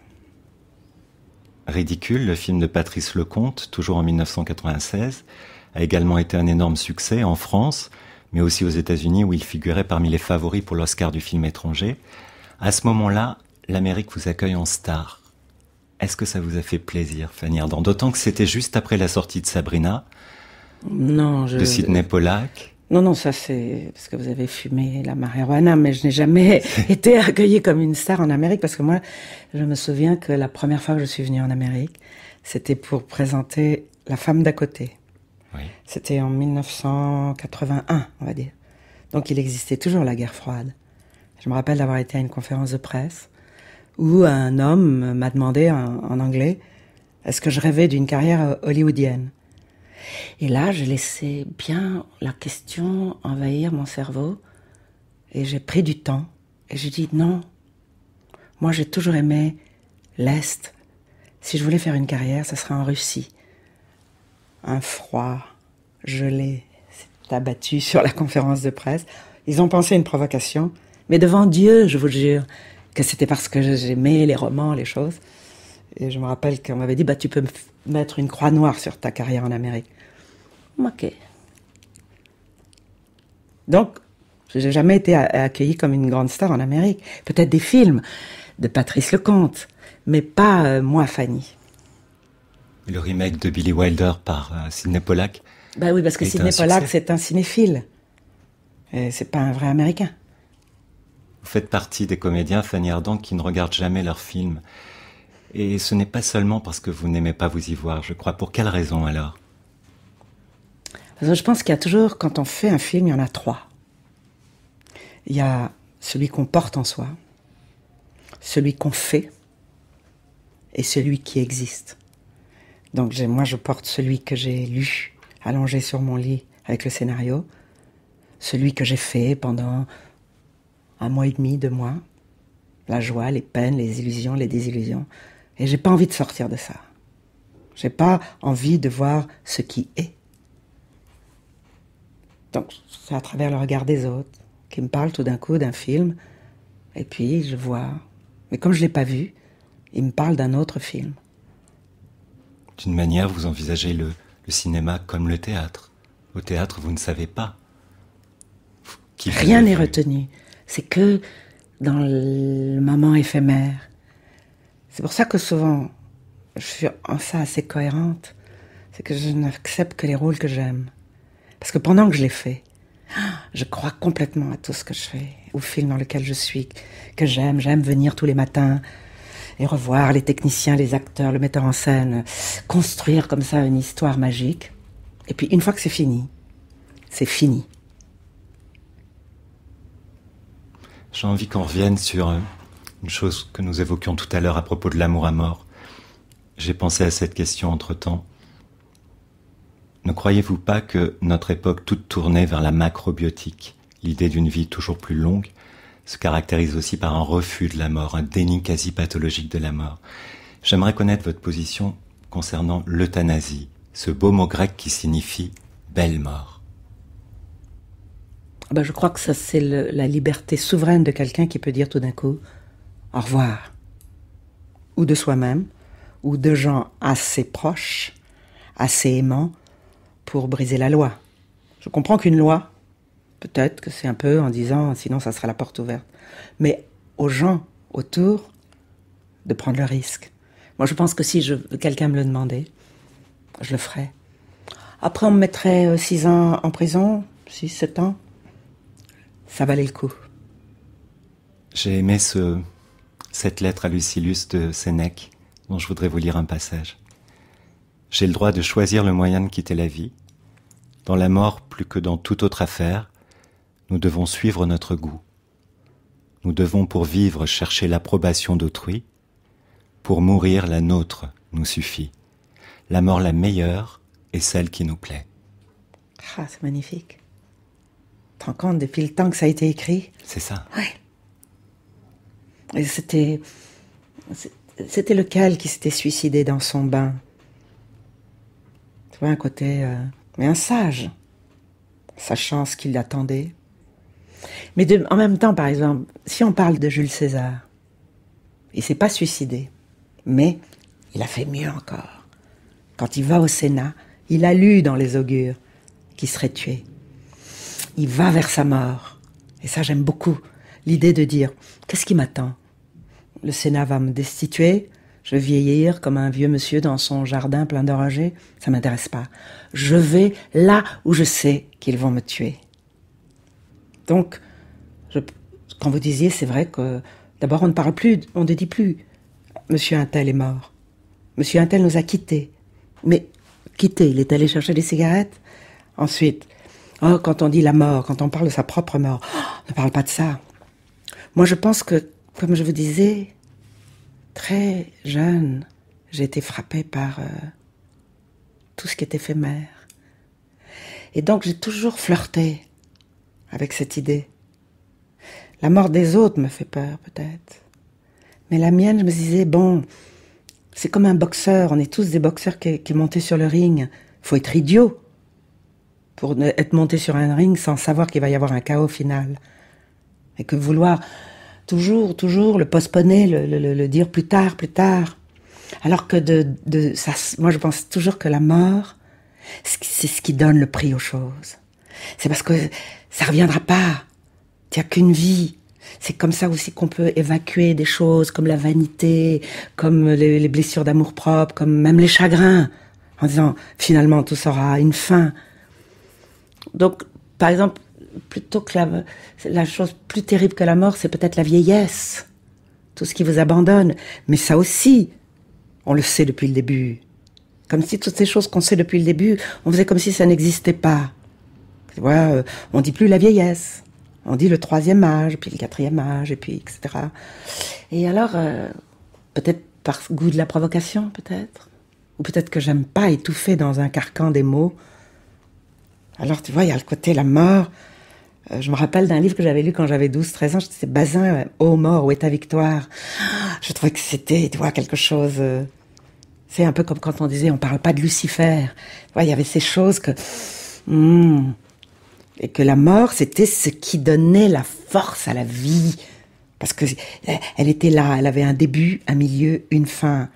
Ridicule, le film de Patrice Lecomte, toujours en 1996, a également été un énorme succès en France, mais aussi aux États-Unis, où il figurait parmi les favoris pour l'Oscar du film étranger. À ce moment-là, l'Amérique vous accueille en star. Est-ce que ça vous a fait plaisir, Fanny Ardant D'autant que c'était juste après la sortie de Sabrina, non, je... De Sidney Pollack non, non, ça c'est parce que vous avez fumé la marijuana, mais je n'ai jamais été accueillie comme une star en Amérique parce que moi, je me souviens que la première fois que je suis venue en Amérique, c'était pour présenter La femme d'à côté. Oui. C'était en 1981, on va dire. Donc il existait toujours la guerre froide. Je me rappelle d'avoir été à une conférence de presse où un homme m'a demandé en anglais est-ce que je rêvais d'une carrière hollywoodienne et là, j'ai laissé bien la question envahir mon cerveau et j'ai pris du temps et j'ai dit non. Moi, j'ai toujours aimé l'Est. Si je voulais faire une carrière, ce serait en Russie. Un froid gelé s'est abattu sur la conférence de presse. Ils ont pensé une provocation, mais devant Dieu, je vous jure, que c'était parce que j'aimais les romans, les choses. Et je me rappelle qu'on m'avait dit, bah, tu peux mettre une croix noire sur ta carrière en Amérique. OK. Donc, je n'ai jamais été accueillie comme une grande star en Amérique. Peut-être des films de Patrice Leconte, mais pas euh, moi, Fanny. Le remake de Billy Wilder par euh, Sidney Pollack. Bah oui, parce que Sidney Pollack, c'est un cinéphile. n'est pas un vrai Américain. Vous faites partie des comédiens, Fanny Ardant, qui ne regardent jamais leurs films. Et ce n'est pas seulement parce que vous n'aimez pas vous y voir, je crois. Pour quelle raison alors je pense qu'il y a toujours, quand on fait un film, il y en a trois. Il y a celui qu'on porte en soi, celui qu'on fait et celui qui existe. Donc moi, je porte celui que j'ai lu, allongé sur mon lit avec le scénario, celui que j'ai fait pendant un mois et demi, deux mois, la joie, les peines, les illusions, les désillusions. Et j'ai pas envie de sortir de ça. J'ai pas envie de voir ce qui est c'est à travers le regard des autres qui me parlent tout d'un coup d'un film. Et puis, je vois. Mais comme je ne l'ai pas vu, il me parle d'un autre film. D'une manière, vous envisagez le, cinéma comme le théâtre. Au théâtre, vous ne savez pas. Rien n'est retenu. C'est que dans le moment éphémère. C'est pour ça que souvent, je suis en ça assez cohérente. C'est que je n'accepte que les rôles que j'aime. Parce que pendant que je l'ai fait, je crois complètement à tout ce que je fais, au film dans lequel je suis, que j'aime. J'aime venir tous les matins et revoir les techniciens, les acteurs, le metteur en scène, construire comme ça une histoire magique. Et puis une fois que c'est fini, c'est fini. J'ai envie qu'on revienne sur euh, une chose que nous évoquions tout à l'heure à propos de l'amour à mort. J'ai pensé à cette question entre-temps. Ne croyez-vous pas que notre époque toute tournée vers la macrobiotique, l'idée d'une vie toujours plus longue, se caractérise aussi par un refus de la mort, un déni quasi pathologique de la mort J'aimerais connaître votre position concernant l'euthanasie, ce beau mot grec qui signifie belle mort. Ah ben, je crois que ça, c'est la liberté souveraine de quelqu'un qui peut dire tout d'un coup au revoir, ou de soi-même, ou de gens assez proches, assez aimants, pour briser la loi. Je comprends qu'une loi, peut-être que c'est un peu en disant sinon ça sera la porte ouverte. Mais aux gens autour, de prendre le risque. Moi, je pense que si quelqu'un me le demandait, je le ferais. Après, on me mettrait 6 euh, ans en prison, 6, 7 ans. Ça valait le coup. J'ai aimé cette lettre à Lucilius de Sénèque, dont je voudrais vous lire un passage. J'ai le droit de choisir le moyen de quitter la vie. Dans la mort, plus que dans toute autre affaire, nous devons suivre notre goût. Nous devons pour vivre chercher l'approbation d'autrui, pour mourir la nôtre nous suffit. La mort la meilleure est celle qui nous plaît. Ah, c'est magnifique. Tu compte depuis le temps que ça a été écrit C'est ça. Oui. Et c'était. C'était lequel qui s'était suicidé dans son bain un côté... Euh, mais un sage, sachant ce qu'il attendait. Mais en même temps, par exemple, si on parle de Jules César, il s'est pas suicidé, mais il a fait mieux encore. Quand il va au Sénat, il a lu dans les augures qu'il serait tué. Il va vers sa mort. Et ça, j'aime beaucoup l'idée de dire, qu'est-ce qui m'attend Le Sénat va me destituer, je vieillir comme un vieux monsieur dans son jardin plein d'orangers, ça m'intéresse pas. Je vais là où je sais qu'ils vont me tuer. Donc, je, quand vous disiez, c'est vrai que d'abord on ne parle plus, on ne dit plus. Monsieur Intel est mort. Monsieur Intel nous a quittés. Mais quitté, il est allé chercher des cigarettes. Ensuite, oh, quand on dit la mort, quand on parle de sa propre mort, oh, on ne parle pas de ça. Moi, je pense que, comme je vous disais, très jeune, j'ai été frappée par euh, tout ce qui est éphémère. Et donc j'ai toujours flirté avec cette idée. La mort des autres me fait peur peut-être. Mais la mienne, je me disais, bon, c'est comme un boxeur, on est tous des boxeurs qui, qui sur le ring. Faut être idiot pour être monté sur un ring sans savoir qu'il va y avoir un chaos final. Et que vouloir toujours, toujours le postponer, le, dire plus tard, plus tard. Alors que de, de ça, moi je pense toujours que la mort, c'est ce qui donne le prix aux choses. C'est parce que ça reviendra pas. Il n'y a qu'une vie. C'est comme ça aussi qu'on peut évacuer des choses comme la vanité, comme les, les blessures d'amour propre, comme même les chagrins, en disant finalement tout sera une fin. Donc, par exemple, plutôt que la, chose plus terrible que la mort, c'est peut-être la vieillesse, tout ce qui vous abandonne. Mais ça aussi, on le sait depuis le début. Comme si toutes ces choses qu'on sait depuis le début, on faisait comme si ça n'existait pas. On vois, euh, on dit plus la vieillesse. On dit le troisième âge, puis le quatrième âge, et puis etc. Et alors, euh, peut-être par goût de la provocation, peut-être. Ou peut-être que j'aime pas étouffer dans un carcan des mots. Alors tu vois, il y a le côté la mort, euh, je me rappelle d'un livre que j'avais lu quand j'avais 12, 13 ans, c'était Bazin, euh, Ô mort, où est ta victoire ah, Je trouvais que c'était, tu vois, quelque chose... Euh, c'est un peu comme quand on disait, on parle pas de Lucifer. il y avait ces choses que... Hmm, et que la mort, c'était ce qui donnait la force à la vie. Parce que elle était là, elle avait un début, un milieu, une fin.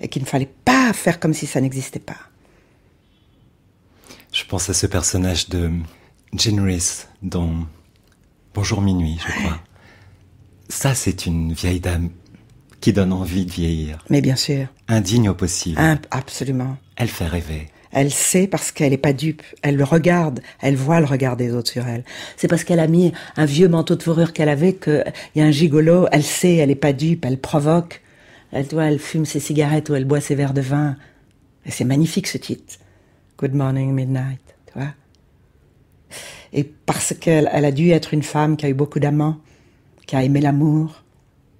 Et qu'il ne fallait pas faire comme si ça n'existait pas. Je pense à ce personnage de Generous dont Bonjour Minuit, je crois. Ça, c'est une vieille dame qui donne envie de vieillir. Mais bien sûr. Indigne au possible. absolument. Elle fait rêver. Elle sait parce qu'elle n'est pas dupe. Elle le regarde. Elle voit le regard des autres sur elle. C'est parce qu'elle a mis un vieux manteau de fourrure qu'elle avait qu'il y a un gigolo. Elle sait, elle n'est pas dupe. Elle provoque. Elle, doit elle fume ses cigarettes ou elle boit ses verres de vin. Et c'est magnifique ce titre. Good morning, midnight. Et parce qu'elle a dû être une femme qui a eu beaucoup d'amants, qui a aimé l'amour,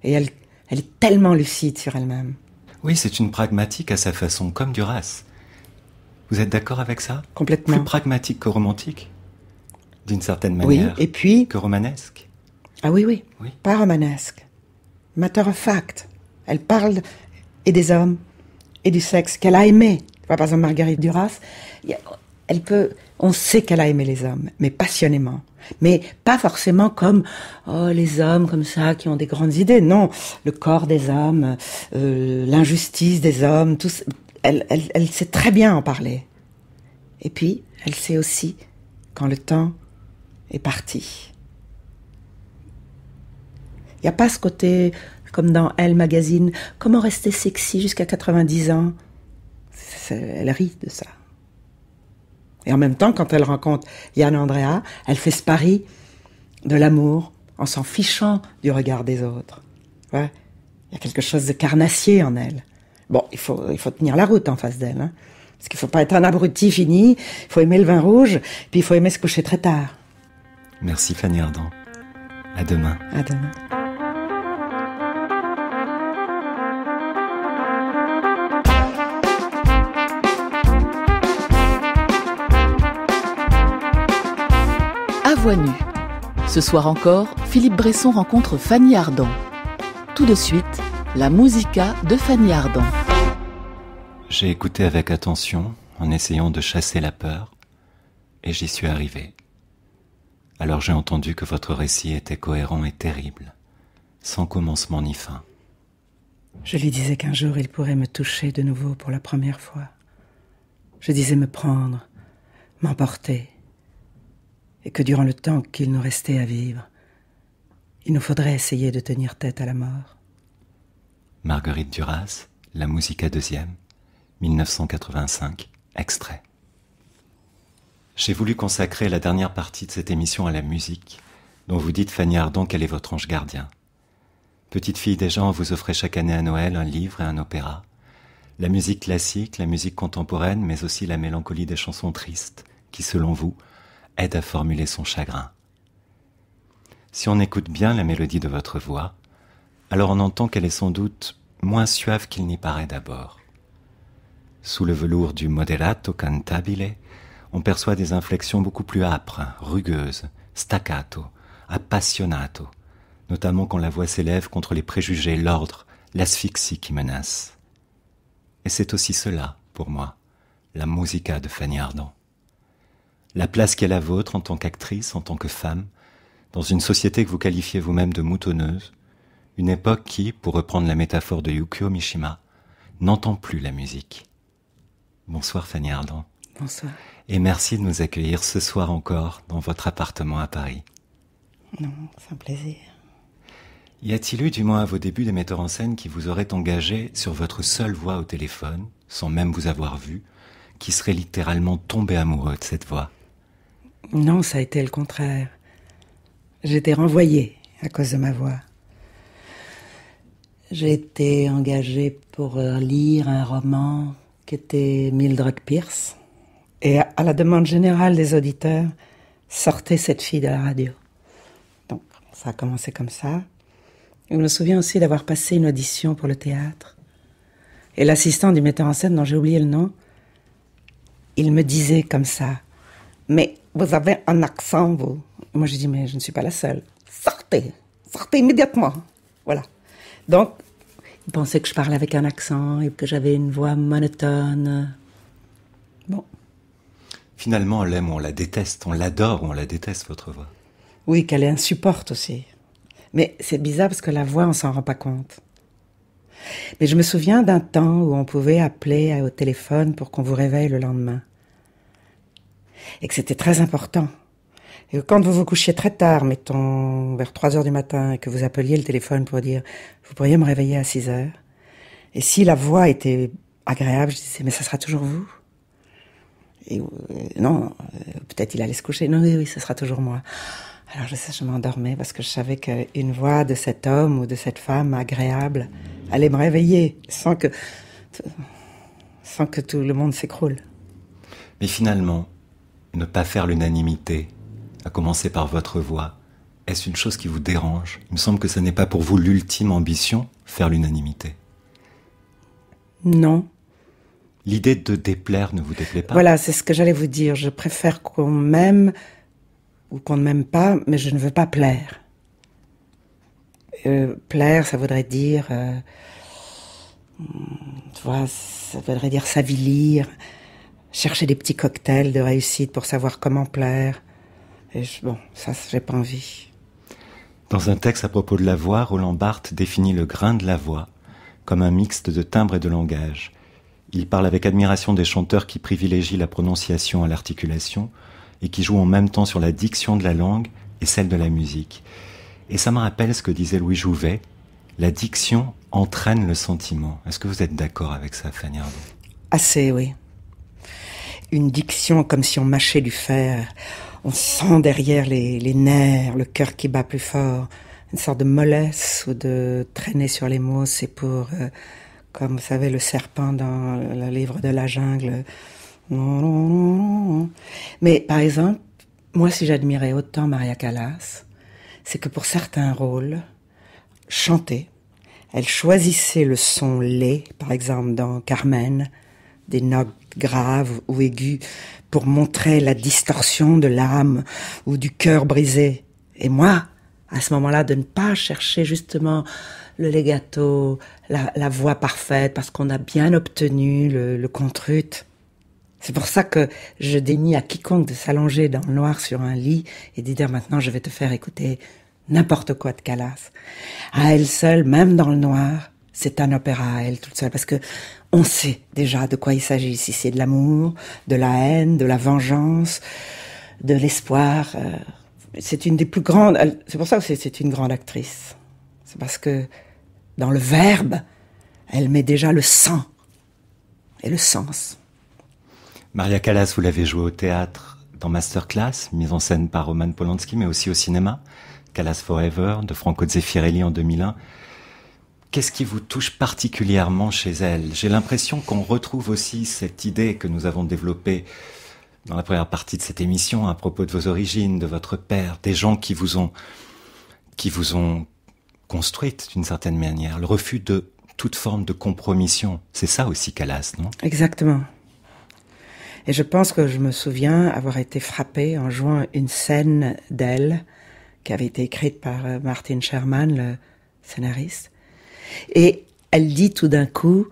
et elle, est tellement lucide sur elle-même. Oui, c'est une pragmatique à sa façon, comme Duras. Vous êtes d'accord avec ça Complètement. Plus pragmatique que romantique, d'une certaine manière. Oui, et puis... Que romanesque. Ah oui, oui, oui. Pas romanesque. Matter of fact. Elle parle et des hommes et du sexe qu'elle a aimé. Par exemple, Marguerite Duras, elle peut, on sait qu'elle a aimé les hommes, mais passionnément. Mais pas forcément comme oh, les hommes comme ça qui ont des grandes idées. Non, le corps des hommes, euh, l'injustice des hommes, tout. elle, elle sait très bien en parler. Et puis, elle sait aussi quand le temps est parti. Il n'y a pas ce côté, comme dans Elle Magazine, comment rester sexy jusqu'à 90 ans. Elle rit de ça. Et en même temps, quand elle rencontre Yann Andrea, elle fait ce pari de l'amour en s'en fichant du regard des autres. Ouais. Il y a quelque chose de carnassier en elle. Bon, il faut, il faut tenir la route en face d'elle. Hein. Parce qu'il ne faut pas être un abruti fini, il faut aimer le vin rouge, puis il faut aimer se coucher très tard. Merci Fanny Ardant. À demain. À demain. Ce soir encore, Philippe Bresson rencontre Fanny Ardant. Tout de suite, la musica de Fanny Ardant. J'ai écouté avec attention en essayant de chasser la peur, et j'y suis arrivé. Alors j'ai entendu que votre récit était cohérent et terrible, sans commencement ni fin. Je lui disais qu'un jour il pourrait me toucher de nouveau pour la première fois. Je disais me prendre, m'emporter, et que durant le temps qu'il nous restait à vivre, il nous faudrait essayer de tenir tête à la mort. Marguerite Duras, La Musica deuxième, 1985, extrait. J'ai voulu consacrer la dernière partie de cette émission à la musique, dont vous dites Fanny Ardon qu'elle est votre ange gardien. Petite fille des gens, vous offrez chaque année à Noël un livre et un opéra. La musique classique, la musique contemporaine, mais aussi la mélancolie des chansons tristes, qui selon vous aide à formuler son chagrin. Si on écoute bien la mélodie de votre voix, alors on entend qu'elle est sans doute moins suave qu'il n'y paraît d'abord. Sous le velours du moderato cantabile, on perçoit des inflexions beaucoup plus âpres, rugueuses, staccato, appassionato, notamment quand la voix s'élève contre les préjugés, l'ordre, l'asphyxie qui menace. Et c'est aussi cela, pour moi, la musica de Fanny Ardant la place qu'est la vôtre en tant qu'actrice, en tant que femme, dans une société que vous qualifiez vous-même de moutonneuse, une époque qui, pour reprendre la métaphore de Yukio Mishima, n'entend plus la musique. Bonsoir Fanny Ardant. Bonsoir. Et merci de nous accueillir ce soir encore dans votre appartement à Paris. Non, c'est un plaisir. Y a-t-il eu, du moins à vos débuts des metteurs en scène, qui vous auraient engagé sur votre seule voix au téléphone, sans même vous avoir vu, qui seraient littéralement tombés amoureux de cette voix non, ça a été le contraire. J'étais renvoyée à cause de ma voix. J'ai été engagée pour euh, lire un roman qui était Mildred Pierce. Et à la demande générale des auditeurs, sortait cette fille de la radio. Donc, ça a commencé comme ça. Je me souviens aussi d'avoir passé une audition pour le théâtre. Et l'assistant du metteur en scène, dont j'ai oublié le nom, il me disait comme ça, mais vous avez un accent, vous. Moi, je dis, mais je ne suis pas la seule. Sortez, sortez immédiatement. Voilà. Donc, il pensait que je parlais avec un accent et que j'avais une voix monotone. Bon. Finalement, on l'aime, on la déteste, on l'adore, on la déteste, votre voix. Oui, qu'elle est insupporte aussi. Mais c'est bizarre parce que la voix, on s'en rend pas compte. Mais je me souviens d'un temps où on pouvait appeler au téléphone pour qu'on vous réveille le lendemain et que c'était très important. Et quand vous vous couchiez très tard, mettons vers 3 heures du matin, et que vous appeliez le téléphone pour dire « Vous pourriez me réveiller à 6 heures ?» Et si la voix était agréable, je disais « Mais ça sera toujours vous ?» Et euh, non, euh, peut-être il allait se coucher. Non, oui, oui, ce sera toujours moi. Alors je sais, je m'endormais parce que je savais qu'une voix de cet homme ou de cette femme agréable allait me réveiller sans que, sans que tout le monde s'écroule. Mais finalement, ne pas faire l'unanimité, à commencer par votre voix, est-ce une chose qui vous dérange Il me semble que ce n'est pas pour vous l'ultime ambition, faire l'unanimité. Non. L'idée de déplaire ne vous déplaît pas Voilà, c'est ce que j'allais vous dire. Je préfère qu'on m'aime ou qu'on ne m'aime pas, mais je ne veux pas plaire. Euh, plaire, ça voudrait dire, euh, hmm, tu vois, ça voudrait dire s'avilir chercher des petits cocktails de réussite pour savoir comment plaire. Et bon, ça, j'ai pas envie. Dans un texte à propos de la voix, Roland Barthes définit le grain de la voix comme un mixte de timbre et de langage. Il parle avec admiration des chanteurs qui privilégient la prononciation à l'articulation et qui jouent en même temps sur la diction de la langue et celle de la musique. Et ça me rappelle ce que disait Louis Jouvet, la diction entraîne le sentiment. Est-ce que vous êtes d'accord avec ça, Fanny Ardon Assez, oui. Une diction comme si on mâchait du fer. On sent derrière les, nerfs, le cœur qui bat plus fort. Une sorte de mollesse ou de traîner sur les mots, c'est pour, euh, comme vous savez, le serpent dans le livre de la jungle. Mais par exemple, moi si j'admirais autant Maria Callas, c'est que pour certains rôles, chanter, elle choisissait le son laid, par exemple dans Carmen, des nobles grave ou aiguë pour montrer la distorsion de l'âme ou du cœur brisé. Et moi, à ce moment-là, de ne pas chercher justement le legato, la, voix parfaite, parce qu'on a bien obtenu le, le contrut. C'est pour ça que je dénie à quiconque de s'allonger dans le noir sur un lit et de dire maintenant je vais te faire écouter n'importe quoi de Calas. À elle seule, même dans le noir, c'est un opéra à elle toute seule parce que on sait déjà de quoi il s'agit si c'est de l'amour, de la haine, de la vengeance, de l'espoir. Euh, c'est une des plus grandes. C'est pour ça que c'est une grande actrice. C'est parce que dans le verbe, elle met déjà le sang et le sens. Maria Callas, vous l'avez jouée au théâtre dans Masterclass, mise en scène par Roman Polanski, mais aussi au cinéma. Callas Forever de Franco Zeffirelli en 2001. Qu'est-ce qui vous touche particulièrement chez elle J'ai l'impression qu'on retrouve aussi cette idée que nous avons développée dans la première partie de cette émission à propos de vos origines, de votre père, des gens qui vous ont qui vous ont construite d'une certaine manière, le refus de toute forme de compromission. C'est ça aussi Calas, non Exactement. Et je pense que je me souviens avoir été frappé en jouant une scène d'elle qui avait été écrite par euh, Martin Sherman, le scénariste et elle dit tout d'un coup,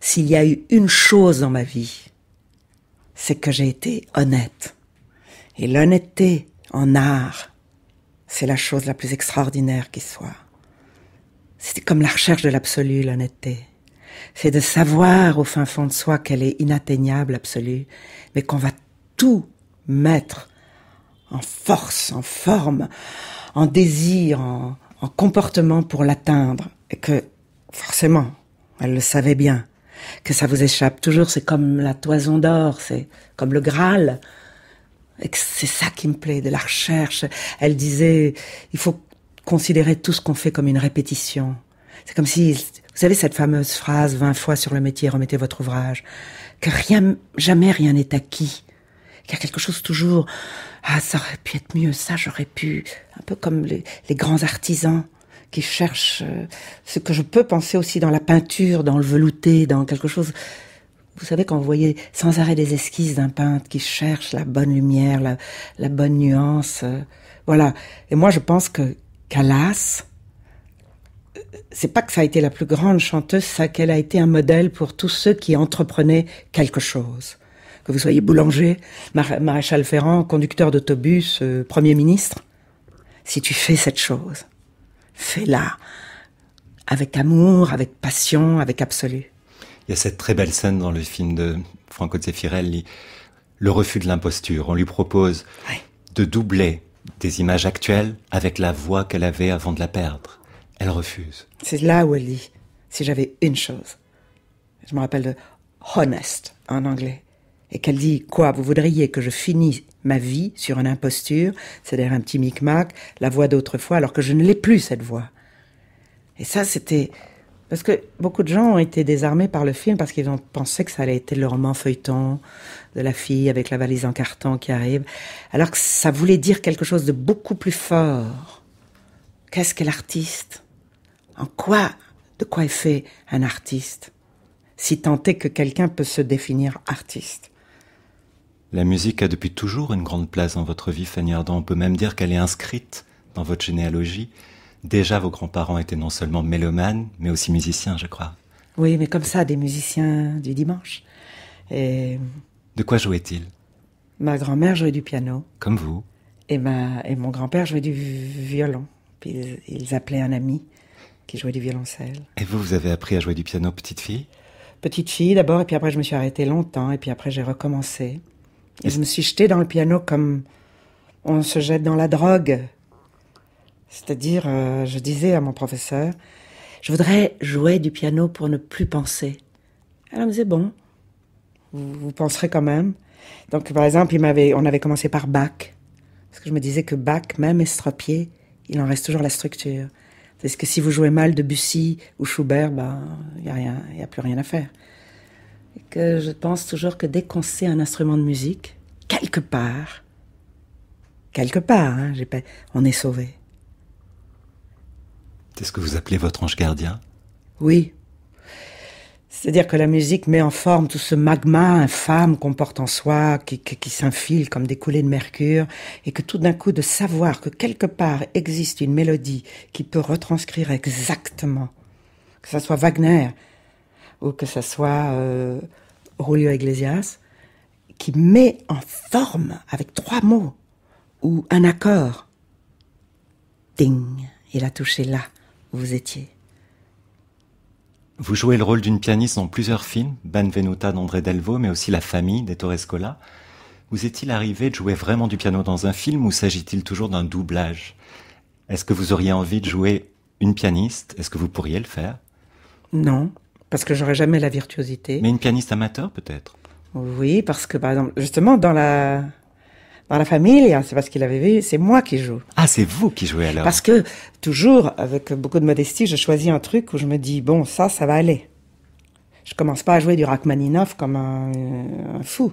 s'il y a eu une chose dans ma vie, c'est que j'ai été honnête. Et l'honnêteté en art, c'est la chose la plus extraordinaire qui soit. C'est comme la recherche de l'absolu, l'honnêteté. C'est de savoir au fin fond de soi qu'elle est inatteignable, absolue, mais qu'on va tout mettre en force, en forme, en désir, en comportement pour l'atteindre et que forcément, elle le savait bien, que ça vous échappe toujours, c'est comme la toison d'or, c'est comme le Graal. Et que c'est ça qui me plaît, de la recherche. Elle disait, il faut considérer tout ce qu'on fait comme une répétition. C'est comme si, vous savez cette fameuse phrase, 20 fois sur le métier, remettez votre ouvrage, que rien, jamais rien n'est acquis. Qu'il y a quelque chose toujours, ah, ça aurait pu être mieux, ça j'aurais pu, un peu comme les grands artisans qui cherche euh, ce que je peux penser aussi dans la peinture, dans le velouté, dans quelque chose. Vous savez, quand vous voyez sans arrêt des esquisses d'un peintre qui cherche la bonne lumière, la, bonne nuance, euh, voilà. Et moi, je pense que ce euh, c'est pas que ça a été la plus grande chanteuse, c'est qu'elle a été un modèle pour tous ceux qui entreprenaient quelque chose. Que vous soyez boulanger, maréchal Ferrand, conducteur d'autobus, premier ministre, si tu fais cette chose, fais-la avec amour, avec passion, avec absolu. Il y a cette très belle scène dans le film de Franco Zeffirelli, le refus de l'imposture. On lui propose de doubler des images actuelles avec la voix qu'elle avait avant de la perdre. Elle refuse. C'est là où elle dit, si j'avais une chose, je me rappelle de honest en anglais, et qu'elle dit, quoi, vous voudriez que je finisse ma vie sur une imposture, c'est-à-dire un petit micmac, la voix d'autrefois, alors que je ne l'ai plus, cette voix. Et ça, c'était... Parce que beaucoup de gens ont été désarmés par le film parce qu'ils ont pensé que ça allait être le roman feuilleton de la fille avec la valise en carton qui arrive, alors que ça voulait dire quelque chose de beaucoup plus fort. Qu'est-ce qu'est l'artiste En quoi De quoi est fait un artiste Si tant est que quelqu'un peut se définir artiste. La musique a depuis toujours une grande place dans votre vie, Fanny Ardant. On peut même dire qu'elle est inscrite dans votre généalogie. Déjà, vos grands-parents étaient non seulement mélomanes, mais aussi musiciens, je crois. Oui, mais comme ça, des musiciens du dimanche. Et... De quoi jouaient-ils Ma grand-mère jouait du piano. Comme vous Et, ma... Et mon grand-père jouait du violon. Puis euh, ils appelaient un ami qui jouait du violoncelle. Et vous, vous avez appris à jouer du piano petite fille Petite fille d'abord, et puis après je me suis arrêtée longtemps, et puis après j'ai recommencé je me suis jetée dans le piano comme on se jette dans la drogue. C'est-à-dire, euh, je disais à mon professeur, je voudrais jouer du piano pour ne plus penser. Elle me disait, bon, vous, penserez quand même. Donc, par exemple, on avait commencé par Bach. Parce que je me disais que Bach, même estropié, il en reste toujours la structure. Parce que si vous jouez mal Debussy ou Schubert, ben, il n'y a plus rien à faire. Et que je pense toujours que dès qu'on sait un instrument de musique, quelque part, quelque part, hein, on est sauvé. C'est ce que vous appelez votre ange gardien Oui. C'est-à-dire que la musique met en forme tout ce magma infâme qu'on porte en soi, qui, s'infile comme des coulées de mercure, et que tout d'un coup de savoir que quelque part existe une mélodie qui peut retranscrire exactement, que ça soit Wagner, ou que ce soit euh, Julio Iglesias, qui met en forme avec trois mots ou un accord. Ding, il a touché là où vous étiez. Vous jouez le rôle d'une pianiste dans plusieurs films, Benvenuta d'André Delvaux, mais aussi La famille des Torrescola. Vous est-il arrivé de jouer vraiment du piano dans un film ou s'agit-il toujours d'un doublage Est-ce que vous auriez envie de jouer une pianiste Est-ce que vous pourriez le faire Non, parce que j'aurais jamais la virtuosité. Mais une pianiste amateur peut-être Oui, parce que par exemple, justement, dans la, dans la famille, hein, c'est parce qu'il avait vu, c'est moi qui joue. Ah, c'est vous qui jouez alors Parce que, toujours, avec beaucoup de modestie, je choisis un truc où je me dis, bon, ça, ça va aller. Je commence pas à jouer du Rachmaninoff comme un, fou.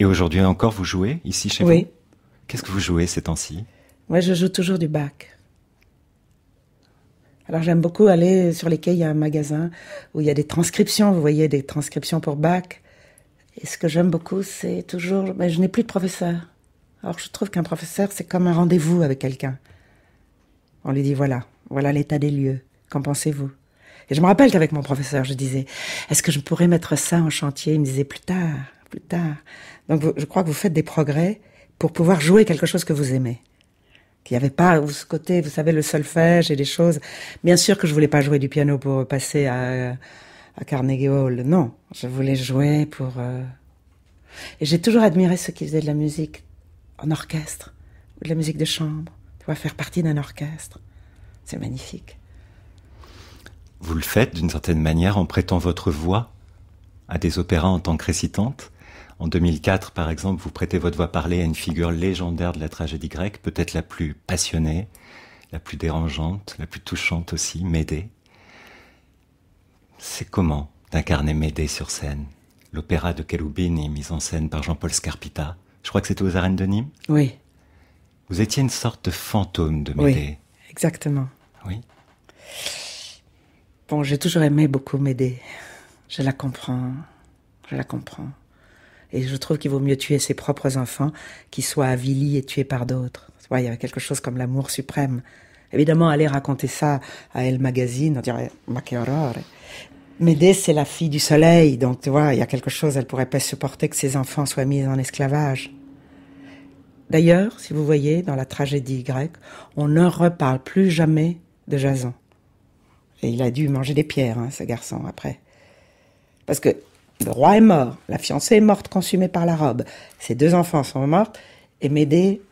Et aujourd'hui encore, vous jouez ici chez vous Oui. Qu'est-ce que vous jouez ces temps-ci Moi, je joue toujours du Bach. Alors j'aime beaucoup aller sur les quais, il y a un magasin où il y a des transcriptions, vous voyez, des transcriptions pour bac. Et ce que j'aime beaucoup, c'est toujours, mais ben, je n'ai plus de professeur. Alors je trouve qu'un professeur, c'est comme un rendez-vous avec quelqu'un. On lui dit, voilà, voilà l'état des lieux, qu'en pensez-vous Et je me rappelle qu'avec mon professeur, je disais, est-ce que je pourrais mettre ça en chantier Il me disait, plus tard, plus tard. Donc je crois que vous faites des progrès pour pouvoir jouer quelque chose que vous aimez qu'il n'y avait pas ce côté, vous savez, le solfège et des choses. Bien sûr que je voulais pas jouer du piano pour passer à, Carnegie Hall. Non, je voulais jouer pour. Euh, et j'ai toujours admiré ce qui faisaient de la musique en orchestre ou de la musique de chambre. Tu faire partie d'un orchestre, c'est magnifique. Vous le faites d'une certaine manière en prêtant votre voix à des opéras en tant que récitante en 2004, par exemple, vous prêtez votre voix parlée à une figure légendaire de la tragédie grecque, peut-être la plus passionnée, la plus dérangeante, la plus touchante aussi, Médée. C'est comment d'incarner Médée sur scène L'opéra de est mis en scène par Jean-Paul Scarpita. Je crois que c'était aux arènes de Nîmes Oui. Vous étiez une sorte de fantôme de Médée. Oui, exactement. Oui. Bon, j'ai toujours aimé beaucoup Médée. Je la comprends. Je la comprends. Et je trouve qu'il vaut mieux tuer ses propres enfants qu'ils soient avilis et tués par d'autres. vois, il y avait quelque chose comme l'amour suprême. Évidemment, aller raconter ça à Elle Magazine, on dirait « ma que mais Médée, c'est la fille du soleil, donc tu vois, il y a quelque chose, elle pourrait pas supporter que ses enfants soient mis en esclavage. D'ailleurs, si vous voyez, dans la tragédie grecque, on ne reparle plus jamais de Jason. Et il a dû manger des pierres, hein, ce garçon, après. Parce que le roi est mort, la fiancée est morte consumée par la robe, ses deux enfants sont morts et Médée,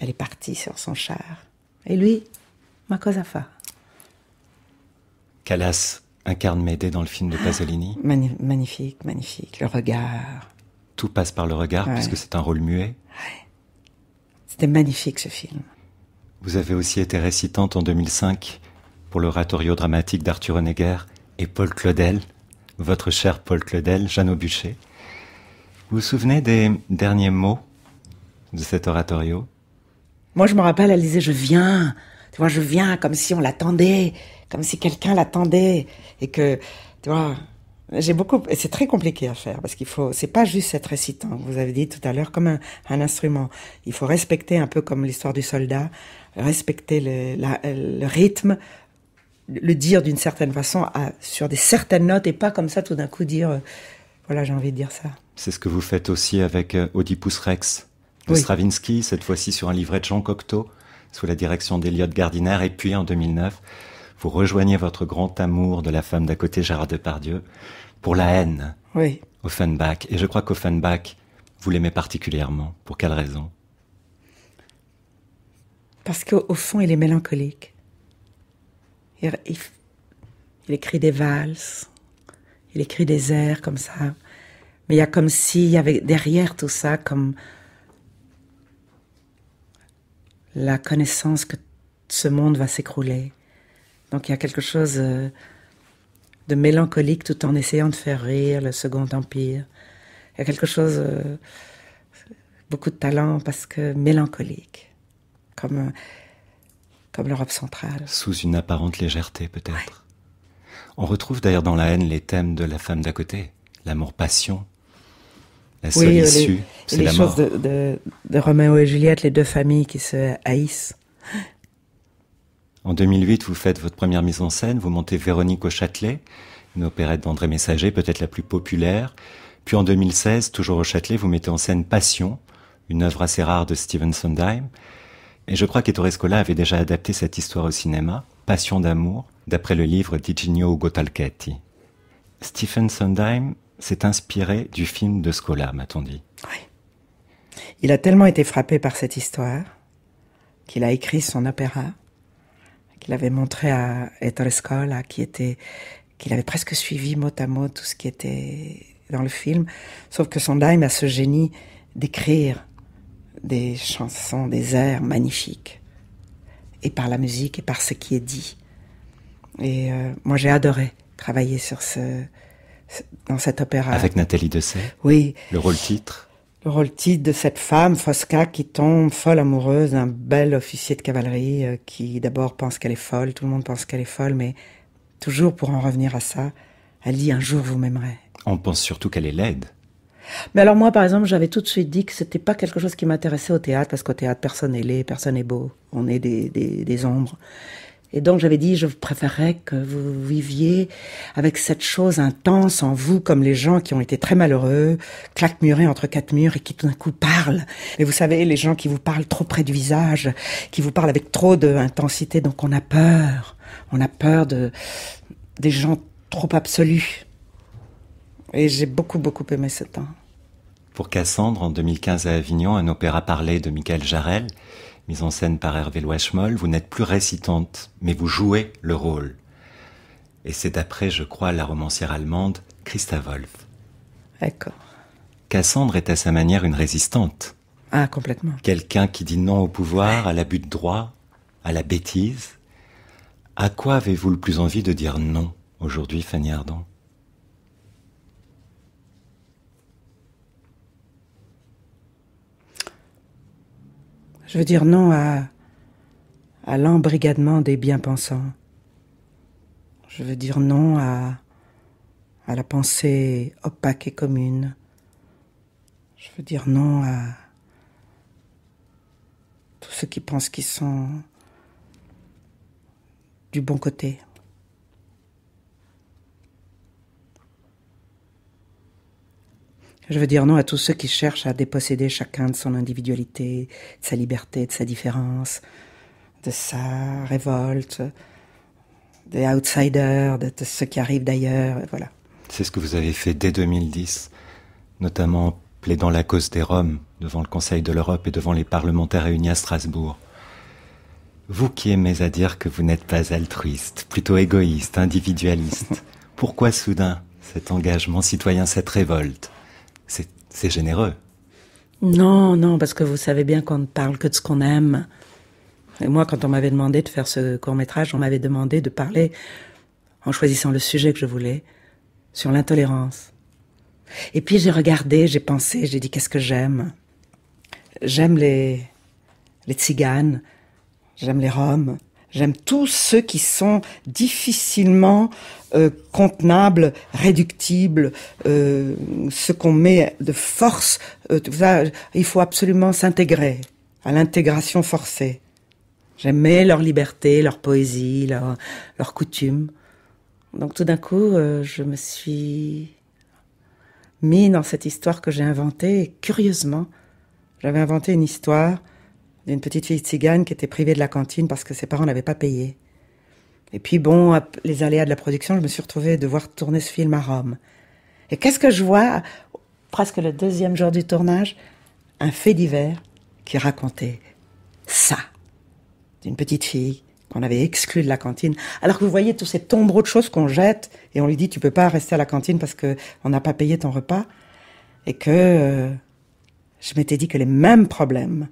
elle est partie sur son char. Et lui, ma cause à fa. Calas incarne Médée dans le film de Pasolini. Ah, magnifique, magnifique, le regard. Tout passe par le regard, puisque c'est un rôle muet. C'était magnifique ce film. Vous avez aussi été récitante en 2005 pour l'oratorio dramatique d'Arthur Honegger et Paul Claudel votre cher Paul Claudel, Jeannot bûcher Vous vous souvenez des derniers mots de cet oratorio Moi, je me rappelle, elle disait Je viens, tu vois, je viens, comme si on l'attendait, comme si quelqu'un l'attendait, et que, tu vois. J'ai beaucoup, c'est très compliqué à faire parce qu'il faut, c'est pas juste être récitant. Vous avez dit tout à l'heure comme un, instrument. Il faut respecter un peu comme l'histoire du soldat, respecter le rythme, le dire d'une certaine façon sur des certaines notes et pas comme ça tout d'un coup dire euh, voilà j'ai envie de dire ça. C'est ce que vous faites aussi avec euh, Oedipus Rex de Stravinsky, cette fois-ci sur un livret de Jean Cocteau sous la direction d'Eliott Gardiner et puis en 2009 vous rejoignez votre grand amour de la femme d'à côté Gérard Depardieu pour la haine. Oui. Offenbach et je crois qu'Offenbach vous l'aimez particulièrement. Pour quelle raison Parce qu'au fond, il est mélancolique. Il, écrit des valses, il écrit des airs comme ça. Mais il y a comme s'il y avait derrière tout ça comme la connaissance que ce monde va s'écrouler. Donc il y a quelque chose euh, de mélancolique tout en essayant de faire rire le Second Empire. Il y a quelque chose, euh, beaucoup de talent parce que mélancolique. Comme euh, comme l'Europe centrale. Sous une apparente légèreté peut-être. On retrouve d'ailleurs dans la haine les thèmes de la femme d'à côté, l'amour-passion, la seule euh, issue, c'est la Les choses de, de, Roméo et Juliette, les deux familles qui se haïssent. En 2008, vous faites votre première mise en scène, vous montez Véronique au Châtelet, une opérette d'André Messager, peut-être la plus populaire. Puis en 2016, toujours au Châtelet, vous mettez en scène Passion, une œuvre assez rare de Stephen Sondheim. Et je crois Scola avait déjà adapté cette histoire au cinéma, Passion d'amour, d'après le livre d'Iginio Gotalcati. Stephen Sondheim s'est inspiré du film de Scola, m'a-t-on dit. Oui. Il a tellement été frappé par cette histoire qu'il a écrit son opéra, qu'il avait montré à Ettore qui était, qu'il avait presque suivi mot à mot tout ce qui était dans le film. Sauf que Sondheim a ce génie d'écrire des chansons, des airs magnifiques, et par la musique et par ce qui est dit. Et euh, moi, j'ai adoré travailler sur ce, dans cet opéra. Avec Nathalie Dessay Oui. Le rôle-titre Le rôle-titre de cette femme, Fosca, qui tombe folle amoureuse d'un bel officier de cavalerie euh, qui d'abord pense qu'elle est folle, tout le monde pense qu'elle est folle, mais toujours pour en revenir à ça, elle dit un jour vous m'aimerez. On pense surtout qu'elle est laide. Mais alors moi, par exemple, j'avais tout de suite dit que c'était pas quelque chose qui m'intéressait au théâtre, parce qu'au théâtre, personne n'est laid, personne n'est beau, on est des, des, ombres. Et donc j'avais dit, je préférerais que vous viviez avec cette chose intense en vous, comme les gens qui ont été très malheureux, claquemurés entre quatre murs et qui tout d'un coup parlent. Et vous savez, les gens qui vous parlent trop près du visage, qui vous parlent avec trop d'intensité, donc on a peur. On a peur de des gens trop absolus. Et j'ai beaucoup, beaucoup aimé ce temps. Pour Cassandre, en 2015 à Avignon, un opéra parlé de Michael Jarel, mise en scène par Hervé Loachemol, vous n'êtes plus récitante, mais vous jouez le rôle. Et c'est d'après, je crois, la romancière allemande Christa Wolf. D'accord. Cassandre est à sa manière une résistante. Ah, complètement. Quelqu'un qui dit non au pouvoir, à l'abus de droit, à la bêtise. À quoi avez-vous le plus envie de dire non aujourd'hui, Fanny Ardant Je veux dire non à, à l'embrigadement des bien-pensants. Je veux dire non à, à la pensée opaque et commune. Je veux dire non à tous ceux qui pensent qu'ils sont du bon côté. Je veux dire non à tous ceux qui cherchent à déposséder chacun de son individualité, de sa liberté, de sa différence, de sa révolte, des outsiders, de, ce ceux qui arrivent d'ailleurs, voilà. C'est ce que vous avez fait dès 2010, notamment en plaidant la cause des Roms devant le Conseil de l'Europe et devant les parlementaires réunis à Strasbourg. Vous qui aimez à dire que vous n'êtes pas altruiste, plutôt égoïste, individualiste, pourquoi soudain cet engagement citoyen, cette révolte c'est généreux. Non, non, parce que vous savez bien qu'on ne parle que de ce qu'on aime. Et moi, quand on m'avait demandé de faire ce court métrage, on m'avait demandé de parler, en choisissant le sujet que je voulais, sur l'intolérance. Et puis j'ai regardé, j'ai pensé, j'ai dit qu'est-ce que j'aime. J'aime les les tziganes, j'aime les roms, J'aime tous ceux qui sont difficilement euh, contenables, réductibles, ceux ce qu'on met de force. Euh, il faut absolument s'intégrer à l'intégration forcée. J'aimais leur liberté, leur poésie, leur, leurs coutumes. Donc tout d'un coup, euh, je me suis mis dans cette histoire que j'ai inventée. curieusement, j'avais inventé une histoire d'une petite fille tzigane qui était privée de la cantine parce que ses parents n'avaient pas payé. Et puis bon, les aléas de la production, je me suis retrouvée devoir tourner ce film à Rome. Et qu'est-ce que je vois presque le deuxième jour du tournage Un fait divers qui racontait ça d'une petite fille qu'on avait exclue de la cantine. Alors que vous voyez tous ces tombereaux de choses qu'on jette et on lui dit tu peux pas rester à la cantine parce que on n'a pas payé ton repas et que euh, je m'étais dit que les mêmes problèmes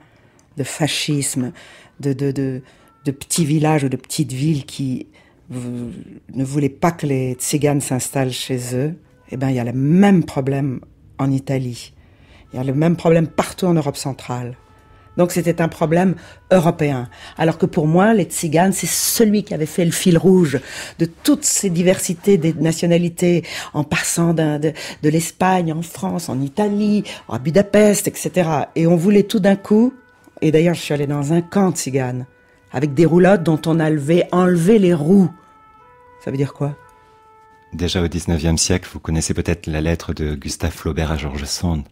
de fascisme, de, de, de, de petits villages ou de petites villes qui ne voulaient pas que les tziganes s'installent chez eux, eh bien, il y a le même problème en Italie. Il y a le même problème partout en Europe centrale. Donc c'était un problème européen. Alors que pour moi, les tziganes, c'est celui qui avait fait le fil rouge de toutes ces diversités des nationalités, en passant de, de l'Espagne, en France, en Italie, à Budapest, etc. Et on voulait tout d'un coup et d'ailleurs, je suis allé dans un camp ciganes, avec des roulottes dont on a enlevé les roues. Ça veut dire quoi Déjà au XIXe siècle, vous connaissez peut-être la lettre de Gustave Flaubert à Georges Sand.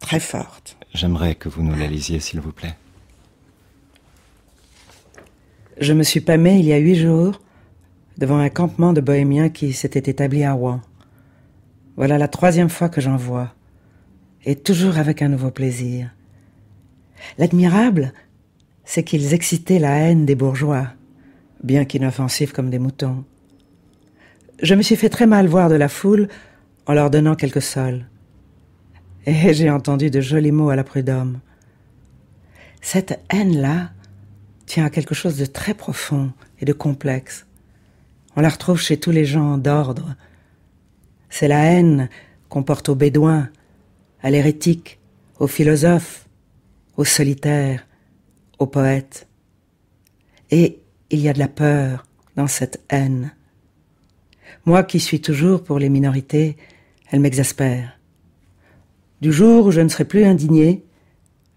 Très forte. J'aimerais que vous nous la lisiez, s'il vous plaît. Je me suis pâmée il y a huit jours devant un campement de bohémiens qui s'était établi à Rouen. Voilà la troisième fois que j'en vois, et toujours avec un nouveau plaisir. L'admirable, c'est qu'ils excitaient la haine des bourgeois, bien qu'inoffensifs comme des moutons. Je me suis fait très mal voir de la foule en leur donnant quelques sols. Et j'ai entendu de jolis mots à la prud'homme. Cette haine-là tient à quelque chose de très profond et de complexe. On la retrouve chez tous les gens d'ordre. C'est la haine qu'on porte aux bédouins, à l'hérétique, aux philosophes, aux solitaires, aux poètes. Et il y a de la peur dans cette haine. Moi qui suis toujours pour les minorités, elle m'exaspère. Du jour où je ne serai plus indigné,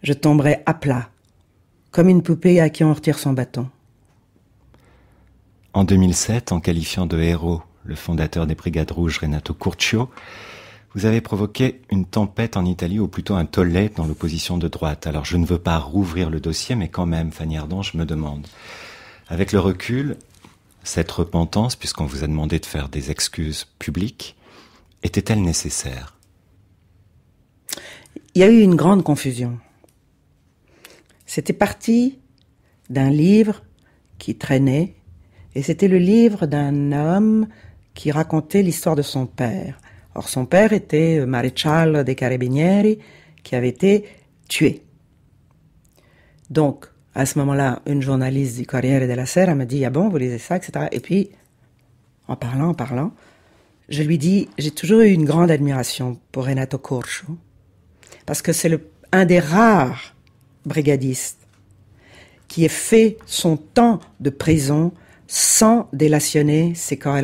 je tomberai à plat, comme une poupée à qui on retire son bâton. En 2007, en qualifiant de héros le fondateur des Brigades Rouges Renato Curcio, vous avez provoqué une tempête en Italie, ou plutôt un tollé dans l'opposition de droite. Alors je ne veux pas rouvrir le dossier, mais quand même, Fanny Ardant, je me demande, avec le recul, cette repentance, puisqu'on vous a demandé de faire des excuses publiques, était-elle nécessaire Il y a eu une grande confusion. C'était parti d'un livre qui traînait, et c'était le livre d'un homme qui racontait l'histoire de son père. Or, son père était euh, maréchal des Carabinieri qui avait été tué. Donc, à ce moment-là, une journaliste du Corriere della Sera m'a dit Ah bon, vous lisez ça, etc. Et puis, en parlant, en parlant, je lui dis J'ai toujours eu une grande admiration pour Renato Corcho, parce que c'est un des rares brigadistes qui ait fait son temps de prison sans délationner ses corps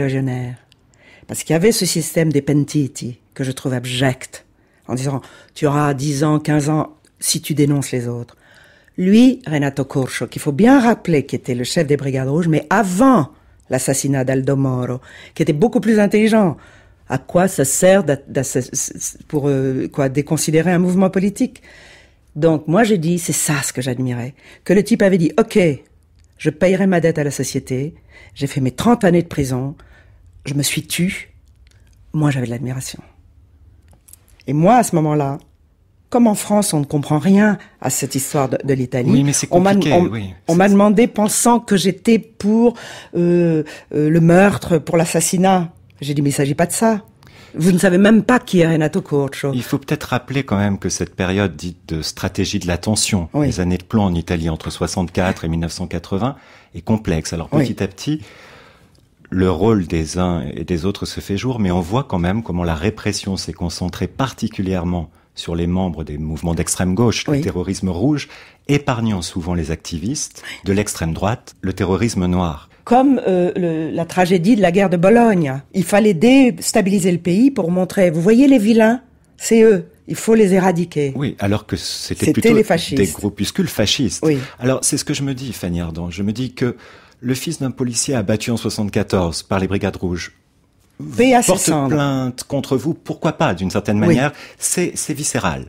parce qu'il y avait ce système des pentiti que je trouve abject, en disant tu auras 10 ans, 15 ans si tu dénonces les autres. Lui, Renato Corso, qu'il faut bien rappeler, qui était le chef des Brigades Rouges, mais avant l'assassinat d'Aldo Moro, qui était beaucoup plus intelligent. À quoi ça sert pour euh, quoi déconsidérer un mouvement politique Donc moi j'ai dit, c'est ça ce que j'admirais, que le type avait dit, ok, je payerai ma dette à la société, j'ai fait mes 30 années de prison, je me suis tue, moi j'avais de l'admiration. Et moi, à ce moment-là, comme en France, on ne comprend rien à cette histoire de, l'Italie. Oui, mais c'est compliqué. On m'a demandé, pensant que j'étais pour euh, euh, le meurtre, pour l'assassinat. J'ai dit, mais il ne s'agit pas de ça. Vous ne savez même pas qui est Renato Corcho. Il faut peut-être rappeler quand même que cette période dite de stratégie de l'attention, les années de plan en Italie entre 64 et 1980, est complexe. Alors petit à petit, le rôle des uns et des autres se fait jour, mais on voit quand même comment la répression s'est concentrée particulièrement sur les membres des mouvements d'extrême gauche, le terrorisme rouge, épargnant souvent les activistes de l'extrême droite, le terrorisme noir. Comme euh, la tragédie de la guerre de Bologne, il fallait déstabiliser le pays pour montrer, vous voyez les vilains, c'est eux. Il faut les éradiquer. Oui, alors que c'était plutôt des groupuscules fascistes. Oui. Alors c'est ce que je me dis, Fanny Ardant. Je me dis que le fils d'un policier abattu en 74 par les Brigades Rouges. Porte plainte contre vous, pourquoi pas, d'une certaine manière, c'est viscéral.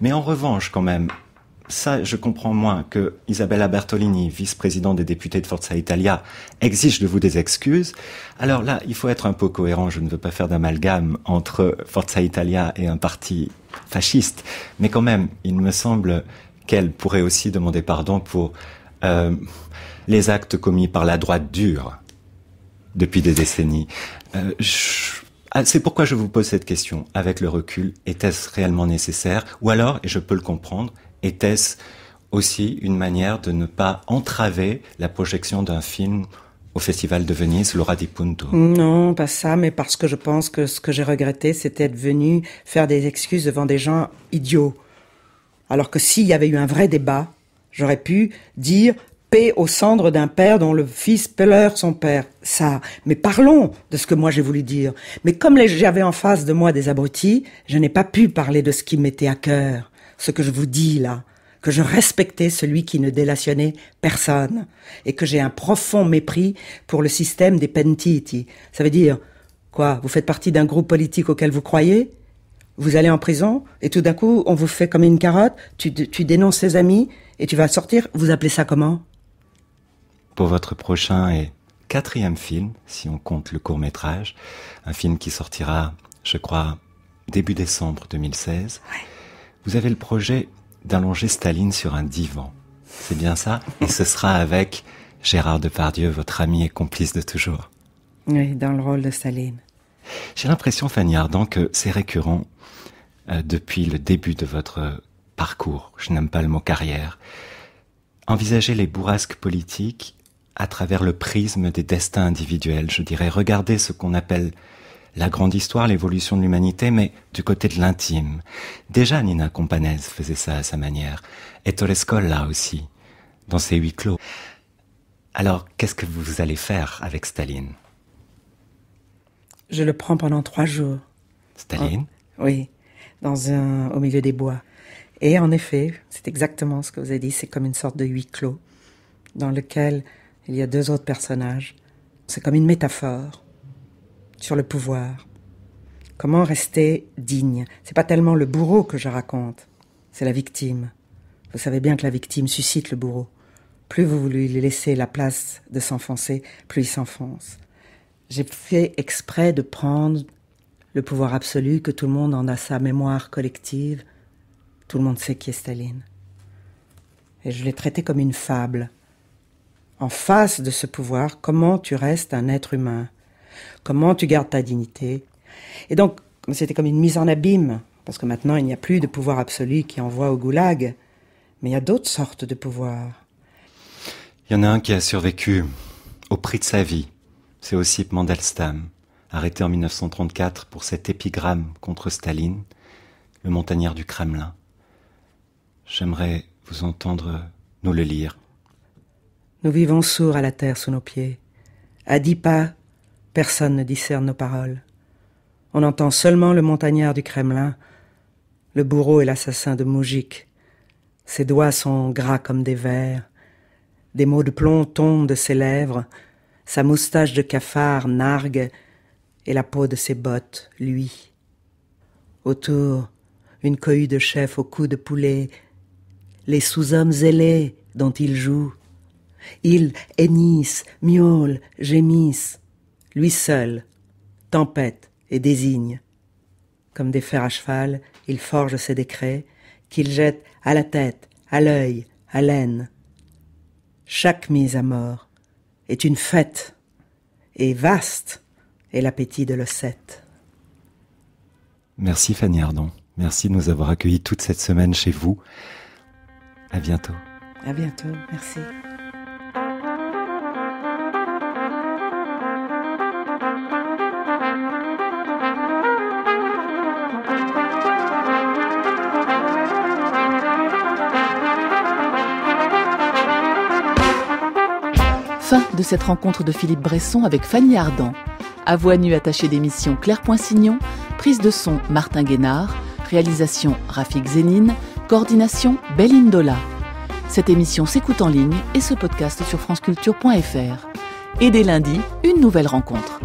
Mais en revanche, quand même, ça, je comprends moins que Isabella Bertolini, vice-présidente des députés de Forza Italia, exige de vous des excuses. Alors là, il faut être un peu cohérent. Je ne veux pas faire d'amalgame entre Forza Italia et un parti fasciste. Mais quand même, il me semble qu'elle pourrait aussi demander pardon pour euh, les actes commis par la droite dure depuis des décennies. Euh, ah, c'est pourquoi je vous pose cette question. Avec le recul, était-ce réellement nécessaire Ou alors, et je peux le comprendre, était-ce aussi une manière de ne pas entraver la projection d'un film au Festival de Venise, Laura Di Punto. Non, pas ça, mais parce que je pense que ce que j'ai regretté, c'était de venu faire des excuses devant des gens idiots. Alors que s'il y avait eu un vrai débat, j'aurais pu dire paix aux cendres d'un père dont le fils pleure son père. Ça. Mais parlons de ce que moi j'ai voulu dire. Mais comme j'avais en face de moi des abrutis, je n'ai pas pu parler de ce qui m'était à cœur. Ce que je vous dis là. Que je respectais celui qui ne délationnait personne. Et que j'ai un profond mépris pour le système des pentiti. Ça veut dire, quoi? Vous faites partie d'un groupe politique auquel vous croyez? vous allez en prison et tout d'un coup on vous fait comme une carotte, tu, tu dénonces ses amis et tu vas sortir, vous appelez ça comment pour votre prochain et quatrième film, si on compte le court métrage, un film qui sortira, je crois, début décembre 2016. Vous avez le projet d'allonger Staline sur un divan. C'est bien ça Et ce sera avec Gérard Depardieu, votre ami et complice de toujours. Oui, dans le rôle de Staline. J'ai l'impression, Fanny Ardant, que c'est récurrent euh, depuis le début de votre parcours. Je n'aime pas le mot carrière. Envisager les bourrasques politiques à travers le prisme des destins individuels, je dirais, regarder ce qu'on appelle la grande histoire, l'évolution de l'humanité, mais du côté de l'intime. Déjà, Nina Companez faisait ça à sa manière, et Tolescol là aussi, dans ses huis clos. Alors, qu'est-ce que vous allez faire avec Staline Je le prends pendant trois jours. Staline oh, Oui, dans un, au milieu des bois. Et en effet, c'est exactement ce que vous avez dit, c'est comme une sorte de huis clos dans lequel il y a deux autres personnages. C'est comme une métaphore sur le pouvoir. Comment rester digne C'est pas tellement le bourreau que je raconte, c'est la victime. Vous savez bien que la victime suscite le bourreau. Plus vous lui laissez la place de s'enfoncer, plus il s'enfonce. J'ai fait exprès de prendre le pouvoir absolu, que tout le monde en a sa mémoire collective. Tout le monde sait qui est Staline. Et je l'ai traité comme une fable en face de ce pouvoir, comment tu restes un être humain, comment tu gardes ta dignité. Et donc, c'était comme une mise en abîme, parce que maintenant, il n'y a plus de pouvoir absolu qui envoie au goulag, mais il y a d'autres sortes de pouvoirs. Il y en a un qui a survécu au prix de sa vie, c'est aussi Mandelstam, arrêté en 1934 pour cet épigramme contre Staline, le montagnard du Kremlin. J'aimerais vous entendre nous le lire. Nous vivons sourds à la terre sous nos pieds. À dix pas, personne ne discerne nos paroles. On entend seulement le montagnard du Kremlin, le bourreau et l'assassin de Moujik. Ses doigts sont gras comme des vers. Des mots de plomb tombent de ses lèvres. Sa moustache de cafard nargue et la peau de ses bottes, lui. Autour, une cohue de chefs au cou de poulet, les sous-hommes ailés dont il joue, il hennissent, miaulent, gémissent. Lui seul, tempête et désigne. Comme des fers à cheval, il forge ses décrets, qu'il jette à la tête, à l'œil, à l'aine. Chaque mise à mort est une fête, et vaste est l'appétit de l'ossette. Merci Fanny Ardon, merci de nous avoir accueillis toute cette semaine chez vous. À bientôt. À bientôt, merci. de cette rencontre de Philippe Bresson avec Fanny Ardant. À voix nue attachée d'émission Claire Poinsignon, prise de son Martin Guénard, réalisation Rafik Zénine, coordination Béline Dola. Cette émission s'écoute en ligne et ce podcast sur franceculture.fr. Et dès lundi, une nouvelle rencontre.